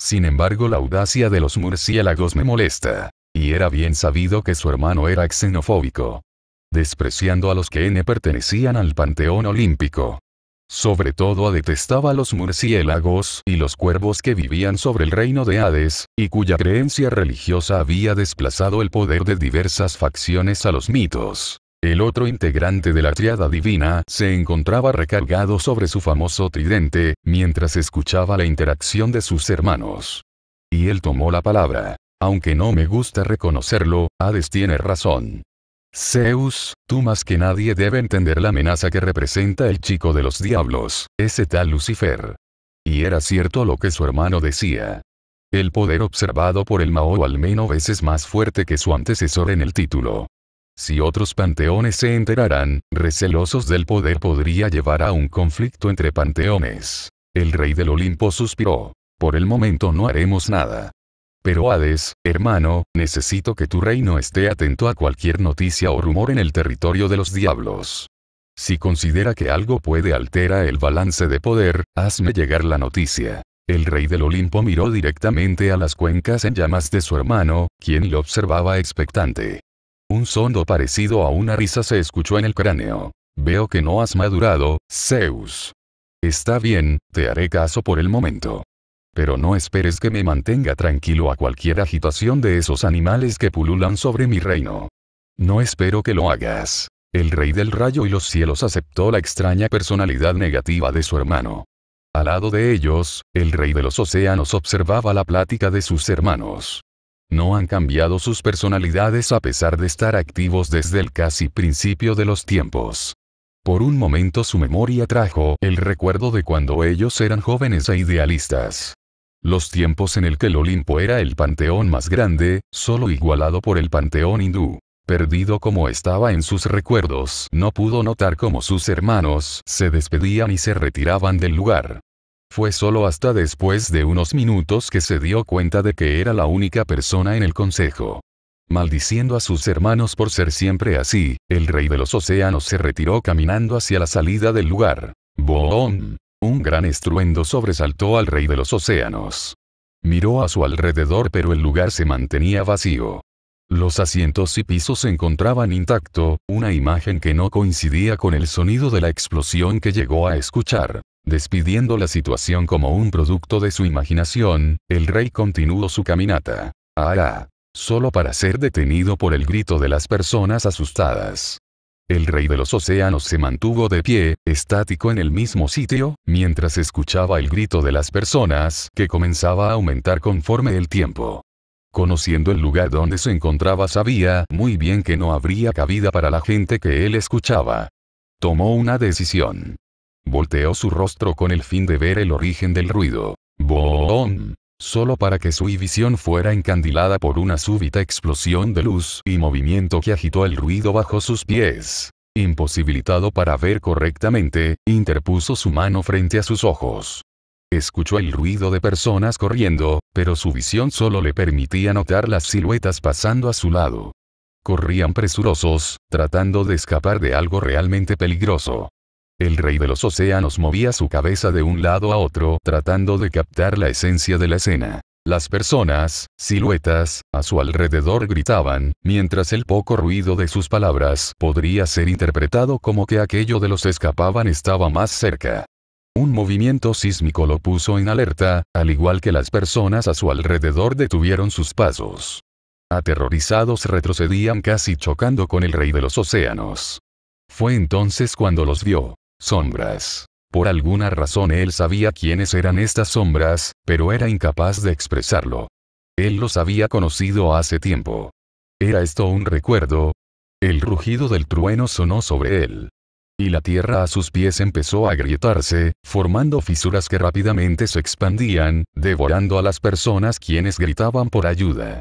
Sin embargo la audacia de los murciélagos me molesta. Y era bien sabido que su hermano era xenofóbico despreciando a los que N pertenecían al panteón olímpico. Sobre todo detestaba a los murciélagos y los cuervos que vivían sobre el reino de Hades, y cuya creencia religiosa había desplazado el poder de diversas facciones a los mitos. El otro integrante de la triada divina se encontraba recargado sobre su famoso tridente, mientras escuchaba la interacción de sus hermanos. Y él tomó la palabra. Aunque no me gusta reconocerlo, Hades tiene razón. Zeus, tú más que nadie debe entender la amenaza que representa el chico de los diablos, ese tal Lucifer. Y era cierto lo que su hermano decía. El poder observado por el Mao al menos veces más fuerte que su antecesor en el título. Si otros panteones se enteraran, recelosos del poder podría llevar a un conflicto entre panteones. El rey del Olimpo suspiró. Por el momento no haremos nada. Pero Hades, hermano, necesito que tu reino esté atento a cualquier noticia o rumor en el territorio de los diablos. Si considera que algo puede alterar el balance de poder, hazme llegar la noticia. El rey del Olimpo miró directamente a las cuencas en llamas de su hermano, quien lo observaba expectante. Un sondo parecido a una risa se escuchó en el cráneo. Veo que no has madurado, Zeus. Está bien, te haré caso por el momento. Pero no esperes que me mantenga tranquilo a cualquier agitación de esos animales que pululan sobre mi reino. No espero que lo hagas. El rey del rayo y los cielos aceptó la extraña personalidad negativa de su hermano. Al lado de ellos, el rey de los océanos observaba la plática de sus hermanos. No han cambiado sus personalidades a pesar de estar activos desde el casi principio de los tiempos. Por un momento su memoria trajo el recuerdo de cuando ellos eran jóvenes e idealistas. Los tiempos en el que el Olimpo era el panteón más grande, solo igualado por el panteón hindú. Perdido como estaba en sus recuerdos, no pudo notar cómo sus hermanos se despedían y se retiraban del lugar. Fue solo hasta después de unos minutos que se dio cuenta de que era la única persona en el consejo. Maldiciendo a sus hermanos por ser siempre así, el rey de los océanos se retiró caminando hacia la salida del lugar. Boom. Un gran estruendo sobresaltó al rey de los océanos. Miró a su alrededor pero el lugar se mantenía vacío. Los asientos y pisos se encontraban intacto, una imagen que no coincidía con el sonido de la explosión que llegó a escuchar. Despidiendo la situación como un producto de su imaginación, el rey continuó su caminata. Ah, ah" solo para ser detenido por el grito de las personas asustadas. El rey de los océanos se mantuvo de pie, estático en el mismo sitio, mientras escuchaba el grito de las personas que comenzaba a aumentar conforme el tiempo. Conociendo el lugar donde se encontraba sabía muy bien que no habría cabida para la gente que él escuchaba. Tomó una decisión. Volteó su rostro con el fin de ver el origen del ruido. ¡Boom! solo para que su visión fuera encandilada por una súbita explosión de luz y movimiento que agitó el ruido bajo sus pies. Imposibilitado para ver correctamente, interpuso su mano frente a sus ojos. Escuchó el ruido de personas corriendo, pero su visión solo le permitía notar las siluetas pasando a su lado. Corrían presurosos, tratando de escapar de algo realmente peligroso. El rey de los océanos movía su cabeza de un lado a otro tratando de captar la esencia de la escena. Las personas, siluetas, a su alrededor gritaban, mientras el poco ruido de sus palabras podría ser interpretado como que aquello de los escapaban estaba más cerca. Un movimiento sísmico lo puso en alerta, al igual que las personas a su alrededor detuvieron sus pasos. Aterrorizados retrocedían casi chocando con el rey de los océanos. Fue entonces cuando los vio sombras. Por alguna razón él sabía quiénes eran estas sombras, pero era incapaz de expresarlo. Él los había conocido hace tiempo. ¿Era esto un recuerdo? El rugido del trueno sonó sobre él. Y la tierra a sus pies empezó a agrietarse, formando fisuras que rápidamente se expandían, devorando a las personas quienes gritaban por ayuda.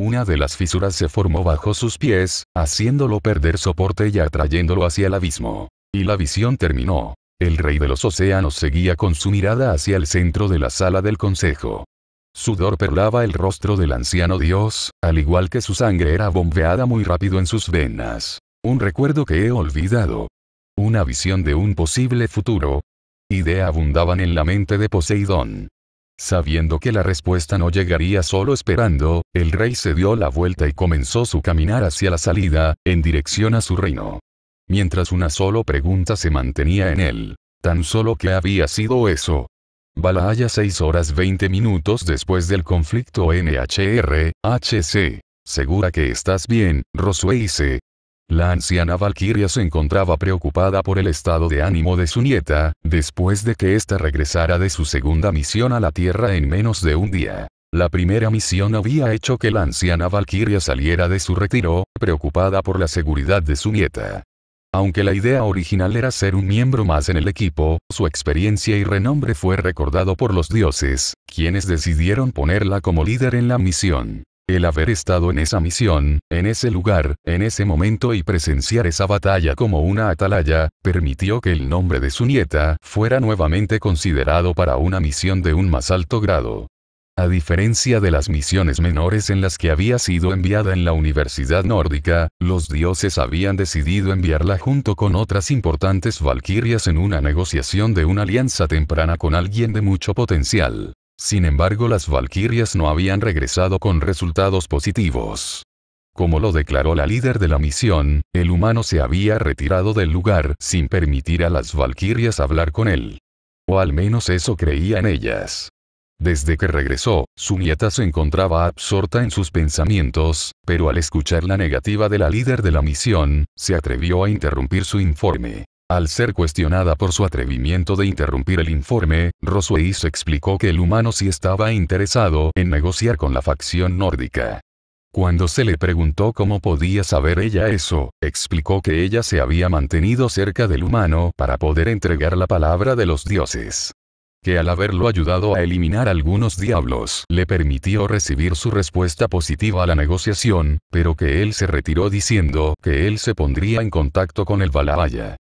Una de las fisuras se formó bajo sus pies, haciéndolo perder soporte y atrayéndolo hacia el abismo. Y la visión terminó. El rey de los océanos seguía con su mirada hacia el centro de la sala del consejo. Sudor perlaba el rostro del anciano dios, al igual que su sangre era bombeada muy rápido en sus venas. Un recuerdo que he olvidado. Una visión de un posible futuro. Idea abundaban en la mente de Poseidón. Sabiendo que la respuesta no llegaría solo esperando, el rey se dio la vuelta y comenzó su caminar hacia la salida, en dirección a su reino mientras una solo pregunta se mantenía en él. Tan solo que había sido eso. Balaya 6 horas 20 minutos después del conflicto NHR, HC. Segura que estás bien, dice La anciana Valkyria se encontraba preocupada por el estado de ánimo de su nieta, después de que ésta regresara de su segunda misión a la Tierra en menos de un día. La primera misión había hecho que la anciana Valkyria saliera de su retiro, preocupada por la seguridad de su nieta. Aunque la idea original era ser un miembro más en el equipo, su experiencia y renombre fue recordado por los dioses, quienes decidieron ponerla como líder en la misión. El haber estado en esa misión, en ese lugar, en ese momento y presenciar esa batalla como una atalaya, permitió que el nombre de su nieta fuera nuevamente considerado para una misión de un más alto grado a diferencia de las misiones menores en las que había sido enviada en la Universidad Nórdica, los dioses habían decidido enviarla junto con otras importantes valquirias en una negociación de una alianza temprana con alguien de mucho potencial. Sin embargo, las valquirias no habían regresado con resultados positivos. Como lo declaró la líder de la misión, el humano se había retirado del lugar sin permitir a las valquirias hablar con él. O al menos eso creían ellas. Desde que regresó, su nieta se encontraba absorta en sus pensamientos, pero al escuchar la negativa de la líder de la misión, se atrevió a interrumpir su informe. Al ser cuestionada por su atrevimiento de interrumpir el informe, se explicó que el humano sí estaba interesado en negociar con la facción nórdica. Cuando se le preguntó cómo podía saber ella eso, explicó que ella se había mantenido cerca del humano para poder entregar la palabra de los dioses que al haberlo ayudado a eliminar algunos diablos le permitió recibir su respuesta positiva a la negociación, pero que él se retiró diciendo que él se pondría en contacto con el Valhalla.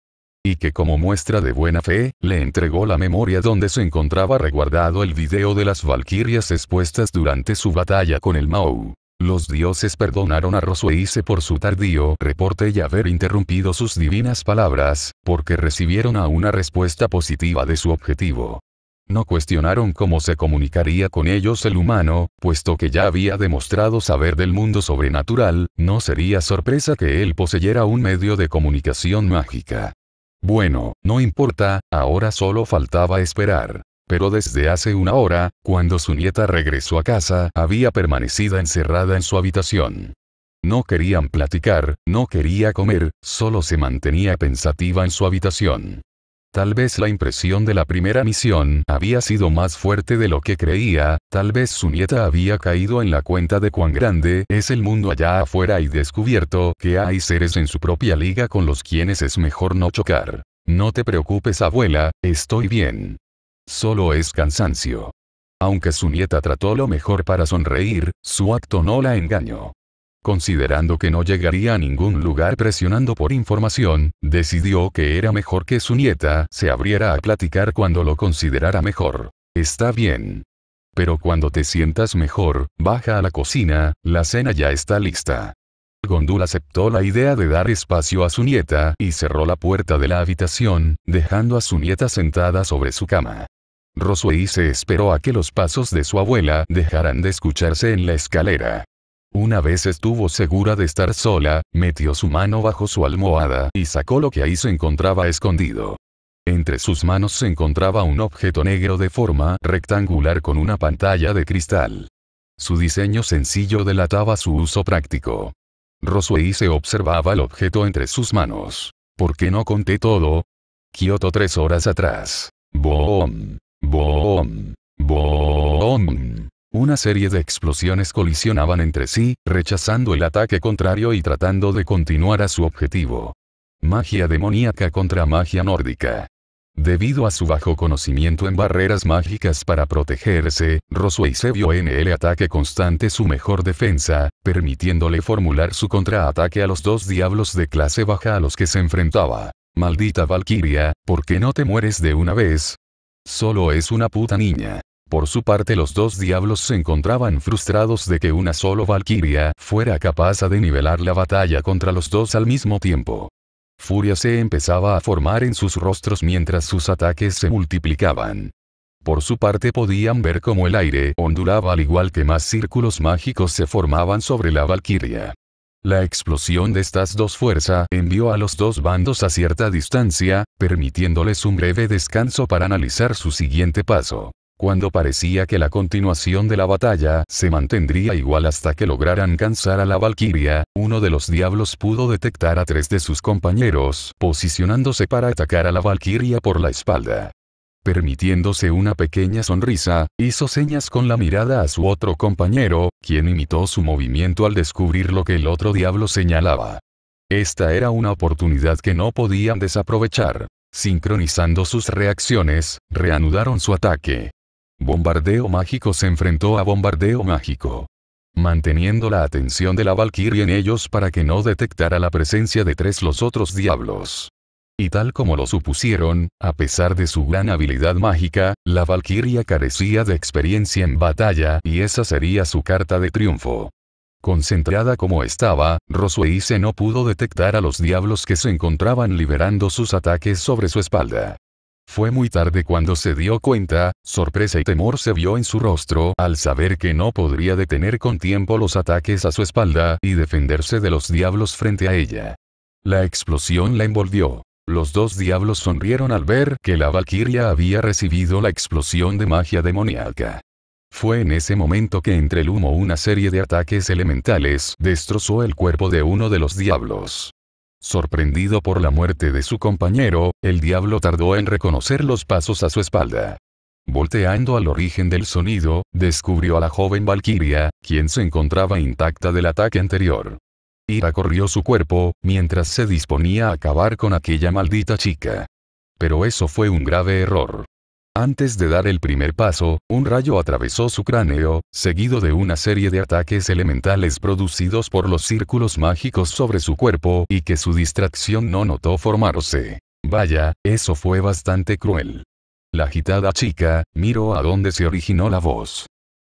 Y que como muestra de buena fe, le entregó la memoria donde se encontraba reguardado el video de las valquirias expuestas durante su batalla con el Mau. Los dioses perdonaron a Rosueice por su tardío reporte y haber interrumpido sus divinas palabras, porque recibieron a una respuesta positiva de su objetivo. No cuestionaron cómo se comunicaría con ellos el humano, puesto que ya había demostrado saber del mundo sobrenatural, no sería sorpresa que él poseyera un medio de comunicación mágica. Bueno, no importa, ahora solo faltaba esperar. Pero desde hace una hora, cuando su nieta regresó a casa, había permanecido encerrada en su habitación. No querían platicar, no quería comer, solo se mantenía pensativa en su habitación. Tal vez la impresión de la primera misión había sido más fuerte de lo que creía, tal vez su nieta había caído en la cuenta de cuán grande es el mundo allá afuera y descubierto que hay seres en su propia liga con los quienes es mejor no chocar. No te preocupes abuela, estoy bien. Solo es cansancio. Aunque su nieta trató lo mejor para sonreír, su acto no la engañó. Considerando que no llegaría a ningún lugar presionando por información, decidió que era mejor que su nieta se abriera a platicar cuando lo considerara mejor. Está bien. Pero cuando te sientas mejor, baja a la cocina, la cena ya está lista. Gondul aceptó la idea de dar espacio a su nieta y cerró la puerta de la habitación, dejando a su nieta sentada sobre su cama. Roswell se esperó a que los pasos de su abuela dejaran de escucharse en la escalera. Una vez estuvo segura de estar sola, metió su mano bajo su almohada y sacó lo que ahí se encontraba escondido. Entre sus manos se encontraba un objeto negro de forma rectangular con una pantalla de cristal. Su diseño sencillo delataba su uso práctico. Roswey se observaba el objeto entre sus manos. ¿Por qué no conté todo? Kioto tres horas atrás. Boom. Boom. Boom. Una serie de explosiones colisionaban entre sí, rechazando el ataque contrario y tratando de continuar a su objetivo. Magia demoníaca contra magia nórdica. Debido a su bajo conocimiento en barreras mágicas para protegerse, Rosway se vio en el ataque constante su mejor defensa, permitiéndole formular su contraataque a los dos diablos de clase baja a los que se enfrentaba. Maldita Valkyria, ¿por qué no te mueres de una vez? Solo es una puta niña. Por su parte los dos diablos se encontraban frustrados de que una solo valquiria fuera capaz de nivelar la batalla contra los dos al mismo tiempo. Furia se empezaba a formar en sus rostros mientras sus ataques se multiplicaban. Por su parte podían ver cómo el aire ondulaba al igual que más círculos mágicos se formaban sobre la Valquiria. La explosión de estas dos fuerzas envió a los dos bandos a cierta distancia, permitiéndoles un breve descanso para analizar su siguiente paso cuando parecía que la continuación de la batalla se mantendría igual hasta que lograran cansar a la Valquiria, uno de los diablos pudo detectar a tres de sus compañeros posicionándose para atacar a la Valquiria por la espalda. Permitiéndose una pequeña sonrisa, hizo señas con la mirada a su otro compañero, quien imitó su movimiento al descubrir lo que el otro diablo señalaba. Esta era una oportunidad que no podían desaprovechar. Sincronizando sus reacciones, reanudaron su ataque. Bombardeo mágico se enfrentó a bombardeo mágico. Manteniendo la atención de la Valkyrie en ellos para que no detectara la presencia de tres los otros diablos. Y tal como lo supusieron, a pesar de su gran habilidad mágica, la Valquiria carecía de experiencia en batalla y esa sería su carta de triunfo. Concentrada como estaba, se no pudo detectar a los diablos que se encontraban liberando sus ataques sobre su espalda. Fue muy tarde cuando se dio cuenta, sorpresa y temor se vio en su rostro al saber que no podría detener con tiempo los ataques a su espalda y defenderse de los diablos frente a ella. La explosión la envolvió. Los dos diablos sonrieron al ver que la valquiria había recibido la explosión de magia demoníaca. Fue en ese momento que entre el humo una serie de ataques elementales destrozó el cuerpo de uno de los diablos. Sorprendido por la muerte de su compañero, el diablo tardó en reconocer los pasos a su espalda. Volteando al origen del sonido, descubrió a la joven Valkyria, quien se encontraba intacta del ataque anterior. Ira corrió su cuerpo, mientras se disponía a acabar con aquella maldita chica. Pero eso fue un grave error. Antes de dar el primer paso, un rayo atravesó su cráneo, seguido de una serie de ataques elementales producidos por los círculos mágicos sobre su cuerpo y que su distracción no notó formarse. Vaya, eso fue bastante cruel. La agitada chica, miró a dónde se originó la voz.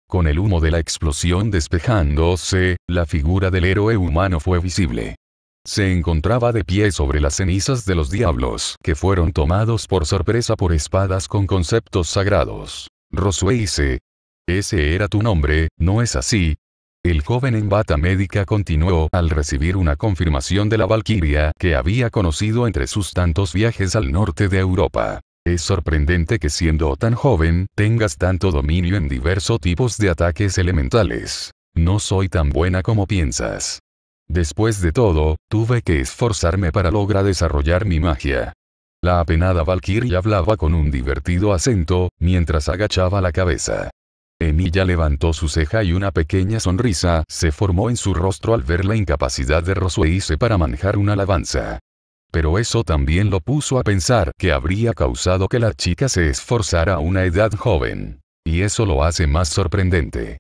Con el humo de la explosión despejándose, la figura del héroe humano fue visible se encontraba de pie sobre las cenizas de los diablos, que fueron tomados por sorpresa por espadas con conceptos sagrados. Rosue dice, ese era tu nombre, ¿no es así? El joven en bata médica continuó al recibir una confirmación de la Valquiria que había conocido entre sus tantos viajes al norte de Europa. Es sorprendente que siendo tan joven, tengas tanto dominio en diversos tipos de ataques elementales. No soy tan buena como piensas. Después de todo, tuve que esforzarme para lograr desarrollar mi magia. La apenada Valkyrie hablaba con un divertido acento, mientras agachaba la cabeza. Emilia levantó su ceja y una pequeña sonrisa se formó en su rostro al ver la incapacidad de Rosueice para manejar una alabanza. Pero eso también lo puso a pensar que habría causado que la chica se esforzara a una edad joven. Y eso lo hace más sorprendente.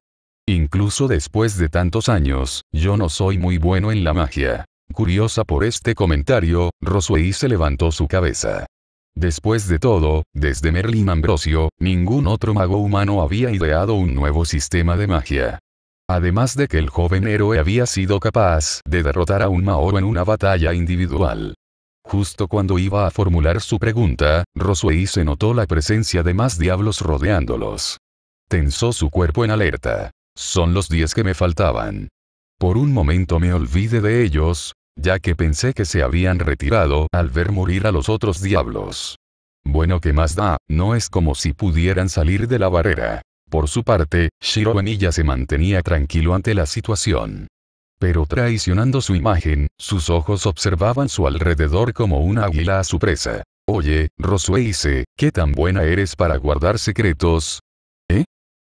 Incluso después de tantos años, yo no soy muy bueno en la magia. Curiosa por este comentario, Roswell se levantó su cabeza. Después de todo, desde Merlin Ambrosio, ningún otro mago humano había ideado un nuevo sistema de magia. Además de que el joven héroe había sido capaz de derrotar a un Maoro en una batalla individual. Justo cuando iba a formular su pregunta, Roswell se notó la presencia de más diablos rodeándolos. Tensó su cuerpo en alerta. Son los 10 que me faltaban. Por un momento me olvidé de ellos, ya que pensé que se habían retirado al ver morir a los otros diablos. Bueno, que más da? No es como si pudieran salir de la barrera. Por su parte, Shiro se mantenía tranquilo ante la situación. Pero traicionando su imagen, sus ojos observaban su alrededor como un águila a su presa. Oye, Rosueise, ¿qué tan buena eres para guardar secretos?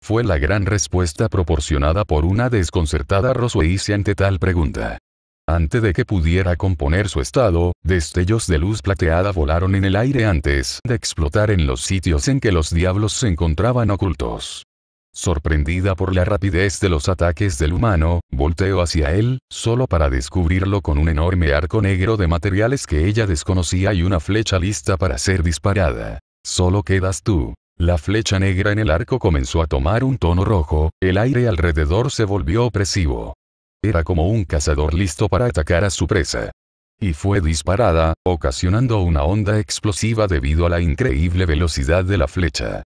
fue la gran respuesta proporcionada por una desconcertada Rosueice ante tal pregunta. Antes de que pudiera componer su estado, destellos de luz plateada volaron en el aire antes de explotar en los sitios en que los diablos se encontraban ocultos. Sorprendida por la rapidez de los ataques del humano, volteó hacia él, solo para descubrirlo con un enorme arco negro de materiales que ella desconocía y una flecha lista para ser disparada. Solo quedas tú, la flecha negra en el arco comenzó a tomar un tono rojo, el aire alrededor se volvió opresivo. Era como un cazador listo para atacar a su presa. Y fue disparada, ocasionando una onda explosiva debido a la increíble velocidad de la flecha.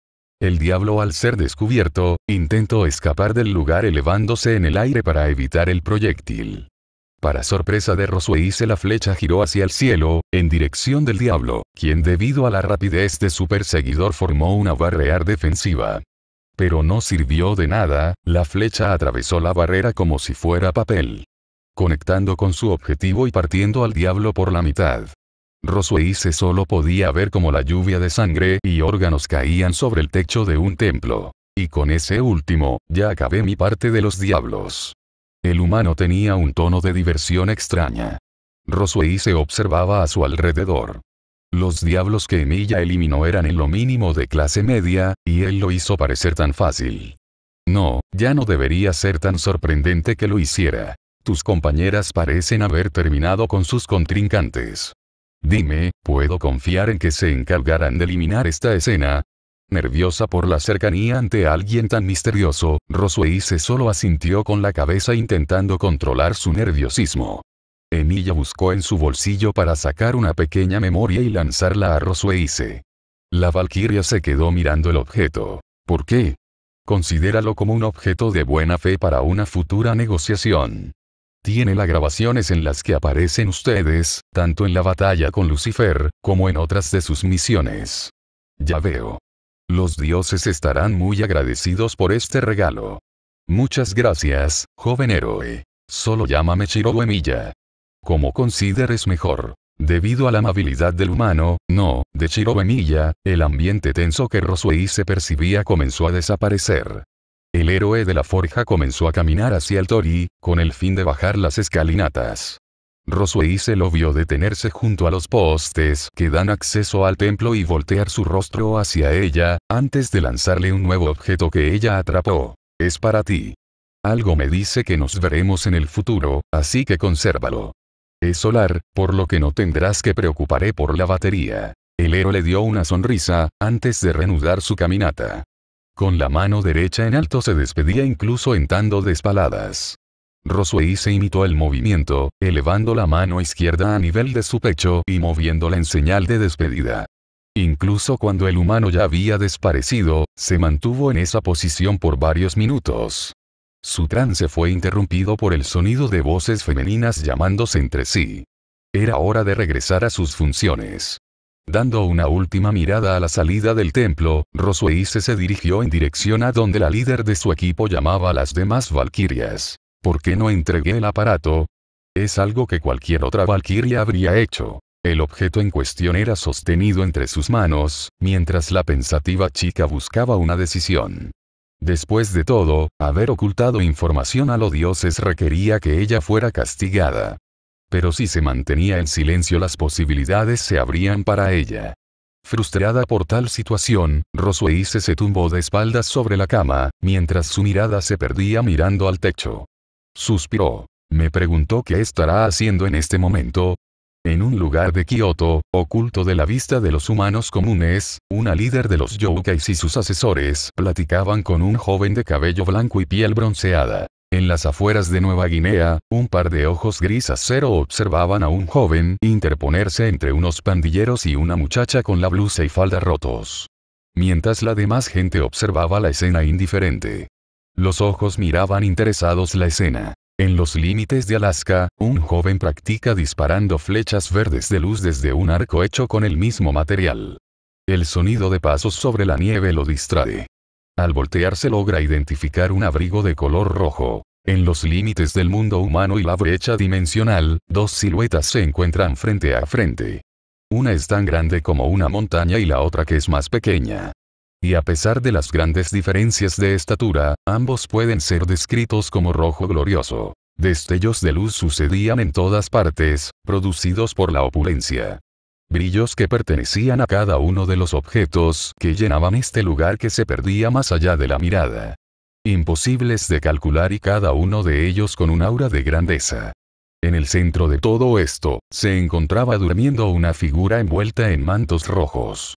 El diablo al ser descubierto, intentó escapar del lugar elevándose en el aire para evitar el proyectil. Para sorpresa de se la flecha giró hacia el cielo, en dirección del diablo, quien debido a la rapidez de su perseguidor formó una barrera defensiva. Pero no sirvió de nada, la flecha atravesó la barrera como si fuera papel. Conectando con su objetivo y partiendo al diablo por la mitad. se solo podía ver como la lluvia de sangre y órganos caían sobre el techo de un templo. Y con ese último, ya acabé mi parte de los diablos. El humano tenía un tono de diversión extraña. Roswell se observaba a su alrededor. Los diablos que Emilia eliminó eran en lo mínimo de clase media, y él lo hizo parecer tan fácil. No, ya no debería ser tan sorprendente que lo hiciera. Tus compañeras parecen haber terminado con sus contrincantes. Dime, ¿puedo confiar en que se encargarán de eliminar esta escena? Nerviosa por la cercanía ante alguien tan misterioso, Roswell se solo asintió con la cabeza intentando controlar su nerviosismo. Emilia buscó en su bolsillo para sacar una pequeña memoria y lanzarla a Rosueice. La valquiria se quedó mirando el objeto. ¿Por qué? Considéralo como un objeto de buena fe para una futura negociación. Tiene las grabaciones en las que aparecen ustedes, tanto en la batalla con Lucifer, como en otras de sus misiones. Ya veo. Los dioses estarán muy agradecidos por este regalo. Muchas gracias, joven héroe. Solo llámame Shiro Como consideres mejor. Debido a la amabilidad del humano, no, de Shiro el ambiente tenso que Rosuei se percibía comenzó a desaparecer. El héroe de la forja comenzó a caminar hacia el Tori, con el fin de bajar las escalinatas se lo vio detenerse junto a los postes que dan acceso al templo y voltear su rostro hacia ella, antes de lanzarle un nuevo objeto que ella atrapó. Es para ti. Algo me dice que nos veremos en el futuro, así que consérvalo. Es solar, por lo que no tendrás que preocuparé por la batería. El héroe le dio una sonrisa, antes de reanudar su caminata. Con la mano derecha en alto se despedía incluso entando despaladas. de Roswey se imitó el movimiento, elevando la mano izquierda a nivel de su pecho y moviéndola en señal de despedida. Incluso cuando el humano ya había desaparecido, se mantuvo en esa posición por varios minutos. Su trance fue interrumpido por el sonido de voces femeninas llamándose entre sí. Era hora de regresar a sus funciones. Dando una última mirada a la salida del templo, Rosueise se dirigió en dirección a donde la líder de su equipo llamaba a las demás valquirias. ¿Por qué no entregué el aparato? Es algo que cualquier otra Valkyria habría hecho. El objeto en cuestión era sostenido entre sus manos, mientras la pensativa chica buscaba una decisión. Después de todo, haber ocultado información a los dioses requería que ella fuera castigada. Pero si se mantenía en silencio las posibilidades se abrían para ella. Frustrada por tal situación, Rosueice se tumbó de espaldas sobre la cama, mientras su mirada se perdía mirando al techo. Suspiró. Me preguntó qué estará haciendo en este momento. En un lugar de Kioto, oculto de la vista de los humanos comunes, una líder de los yokais y sus asesores platicaban con un joven de cabello blanco y piel bronceada. En las afueras de Nueva Guinea, un par de ojos gris acero observaban a un joven interponerse entre unos pandilleros y una muchacha con la blusa y falda rotos. Mientras la demás gente observaba la escena indiferente. Los ojos miraban interesados la escena. En los límites de Alaska, un joven practica disparando flechas verdes de luz desde un arco hecho con el mismo material. El sonido de pasos sobre la nieve lo distrae. Al voltearse logra identificar un abrigo de color rojo. En los límites del mundo humano y la brecha dimensional, dos siluetas se encuentran frente a frente. Una es tan grande como una montaña y la otra que es más pequeña y a pesar de las grandes diferencias de estatura, ambos pueden ser descritos como rojo glorioso. Destellos de luz sucedían en todas partes, producidos por la opulencia. Brillos que pertenecían a cada uno de los objetos que llenaban este lugar que se perdía más allá de la mirada. Imposibles de calcular y cada uno de ellos con un aura de grandeza. En el centro de todo esto, se encontraba durmiendo una figura envuelta en mantos rojos.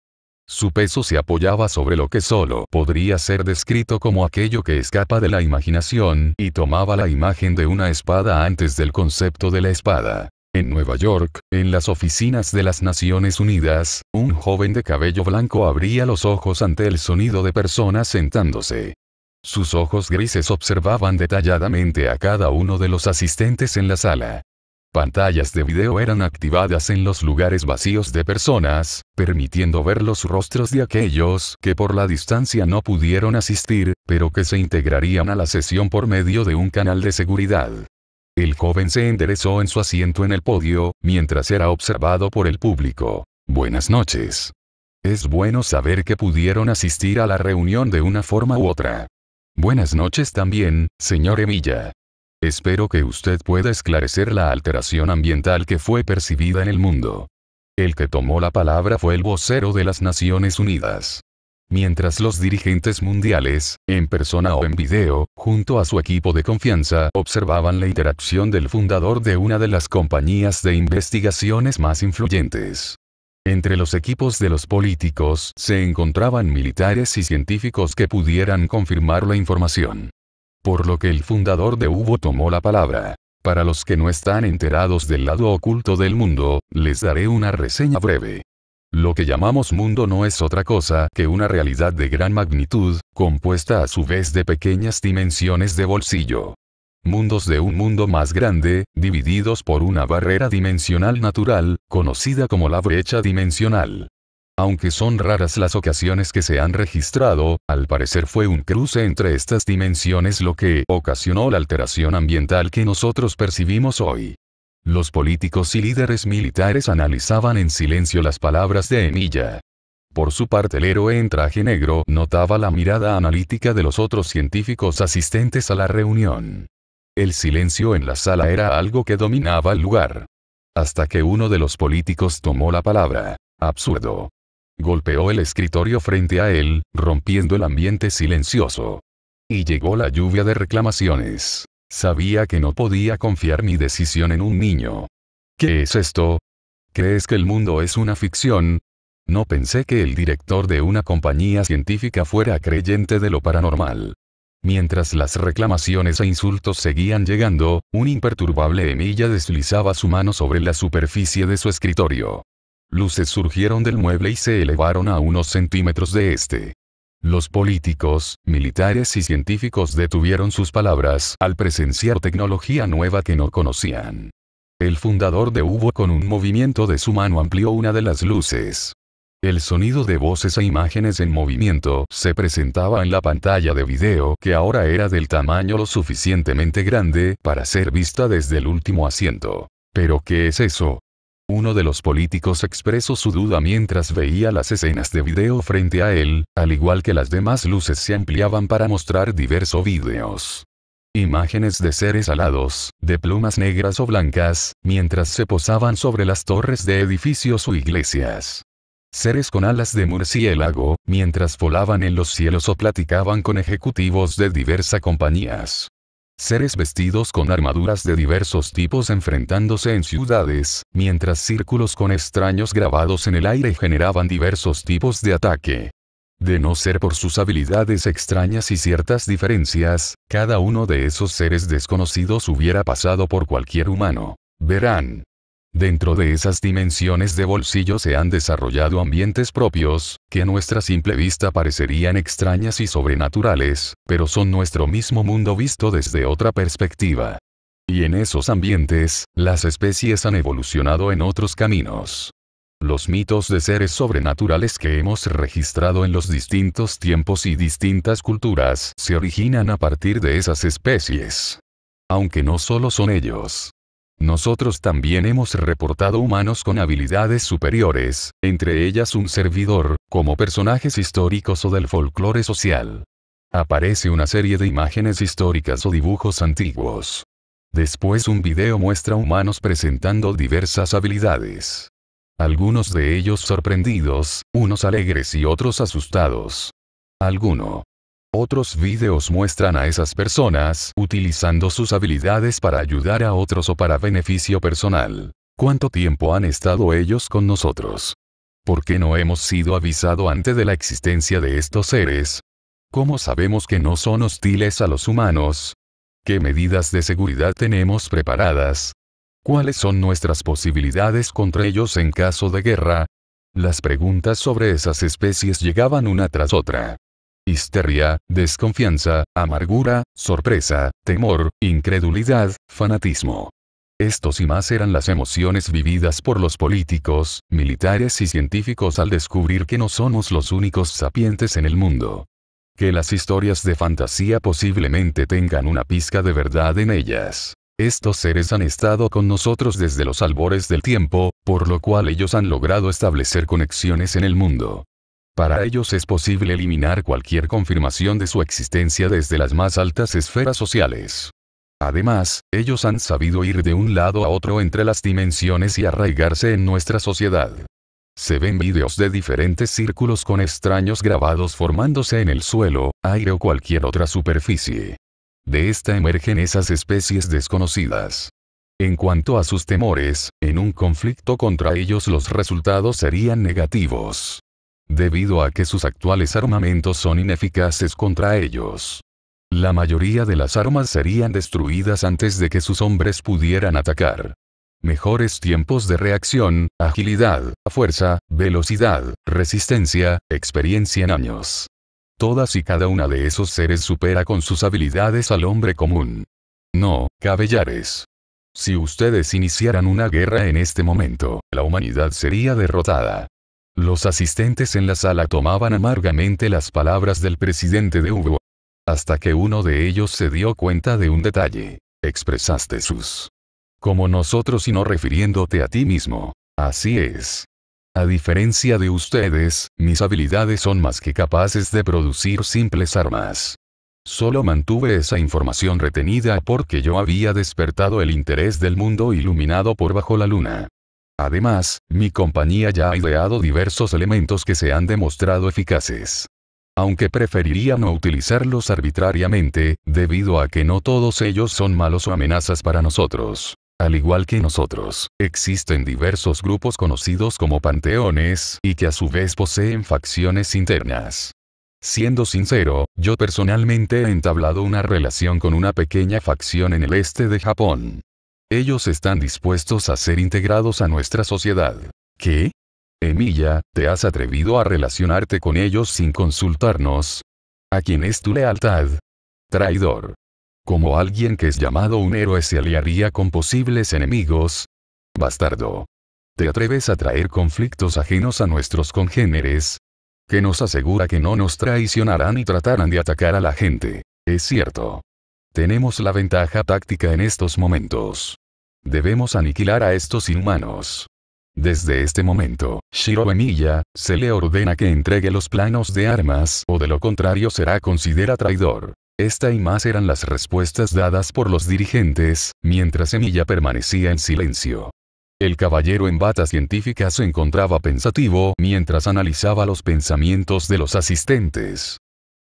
Su peso se apoyaba sobre lo que solo podría ser descrito como aquello que escapa de la imaginación, y tomaba la imagen de una espada antes del concepto de la espada. En Nueva York, en las oficinas de las Naciones Unidas, un joven de cabello blanco abría los ojos ante el sonido de personas sentándose. Sus ojos grises observaban detalladamente a cada uno de los asistentes en la sala. Pantallas de video eran activadas en los lugares vacíos de personas, permitiendo ver los rostros de aquellos que por la distancia no pudieron asistir, pero que se integrarían a la sesión por medio de un canal de seguridad. El joven se enderezó en su asiento en el podio, mientras era observado por el público. Buenas noches. Es bueno saber que pudieron asistir a la reunión de una forma u otra. Buenas noches también, señor Emilla. Espero que usted pueda esclarecer la alteración ambiental que fue percibida en el mundo. El que tomó la palabra fue el vocero de las Naciones Unidas. Mientras los dirigentes mundiales, en persona o en video, junto a su equipo de confianza, observaban la interacción del fundador de una de las compañías de investigaciones más influyentes. Entre los equipos de los políticos se encontraban militares y científicos que pudieran confirmar la información por lo que el fundador de Hugo tomó la palabra. Para los que no están enterados del lado oculto del mundo, les daré una reseña breve. Lo que llamamos mundo no es otra cosa que una realidad de gran magnitud, compuesta a su vez de pequeñas dimensiones de bolsillo. Mundos de un mundo más grande, divididos por una barrera dimensional natural, conocida como la brecha dimensional. Aunque son raras las ocasiones que se han registrado, al parecer fue un cruce entre estas dimensiones lo que ocasionó la alteración ambiental que nosotros percibimos hoy. Los políticos y líderes militares analizaban en silencio las palabras de Emilia. Por su parte el héroe en traje negro notaba la mirada analítica de los otros científicos asistentes a la reunión. El silencio en la sala era algo que dominaba el lugar. Hasta que uno de los políticos tomó la palabra. Absurdo. Golpeó el escritorio frente a él, rompiendo el ambiente silencioso. Y llegó la lluvia de reclamaciones. Sabía que no podía confiar mi decisión en un niño. ¿Qué es esto? ¿Crees que el mundo es una ficción? No pensé que el director de una compañía científica fuera creyente de lo paranormal. Mientras las reclamaciones e insultos seguían llegando, un imperturbable Emilia deslizaba su mano sobre la superficie de su escritorio. Luces surgieron del mueble y se elevaron a unos centímetros de este. Los políticos, militares y científicos detuvieron sus palabras al presenciar tecnología nueva que no conocían. El fundador de Hubo con un movimiento de su mano amplió una de las luces. El sonido de voces e imágenes en movimiento se presentaba en la pantalla de video que ahora era del tamaño lo suficientemente grande para ser vista desde el último asiento. ¿Pero qué es eso? Uno de los políticos expresó su duda mientras veía las escenas de video frente a él, al igual que las demás luces se ampliaban para mostrar diversos videos. Imágenes de seres alados, de plumas negras o blancas, mientras se posaban sobre las torres de edificios o iglesias. Seres con alas de murciélago, mientras volaban en los cielos o platicaban con ejecutivos de diversas compañías seres vestidos con armaduras de diversos tipos enfrentándose en ciudades, mientras círculos con extraños grabados en el aire generaban diversos tipos de ataque. De no ser por sus habilidades extrañas y ciertas diferencias, cada uno de esos seres desconocidos hubiera pasado por cualquier humano. Verán, Dentro de esas dimensiones de bolsillo se han desarrollado ambientes propios, que a nuestra simple vista parecerían extrañas y sobrenaturales, pero son nuestro mismo mundo visto desde otra perspectiva. Y en esos ambientes, las especies han evolucionado en otros caminos. Los mitos de seres sobrenaturales que hemos registrado en los distintos tiempos y distintas culturas se originan a partir de esas especies. Aunque no solo son ellos. Nosotros también hemos reportado humanos con habilidades superiores, entre ellas un servidor, como personajes históricos o del folclore social. Aparece una serie de imágenes históricas o dibujos antiguos. Después un video muestra humanos presentando diversas habilidades. Algunos de ellos sorprendidos, unos alegres y otros asustados. Alguno, otros videos muestran a esas personas utilizando sus habilidades para ayudar a otros o para beneficio personal. ¿Cuánto tiempo han estado ellos con nosotros? ¿Por qué no hemos sido avisado antes de la existencia de estos seres? ¿Cómo sabemos que no son hostiles a los humanos? ¿Qué medidas de seguridad tenemos preparadas? ¿Cuáles son nuestras posibilidades contra ellos en caso de guerra? Las preguntas sobre esas especies llegaban una tras otra histeria, desconfianza, amargura, sorpresa, temor, incredulidad, fanatismo. Estos y más eran las emociones vividas por los políticos, militares y científicos al descubrir que no somos los únicos sapientes en el mundo. Que las historias de fantasía posiblemente tengan una pizca de verdad en ellas. Estos seres han estado con nosotros desde los albores del tiempo, por lo cual ellos han logrado establecer conexiones en el mundo. Para ellos es posible eliminar cualquier confirmación de su existencia desde las más altas esferas sociales. Además, ellos han sabido ir de un lado a otro entre las dimensiones y arraigarse en nuestra sociedad. Se ven vídeos de diferentes círculos con extraños grabados formándose en el suelo, aire o cualquier otra superficie. De esta emergen esas especies desconocidas. En cuanto a sus temores, en un conflicto contra ellos los resultados serían negativos debido a que sus actuales armamentos son ineficaces contra ellos. La mayoría de las armas serían destruidas antes de que sus hombres pudieran atacar. Mejores tiempos de reacción, agilidad, fuerza, velocidad, resistencia, experiencia en años. Todas y cada una de esos seres supera con sus habilidades al hombre común. No, cabellares. Si ustedes iniciaran una guerra en este momento, la humanidad sería derrotada. Los asistentes en la sala tomaban amargamente las palabras del presidente de Hugo. Hasta que uno de ellos se dio cuenta de un detalle. Expresaste sus. Como nosotros y no refiriéndote a ti mismo. Así es. A diferencia de ustedes, mis habilidades son más que capaces de producir simples armas. Solo mantuve esa información retenida porque yo había despertado el interés del mundo iluminado por bajo la luna. Además, mi compañía ya ha ideado diversos elementos que se han demostrado eficaces. Aunque preferiría no utilizarlos arbitrariamente, debido a que no todos ellos son malos o amenazas para nosotros. Al igual que nosotros, existen diversos grupos conocidos como panteones y que a su vez poseen facciones internas. Siendo sincero, yo personalmente he entablado una relación con una pequeña facción en el este de Japón. Ellos están dispuestos a ser integrados a nuestra sociedad. ¿Qué? Emilia, ¿te has atrevido a relacionarte con ellos sin consultarnos? ¿A quién es tu lealtad? Traidor. Como alguien que es llamado un héroe se aliaría con posibles enemigos. Bastardo. ¿Te atreves a traer conflictos ajenos a nuestros congéneres? Que nos asegura que no nos traicionarán y tratarán de atacar a la gente. Es cierto. Tenemos la ventaja táctica en estos momentos. Debemos aniquilar a estos inhumanos. Desde este momento, Shiro Emilla se le ordena que entregue los planos de armas o de lo contrario será considerado traidor. Esta y más eran las respuestas dadas por los dirigentes, mientras Emilla permanecía en silencio. El caballero en bata científica se encontraba pensativo mientras analizaba los pensamientos de los asistentes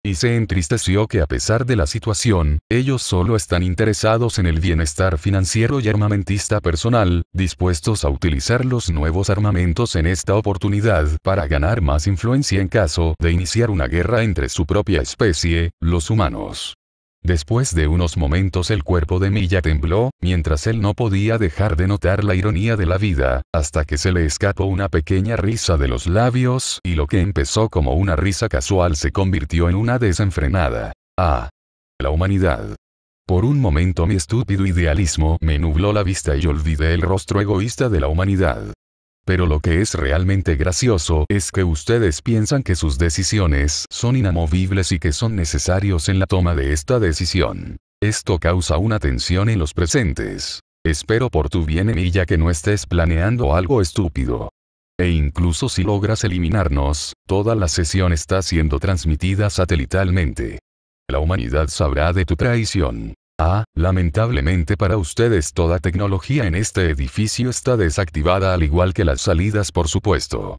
y se entristeció que a pesar de la situación, ellos solo están interesados en el bienestar financiero y armamentista personal, dispuestos a utilizar los nuevos armamentos en esta oportunidad para ganar más influencia en caso de iniciar una guerra entre su propia especie, los humanos. Después de unos momentos el cuerpo de Milla tembló, mientras él no podía dejar de notar la ironía de la vida, hasta que se le escapó una pequeña risa de los labios y lo que empezó como una risa casual se convirtió en una desenfrenada. Ah. La humanidad. Por un momento mi estúpido idealismo me nubló la vista y olvidé el rostro egoísta de la humanidad. Pero lo que es realmente gracioso es que ustedes piensan que sus decisiones son inamovibles y que son necesarios en la toma de esta decisión. Esto causa una tensión en los presentes. Espero por tu bien Emilia que no estés planeando algo estúpido. E incluso si logras eliminarnos, toda la sesión está siendo transmitida satelitalmente. La humanidad sabrá de tu traición. Ah, lamentablemente para ustedes toda tecnología en este edificio está desactivada al igual que las salidas por supuesto.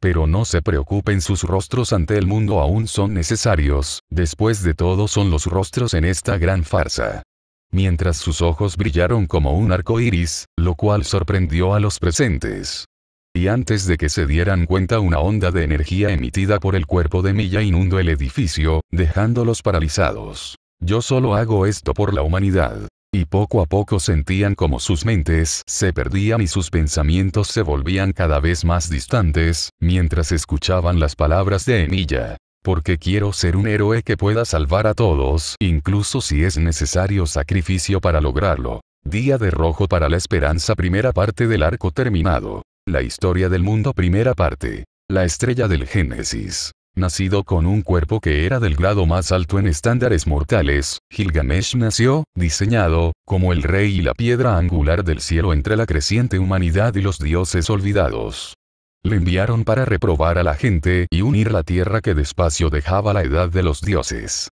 Pero no se preocupen sus rostros ante el mundo aún son necesarios, después de todo son los rostros en esta gran farsa. Mientras sus ojos brillaron como un arco iris, lo cual sorprendió a los presentes. Y antes de que se dieran cuenta una onda de energía emitida por el cuerpo de Milla inundó el edificio, dejándolos paralizados. Yo solo hago esto por la humanidad. Y poco a poco sentían como sus mentes se perdían y sus pensamientos se volvían cada vez más distantes, mientras escuchaban las palabras de Emilia. Porque quiero ser un héroe que pueda salvar a todos, incluso si es necesario sacrificio para lograrlo. Día de rojo para la esperanza primera parte del arco terminado. La historia del mundo primera parte. La estrella del Génesis. Nacido con un cuerpo que era del grado más alto en estándares mortales, Gilgamesh nació, diseñado, como el rey y la piedra angular del cielo entre la creciente humanidad y los dioses olvidados. Le enviaron para reprobar a la gente y unir la tierra que despacio dejaba la edad de los dioses.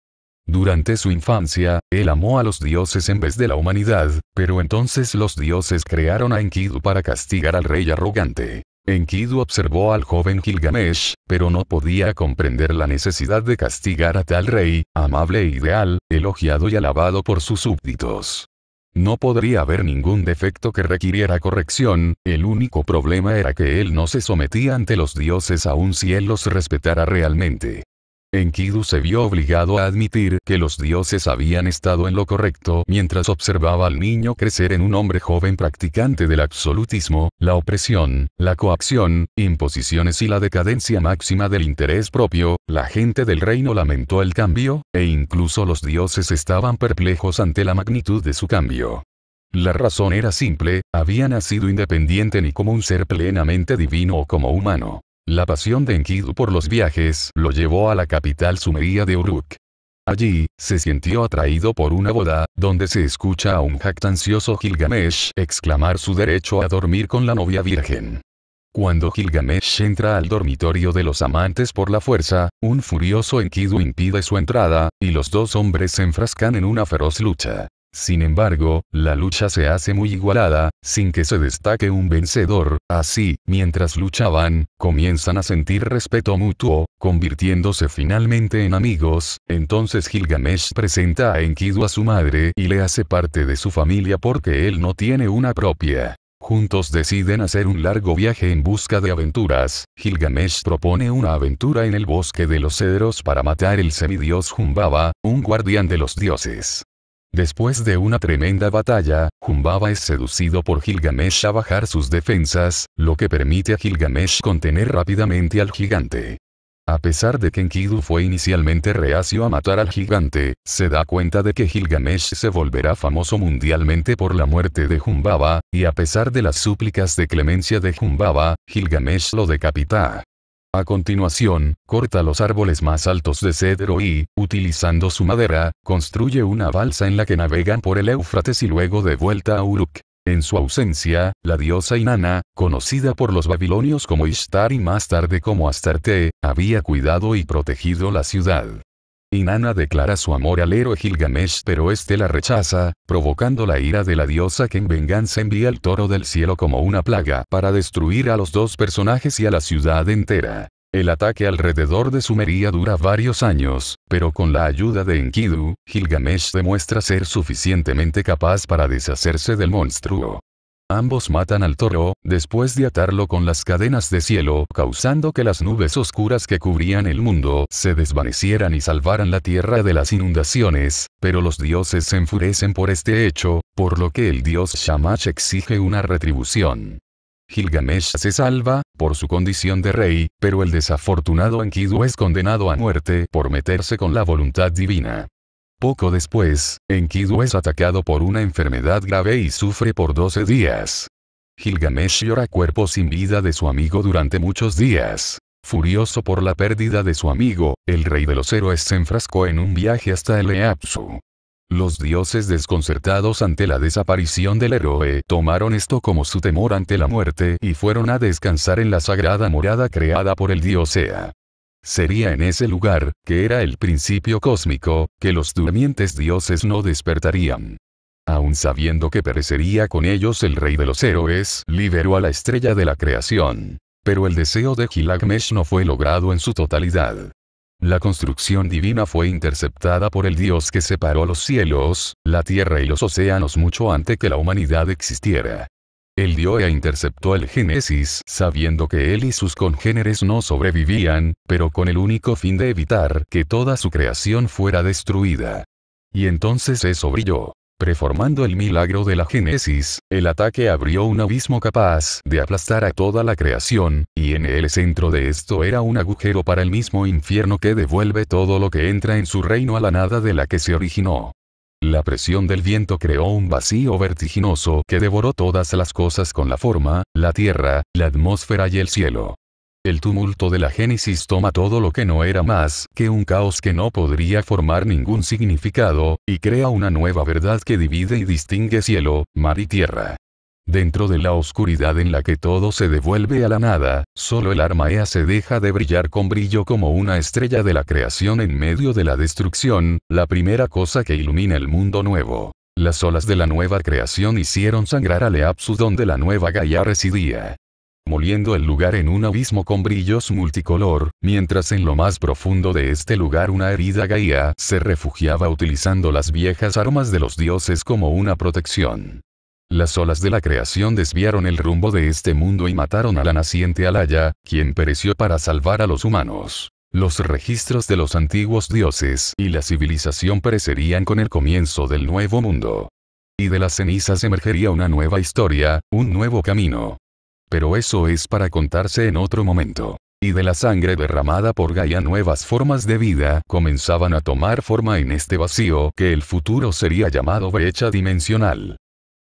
Durante su infancia, él amó a los dioses en vez de la humanidad, pero entonces los dioses crearon a Enkidu para castigar al rey arrogante. Enkidu observó al joven Gilgamesh, pero no podía comprender la necesidad de castigar a tal rey, amable e ideal, elogiado y alabado por sus súbditos. No podría haber ningún defecto que requiriera corrección, el único problema era que él no se sometía ante los dioses aun si él los respetara realmente. Enkidu se vio obligado a admitir que los dioses habían estado en lo correcto mientras observaba al niño crecer en un hombre joven practicante del absolutismo, la opresión, la coacción, imposiciones y la decadencia máxima del interés propio, la gente del reino lamentó el cambio, e incluso los dioses estaban perplejos ante la magnitud de su cambio. La razón era simple, había nacido independiente ni como un ser plenamente divino o como humano. La pasión de Enkidu por los viajes lo llevó a la capital sumería de Uruk. Allí, se sintió atraído por una boda, donde se escucha a un jactancioso Gilgamesh exclamar su derecho a dormir con la novia virgen. Cuando Gilgamesh entra al dormitorio de los amantes por la fuerza, un furioso Enkidu impide su entrada, y los dos hombres se enfrascan en una feroz lucha. Sin embargo, la lucha se hace muy igualada, sin que se destaque un vencedor, así, mientras luchaban, comienzan a sentir respeto mutuo, convirtiéndose finalmente en amigos, entonces Gilgamesh presenta a Enkidu a su madre y le hace parte de su familia porque él no tiene una propia. Juntos deciden hacer un largo viaje en busca de aventuras. Gilgamesh propone una aventura en el bosque de los cedros para matar el semidios Jumbaba, un guardián de los dioses. Después de una tremenda batalla, Jumbaba es seducido por Gilgamesh a bajar sus defensas, lo que permite a Gilgamesh contener rápidamente al gigante. A pesar de que Enkidu fue inicialmente reacio a matar al gigante, se da cuenta de que Gilgamesh se volverá famoso mundialmente por la muerte de Jumbaba, y a pesar de las súplicas de clemencia de Jumbaba, Gilgamesh lo decapita. A continuación, corta los árboles más altos de cedro y, utilizando su madera, construye una balsa en la que navegan por el Éufrates y luego de vuelta a Uruk. En su ausencia, la diosa Inanna, conocida por los babilonios como Ishtar y más tarde como Astarte, había cuidado y protegido la ciudad. Inanna declara su amor al héroe Gilgamesh pero este la rechaza, provocando la ira de la diosa que en venganza envía al toro del cielo como una plaga para destruir a los dos personajes y a la ciudad entera. El ataque alrededor de Sumeria dura varios años, pero con la ayuda de Enkidu, Gilgamesh demuestra ser suficientemente capaz para deshacerse del monstruo. Ambos matan al toro, después de atarlo con las cadenas de cielo, causando que las nubes oscuras que cubrían el mundo se desvanecieran y salvaran la tierra de las inundaciones, pero los dioses se enfurecen por este hecho, por lo que el dios Shamash exige una retribución. Gilgamesh se salva, por su condición de rey, pero el desafortunado Enkidu es condenado a muerte por meterse con la voluntad divina. Poco después, Enkidu es atacado por una enfermedad grave y sufre por 12 días. Gilgamesh llora cuerpo sin vida de su amigo durante muchos días. Furioso por la pérdida de su amigo, el rey de los héroes se enfrascó en un viaje hasta el Eapsu. Los dioses desconcertados ante la desaparición del héroe tomaron esto como su temor ante la muerte y fueron a descansar en la sagrada morada creada por el dios Ea. Sería en ese lugar, que era el principio cósmico, que los durmientes dioses no despertarían. Aun sabiendo que perecería con ellos el rey de los héroes, liberó a la estrella de la creación. Pero el deseo de Gilagmesh no fue logrado en su totalidad. La construcción divina fue interceptada por el dios que separó los cielos, la tierra y los océanos mucho antes que la humanidad existiera. El Dioea interceptó el Génesis sabiendo que él y sus congéneres no sobrevivían, pero con el único fin de evitar que toda su creación fuera destruida. Y entonces eso brilló. Preformando el milagro de la Génesis, el ataque abrió un abismo capaz de aplastar a toda la creación, y en el centro de esto era un agujero para el mismo infierno que devuelve todo lo que entra en su reino a la nada de la que se originó. La presión del viento creó un vacío vertiginoso que devoró todas las cosas con la forma, la tierra, la atmósfera y el cielo. El tumulto de la Génesis toma todo lo que no era más que un caos que no podría formar ningún significado, y crea una nueva verdad que divide y distingue cielo, mar y tierra. Dentro de la oscuridad en la que todo se devuelve a la nada, solo el armaea se deja de brillar con brillo como una estrella de la creación en medio de la destrucción, la primera cosa que ilumina el mundo nuevo. Las olas de la nueva creación hicieron sangrar a Leapsu donde la nueva Gaia residía moliendo el lugar en un abismo con brillos multicolor, mientras en lo más profundo de este lugar una herida Gaia se refugiaba utilizando las viejas armas de los dioses como una protección. Las olas de la creación desviaron el rumbo de este mundo y mataron a la naciente Alaya, quien pereció para salvar a los humanos. Los registros de los antiguos dioses y la civilización perecerían con el comienzo del nuevo mundo. Y de las cenizas emergería una nueva historia, un nuevo camino. Pero eso es para contarse en otro momento. Y de la sangre derramada por Gaia nuevas formas de vida comenzaban a tomar forma en este vacío que el futuro sería llamado brecha dimensional.